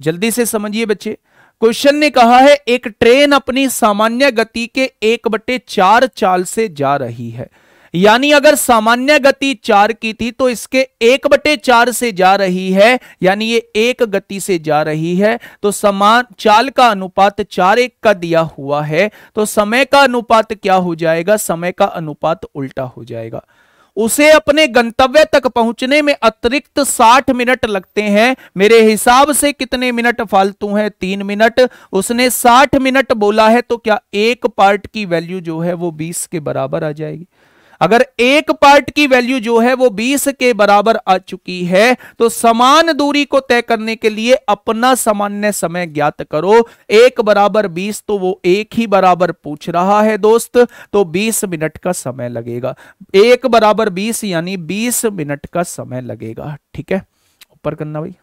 जल्दी से समझिए बच्चे क्वेश्चन ने कहा है एक ट्रेन अपनी सामान्य गति के एक बटे चार चाल से जा रही है यानी अगर सामान्य गति चार की थी तो इसके एक बटे चार से जा रही है यानी ये एक गति से जा रही है तो समान चाल का अनुपात चार एक का दिया हुआ है तो समय का अनुपात क्या हो जाएगा समय का अनुपात उल्टा हो जाएगा उसे अपने गंतव्य तक पहुंचने में अतिरिक्त 60 मिनट लगते हैं मेरे हिसाब से कितने मिनट फालतू हैं तीन मिनट उसने 60 मिनट बोला है तो क्या एक पार्ट की वैल्यू जो है वो 20 के बराबर आ जाएगी अगर एक पार्ट की वैल्यू जो है वो 20 के बराबर आ चुकी है तो समान दूरी को तय करने के लिए अपना सामान्य समय ज्ञात करो एक बराबर 20 तो वो एक ही बराबर पूछ रहा है दोस्त तो 20 मिनट का समय लगेगा एक बराबर 20 यानी 20 मिनट का समय लगेगा ठीक है ऊपर करना भाई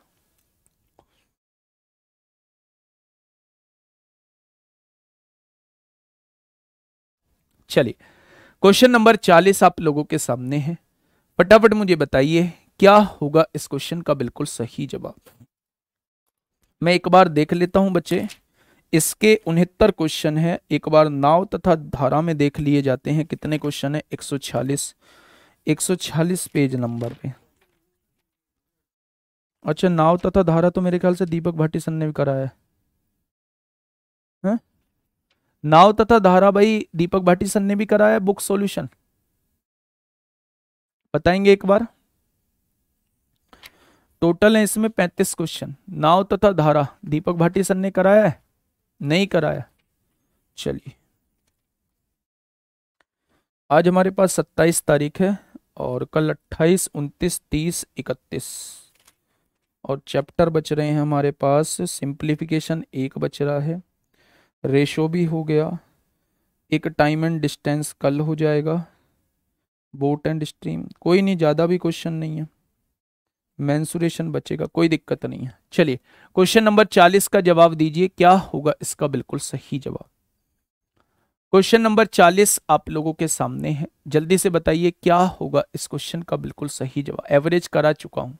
चलिए क्वेश्चन नंबर चालीस आप लोगों के सामने है फटाफट मुझे बताइए क्या होगा इस क्वेश्चन का बिल्कुल सही जवाब मैं एक बार देख लेता हूं बच्चे इसके उनहत्तर क्वेश्चन है एक बार नाव तथा धारा में देख लिए जाते हैं कितने क्वेश्चन है 146 146 पेज नंबर पे अच्छा नाव तथा धारा तो मेरे ख्याल से दीपक भाटी सन ने भी कराया है, है? हाँ? नाव तथा धाराबाई दीपक भाटी सर ने भी कराया बुक सॉल्यूशन बताएंगे एक बार टोटल है इसमें पैंतीस क्वेश्चन नाव तथा धारा दीपक भाटी सर ने कराया है नहीं कराया चलिए आज हमारे पास सत्ताईस तारीख है और कल अट्ठाईस उनतीस तीस इकतीस और चैप्टर बच रहे हैं हमारे पास सिंप्लीफिकेशन एक बच रहा है रेशो भी हो गया एक टाइम एंड डिस्टेंस कल हो जाएगा बोट एंड स्ट्रीम कोई नहीं ज़्यादा भी क्वेश्चन नहीं है मैंसुरेशन बचेगा कोई दिक्कत नहीं है चलिए क्वेश्चन नंबर चालीस का जवाब दीजिए क्या होगा इसका बिल्कुल सही जवाब क्वेश्चन नंबर चालीस आप लोगों के सामने है जल्दी से बताइए क्या होगा इस क्वेश्चन का बिल्कुल सही जवाब एवरेज करा चुका हूं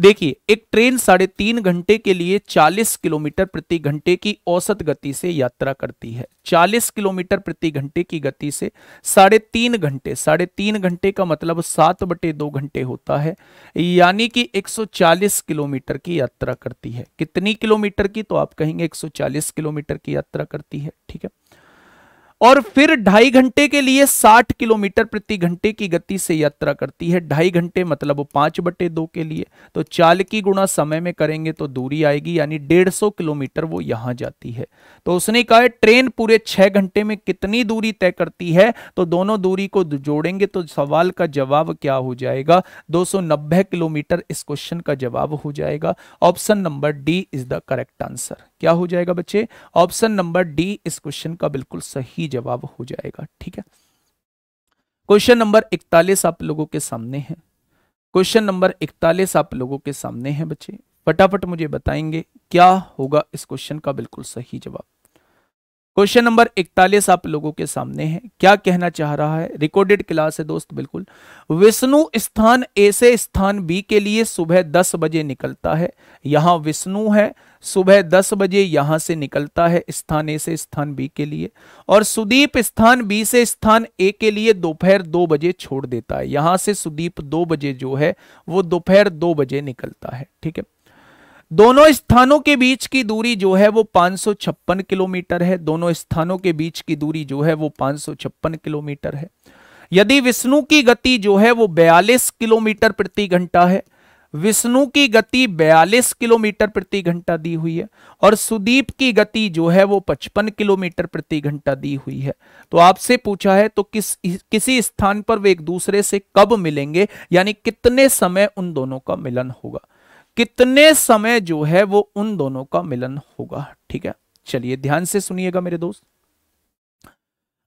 देखिए एक ट्रेन साढ़े तीन घंटे के लिए 40 किलोमीटर प्रति घंटे की औसत गति से यात्रा करती है 40 किलोमीटर प्रति घंटे की गति से साढ़े तीन घंटे साढ़े तीन घंटे का मतलब सात बटे दो घंटे होता है यानी कि 140 किलोमीटर की यात्रा करती है कितनी किलोमीटर की तो आप कहेंगे 140 किलोमीटर की यात्रा करती है ठीक है और फिर ढाई घंटे के लिए 60 किलोमीटर प्रति घंटे की गति से यात्रा करती है ढाई घंटे मतलब वो पांच बटे दो के लिए तो चाल की गुणा समय में करेंगे तो दूरी आएगी यानी डेढ़ सौ किलोमीटर वो यहां जाती है तो उसने कहा ट्रेन पूरे छह घंटे में कितनी दूरी तय करती है तो दोनों दूरी को जोड़ेंगे तो सवाल का जवाब क्या हो जाएगा दो किलोमीटर इस क्वेश्चन का जवाब हो जाएगा option number D is the correct answer क्या हो जाएगा बच्चे ऑप्शन नंबर डी इस क्वेश्चन का बिल्कुल सही सही जवाब हो जाएगा ठीक है क्वेश्चन नंबर इकतालीस आप लोगों के सामने है क्वेश्चन नंबर इकतालीस आप लोगों के सामने है बच्चे फटाफट मुझे बताएंगे क्या होगा इस क्वेश्चन का बिल्कुल सही जवाब क्वेश्चन नंबर 41 आप लोगों के सामने है क्या कहना चाह रहा है रिकॉर्डेड क्लास है दोस्त बिल्कुल विष्णु स्थान ए से स्थान बी के लिए सुबह 10 बजे निकलता है यहां विष्णु है सुबह 10 बजे यहां से निकलता है स्थान ए से स्थान बी के लिए और सुदीप स्थान बी से स्थान ए के लिए दोपहर दो बजे छोड़ देता है यहां से सुदीप दो बजे जो है वो दोपहर दो बजे निकलता है ठीक है दोनों स्थानों के बीच की दूरी जो है वो पांच किलोमीटर है दोनों स्थानों के बीच की दूरी जो है वो पांच किलोमीटर है यदि विष्णु की गति जो है वो 42 किलोमीटर प्रति घंटा है विष्णु की गति 42 किलोमीटर प्रति घंटा दी हुई है और सुदीप की गति जो है वो 55 किलोमीटर प्रति घंटा दी हुई है तो आपसे पूछा है तो किस किसी स्थान पर वे एक दूसरे से कब मिलेंगे यानी कितने समय उन दोनों का मिलन होगा कितने समय जो है वो उन दोनों का मिलन होगा ठीक है चलिए ध्यान से सुनिएगा मेरे दोस्त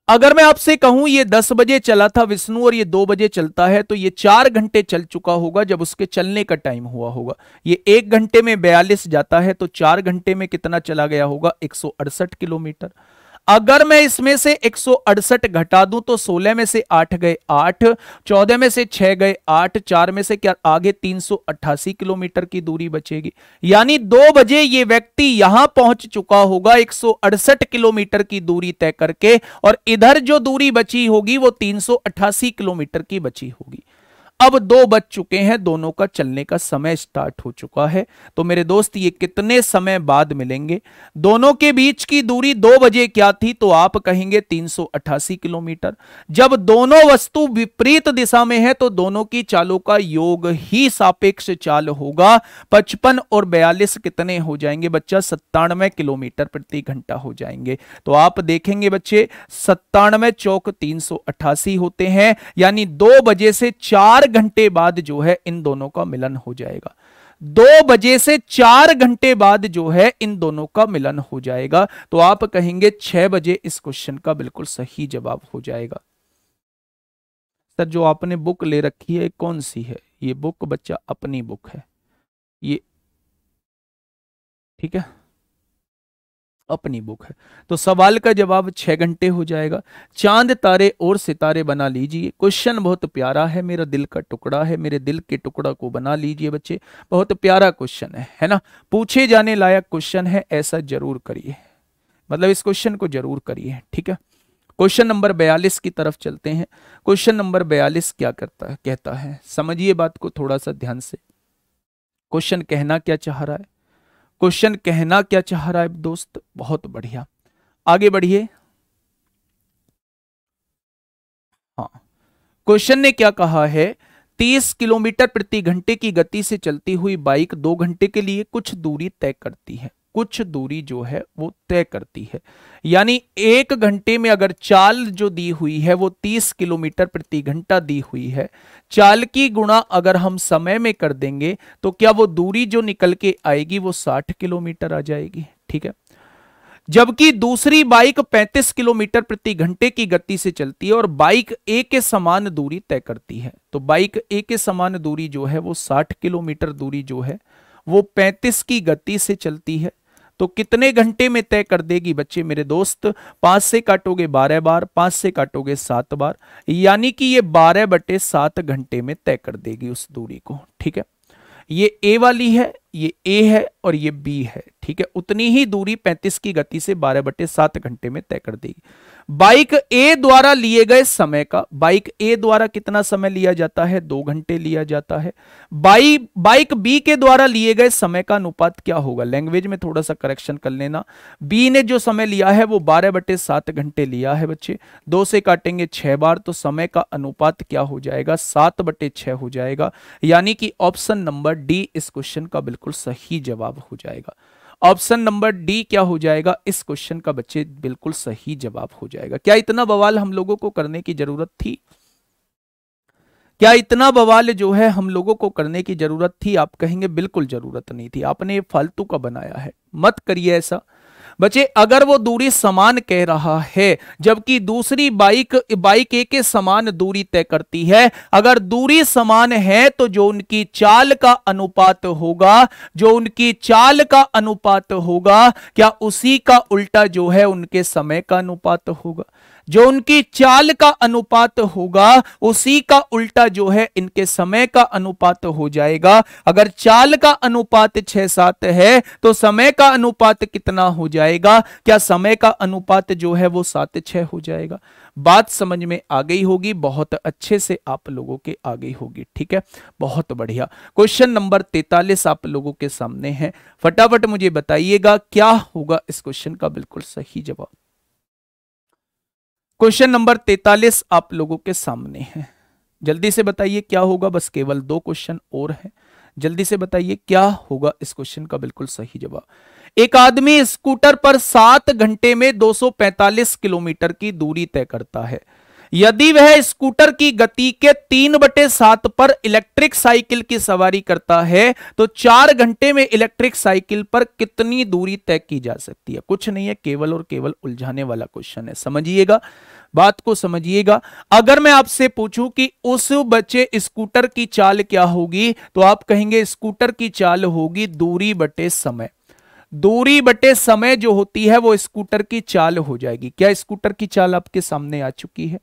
अगर मैं आपसे कहूं ये दस बजे चला था विष्णु और ये दो बजे चलता है तो ये चार घंटे चल चुका होगा जब उसके चलने का टाइम हुआ होगा ये एक घंटे में बयालीस जाता है तो चार घंटे में कितना चला गया होगा एक किलोमीटर अगर मैं इसमें से एक घटा दूं तो 16 में से 8 गए 8 14 में से 6 गए 8 4 में से क्या आगे 388 किलोमीटर की दूरी बचेगी यानी दो बजे ये व्यक्ति यहां पहुंच चुका होगा एक किलोमीटर की दूरी तय करके और इधर जो दूरी बची होगी वो तीन किलोमीटर की बची होगी अब दो बज चुके हैं दोनों का चलने का समय स्टार्ट हो चुका है तो मेरे दोस्त ये कितने समय बाद मिलेंगे दोनों के बीच की दूरी दो बजे क्या थी तो आप कहेंगे 388 किलोमीटर जब दोनों वस्तु विपरीत दिशा में है तो दोनों की चालों का योग ही सापेक्ष चाल होगा पचपन और बयालीस कितने हो जाएंगे बच्चा सत्तानवे किलोमीटर प्रति घंटा हो जाएंगे तो आप देखेंगे बच्चे सत्तानवे चौक तीन होते हैं यानी दो बजे से चार घंटे बाद जो है इन दोनों का मिलन हो जाएगा दो बजे से चार घंटे बाद जो है इन दोनों का मिलन हो जाएगा तो आप कहेंगे छह बजे इस क्वेश्चन का बिल्कुल सही जवाब हो जाएगा सर जो आपने बुक ले रखी है कौन सी है ये बुक बच्चा अपनी बुक है ये ठीक है अपनी बुक है तो सवाल का जवाब छः घंटे हो जाएगा चांद तारे और सितारे बना लीजिए क्वेश्चन बहुत प्यारा है मेरा दिल का टुकड़ा है मेरे दिल के टुकड़ा को बना लीजिए बच्चे बहुत प्यारा क्वेश्चन है है ना पूछे जाने लायक क्वेश्चन है ऐसा जरूर करिए मतलब इस क्वेश्चन को जरूर करिए ठीक है क्वेश्चन नंबर बयालीस की तरफ चलते हैं क्वेश्चन नंबर बयालीस क्या करता है कहता है समझिए बात को थोड़ा सा ध्यान से क्वेश्चन कहना क्या चाह रहा है क्वेश्चन कहना क्या चाह रहा है दोस्त बहुत बढ़िया आगे बढ़िए हाँ क्वेश्चन ने क्या कहा है तीस किलोमीटर प्रति घंटे की गति से चलती हुई बाइक दो घंटे के लिए कुछ दूरी तय करती है कुछ दूरी जो है वो तय करती है यानी एक घंटे में अगर चाल जो दी हुई है वो 30 किलोमीटर प्रति घंटा दी हुई है चालकी गुणा अगर हम समय में कर देंगे तो क्या वो दूरी जो निकल के आएगी वो 60 किलोमीटर आ जाएगी ठीक है जबकि दूसरी बाइक 35 किलोमीटर प्रति घंटे की गति से चलती है और बाइक ए के समान दूरी तय करती है तो बाइक ए के समान दूरी जो है वो 60 किलोमीटर दूरी जो है वो 35 की गति से चलती है तो कितने घंटे में तय कर देगी बच्चे मेरे दोस्त पांच से काटोगे बारह बार पांच से काटोगे सात बार यानी कि ये बारह बटे सात घंटे में तय कर देगी उस दूरी को ठीक है ये ए वाली है ये ए है और ये बी है ठीक है उतनी ही दूरी 35 की गति से 12 बटे सात घंटे में तय कर देगी बाइक ए द्वारा लिए गए समय का बाइक ए द्वारा कितना समय लिया जाता है दो घंटे लिया जाता है बाई बाइक बी के द्वारा लिए गए समय का अनुपात क्या होगा लैंग्वेज में थोड़ा सा करेक्शन कर लेना बी ने जो समय लिया है वो बारह बटे सात घंटे लिया है बच्चे दो से काटेंगे छह बार तो समय का अनुपात क्या हो जाएगा सात बटे हो जाएगा यानी कि ऑप्शन नंबर डी इस क्वेश्चन का बिल्कुल सही जवाब हो जाएगा ऑप्शन नंबर डी क्या हो जाएगा इस क्वेश्चन का बच्चे बिल्कुल सही जवाब हो जाएगा क्या इतना बवाल हम लोगों को करने की जरूरत थी क्या इतना बवाल जो है हम लोगों को करने की जरूरत थी आप कहेंगे बिल्कुल जरूरत नहीं थी आपने फालतू का बनाया है मत करिए ऐसा बच्चे अगर वो दूरी समान कह रहा है जबकि दूसरी बाइक बाइक एक समान दूरी तय करती है अगर दूरी समान है तो जो उनकी चाल का अनुपात होगा जो उनकी चाल का अनुपात होगा क्या उसी का उल्टा जो है उनके समय का अनुपात होगा जो उनकी चाल का अनुपात होगा उसी का उल्टा जो है इनके समय का अनुपात हो जाएगा अगर चाल का अनुपात छह सात है तो समय का अनुपात कितना हो जाएगा क्या समय का अनुपात जो है वो सात छह हो जाएगा बात समझ में आ गई होगी बहुत अच्छे से आप लोगों के आ गई होगी ठीक है बहुत बढ़िया क्वेश्चन नंबर तैतालीस आप लोगों के सामने है फटाफट मुझे बताइएगा क्या होगा इस क्वेश्चन का बिल्कुल सही जवाब क्वेश्चन नंबर तैतालीस आप लोगों के सामने है जल्दी से बताइए क्या होगा बस केवल दो क्वेश्चन और है जल्दी से बताइए क्या होगा इस क्वेश्चन का बिल्कुल सही जवाब एक आदमी स्कूटर पर सात घंटे में 245 किलोमीटर की दूरी तय करता है यदि वह स्कूटर की गति के तीन बटे सात पर इलेक्ट्रिक साइकिल की सवारी करता है तो चार घंटे में इलेक्ट्रिक साइकिल पर कितनी दूरी तय की जा सकती है कुछ नहीं है केवल और केवल उलझाने वाला क्वेश्चन है समझिएगा बात को समझिएगा अगर मैं आपसे पूछूं कि उस बच्चे स्कूटर की चाल क्या होगी तो आप कहेंगे स्कूटर की चाल होगी दूरी बटे समय दूरी बटे समय जो होती है वो स्कूटर की चाल हो जाएगी क्या स्कूटर की चाल आपके सामने आ चुकी है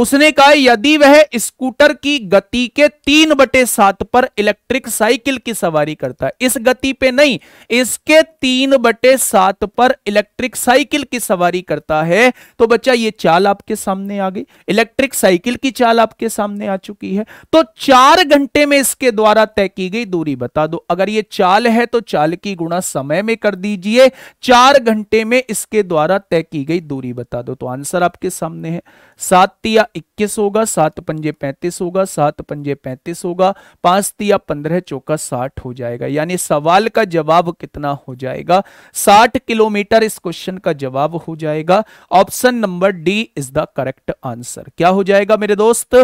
उसने कहा यदि वह स्कूटर की गति के तीन बटे सात पर इलेक्ट्रिक साइकिल की सवारी करता है इस गति पे नहीं इसके तीन बटे सात पर इलेक्ट्रिक साइकिल की सवारी करता है तो बच्चा ये चाल आपके सामने आ गई इलेक्ट्रिक साइकिल की चाल आपके सामने आ चुकी है तो चार घंटे में इसके द्वारा तय की गई दूरी बता दो अगर ये चाल है तो चाल की गुणा समय में कर दीजिए चार घंटे में इसके द्वारा तय की गई दूरी बता दो तो आंसर आपके सामने है सात तिया तिया इक्कीस होगा सात पंजे पैंतीस होगा सात पंजे पैंतीस होगा पांच तिया पंद्रह चौका साठ हो जाएगा यानी सवाल का जवाब कितना हो जाएगा साठ किलोमीटर इस क्वेश्चन का जवाब हो जाएगा option number D is the correct answer क्या हो जाएगा मेरे दोस्त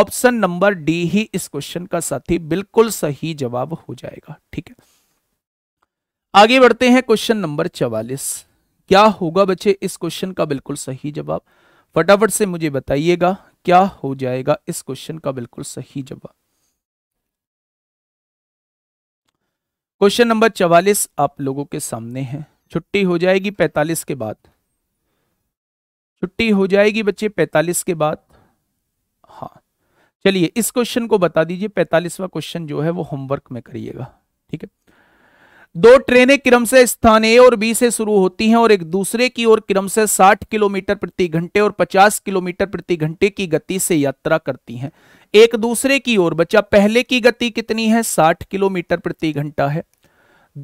ऑप्शन नंबर डी ही इस क्वेश्चन का साथी बिल्कुल सही जवाब हो जाएगा ठीक है आगे बढ़ते हैं क्वेश्चन नंबर चवालीस क्या होगा बच्चे इस क्वेश्चन का बिल्कुल सही जवाब फटाफट से मुझे बताइएगा क्या हो जाएगा इस क्वेश्चन का बिल्कुल सही जवाब क्वेश्चन नंबर चवालीस आप लोगों के सामने है छुट्टी हो जाएगी पैतालीस के बाद छुट्टी हो जाएगी बच्चे पैतालीस के बाद हाँ चलिए इस क्वेश्चन को बता दीजिए पैतालीसवा क्वेश्चन जो है वो होमवर्क में करिएगा ठीक है दो ट्रेनें क्रम से स्थान ए और बी से शुरू होती हैं और एक दूसरे की ओर क्रम से 60 किलोमीटर प्रति घंटे और 50 किलोमीटर प्रति घंटे की गति से यात्रा करती हैं एक दूसरे की ओर बच्चा पहले की गति कितनी है 60 किलोमीटर प्रति घंटा है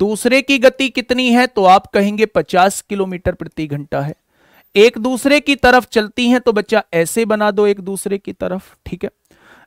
दूसरे की गति कितनी है तो आप कहेंगे 50 किलोमीटर प्रति घंटा है एक दूसरे की तरफ चलती हैं तो बच्चा ऐसे बना दो एक दूसरे की तरफ ठीक है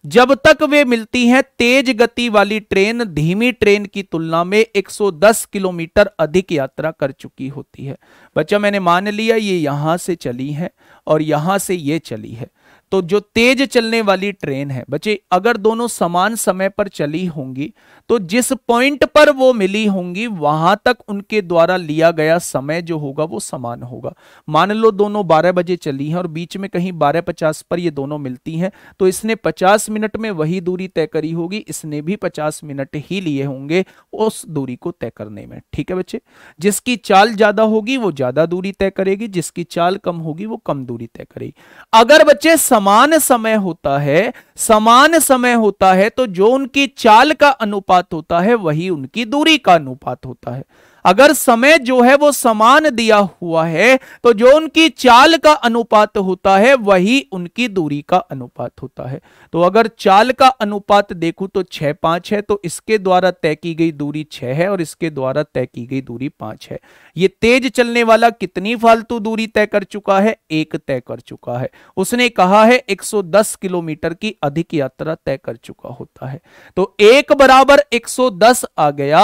जब तक वे मिलती हैं तेज गति वाली ट्रेन धीमी ट्रेन की तुलना में 110 किलोमीटर अधिक यात्रा कर चुकी होती है बच्चा मैंने मान लिया ये यहां से चली है और यहां से ये चली है तो जो तेज चलने वाली ट्रेन है बच्चे अगर दोनों समान समय पर चली होंगी तो जिस पॉइंट पर वो मिली होंगी वहां तक उनके द्वारा लिया गया समय जो होगा वो समान होगा मान लो दोनों 12 बजे चली हैं और बीच में कहीं 12:50 पर ये दोनों मिलती हैं तो इसने 50 मिनट में वही दूरी तय करी होगी इसने भी 50 मिनट ही लिए होंगे उस दूरी को तय करने में ठीक है बच्चे जिसकी चाल ज्यादा होगी वो ज्यादा दूरी तय करेगी जिसकी चाल कम होगी वो कम दूरी तय करेगी अगर बच्चे समान समय होता है समान समय होता है तो जो उनकी चाल का अनुपात अनुपात होता है वही उनकी दूरी का अनुपात होता है अगर समय जो है वो समान दिया हुआ है तो जो उनकी चाल का अनुपात होता है वही उनकी दूरी का अनुपात होता है तो अगर चाल का अनुपात देखू तो छह पांच है तो इसके द्वारा तय की गई दूरी छह है और इसके द्वारा तय की गई दूरी पांच है ये तेज चलने वाला कितनी फालतू दूरी तय कर चुका है एक तय कर चुका है उसने कहा है 110 किलोमीटर की अधिक यात्रा तय कर चुका होता है तो एक बराबर 110 आ गया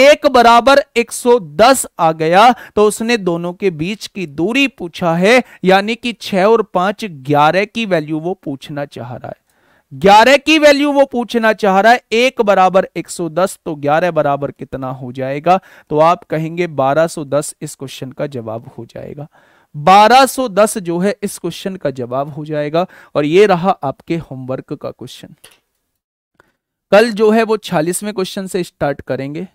एक बराबर 110 आ गया तो उसने दोनों के बीच की दूरी पूछा है यानी कि छह और पांच ग्यारह की वैल्यू वो पूछना चाह रहा है ग्यारह की वैल्यू वो पूछना चाह रहा है एक बराबर 110 तो ग्यारह बराबर कितना हो जाएगा तो आप कहेंगे 1210 इस क्वेश्चन का जवाब हो जाएगा 1210 जो है इस क्वेश्चन का जवाब हो जाएगा और ये रहा आपके होमवर्क का क्वेश्चन कल जो है वो छियालीसवें क्वेश्चन से स्टार्ट करेंगे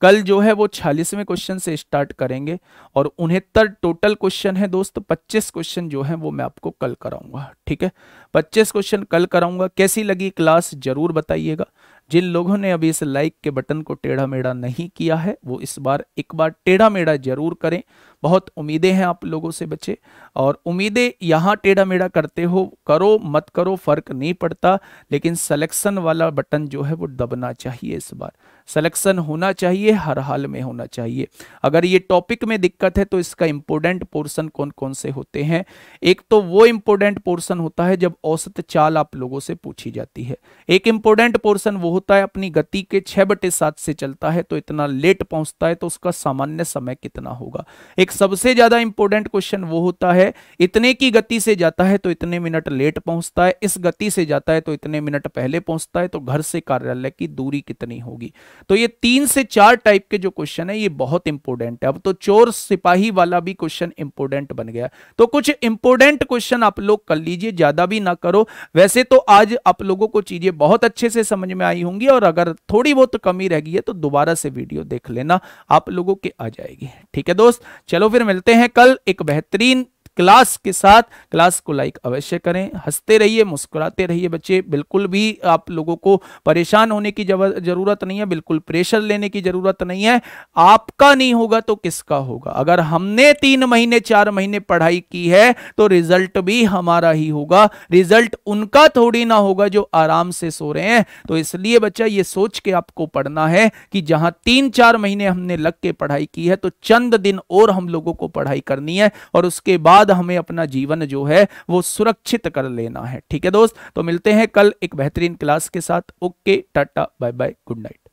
कल जो है वो छियालीसवें क्वेश्चन से स्टार्ट करेंगे और उनहत्तर टोटल क्वेश्चन है दोस्त 25 क्वेश्चन जो है वो मैं आपको कल कराऊंगा ठीक है 25 क्वेश्चन कल कराऊंगा कैसी लगी क्लास जरूर बताइएगा जिन लोगों ने अभी इस लाइक के बटन को टेढ़ा मेढ़ा नहीं किया है वो इस बार एक बार टेढ़ा मेढ़ा जरूर करें बहुत उम्मीदें हैं आप लोगों से बचे और उम्मीदें यहाँ टेढ़ा मेढ़ा करते हो करो मत करो फर्क नहीं पड़ता लेकिन सलेक्शन वाला बटन जो है वो दबना चाहिए इस बार सिलेक्शन होना चाहिए हर हाल में होना चाहिए अगर ये टॉपिक में दिक्कत है तो इसका इंपोर्टेंट पोर्सन कौन कौन से होते हैं एक तो वो इंपोर्टेंट पोर्सन होता है जब औसत चाल आप लोगों से पूछी जाती है एक इंपोर्टेंट पोर्सन वो होता है अपनी गति के छह बटे से चलता है तो इतना लेट पहुंचता है तो उसका सामान्य समय कितना होगा एक सबसे ज्यादा इंपोर्टेंट क्वेश्चन वो होता है इतने की गति से जाता है तो इतने मिनट लेट पहुंचता है इस गति से जाता है तो इतने मिनट पहले पहुंचता है तो घर से कार्यालय की दूरी कितनी होगी तो ये तीन से चार टाइप के जो क्वेश्चन है ये बहुत इंपोर्टेंट है अब तो चोर सिपाही वाला भी क्वेश्चन इंपोर्टेंट बन गया तो कुछ इंपोर्टेंट क्वेश्चन आप लोग कर लीजिए ज्यादा भी ना करो वैसे तो आज आप लोगों को चीजें बहुत अच्छे से समझ में आई होंगी और अगर थोड़ी बहुत कमी रह गई है तो दोबारा से वीडियो देख लेना आप लोगों के आ जाएगी ठीक है दोस्त चलो फिर मिलते हैं कल एक बेहतरीन क्लास के साथ क्लास को लाइक अवश्य करें हंसते रहिए मुस्कुराते रहिए बच्चे बिल्कुल भी आप लोगों को परेशान होने की जरूरत नहीं है बिल्कुल प्रेशर लेने की जरूरत नहीं है आपका नहीं होगा तो किसका होगा अगर हमने तीन महीने चार महीने पढ़ाई की है तो रिजल्ट भी हमारा ही होगा रिजल्ट उनका थोड़ी ना होगा जो आराम से सो रहे हैं तो इसलिए बच्चा ये सोच के आपको पढ़ना है कि जहां तीन चार महीने हमने लग के पढ़ाई की है तो चंद दिन और हम लोगों को पढ़ाई करनी है और उसके बाद बाद हमें अपना जीवन जो है वो सुरक्षित कर लेना है ठीक है दोस्त तो मिलते हैं कल एक बेहतरीन क्लास के साथ okay tata bye bye good night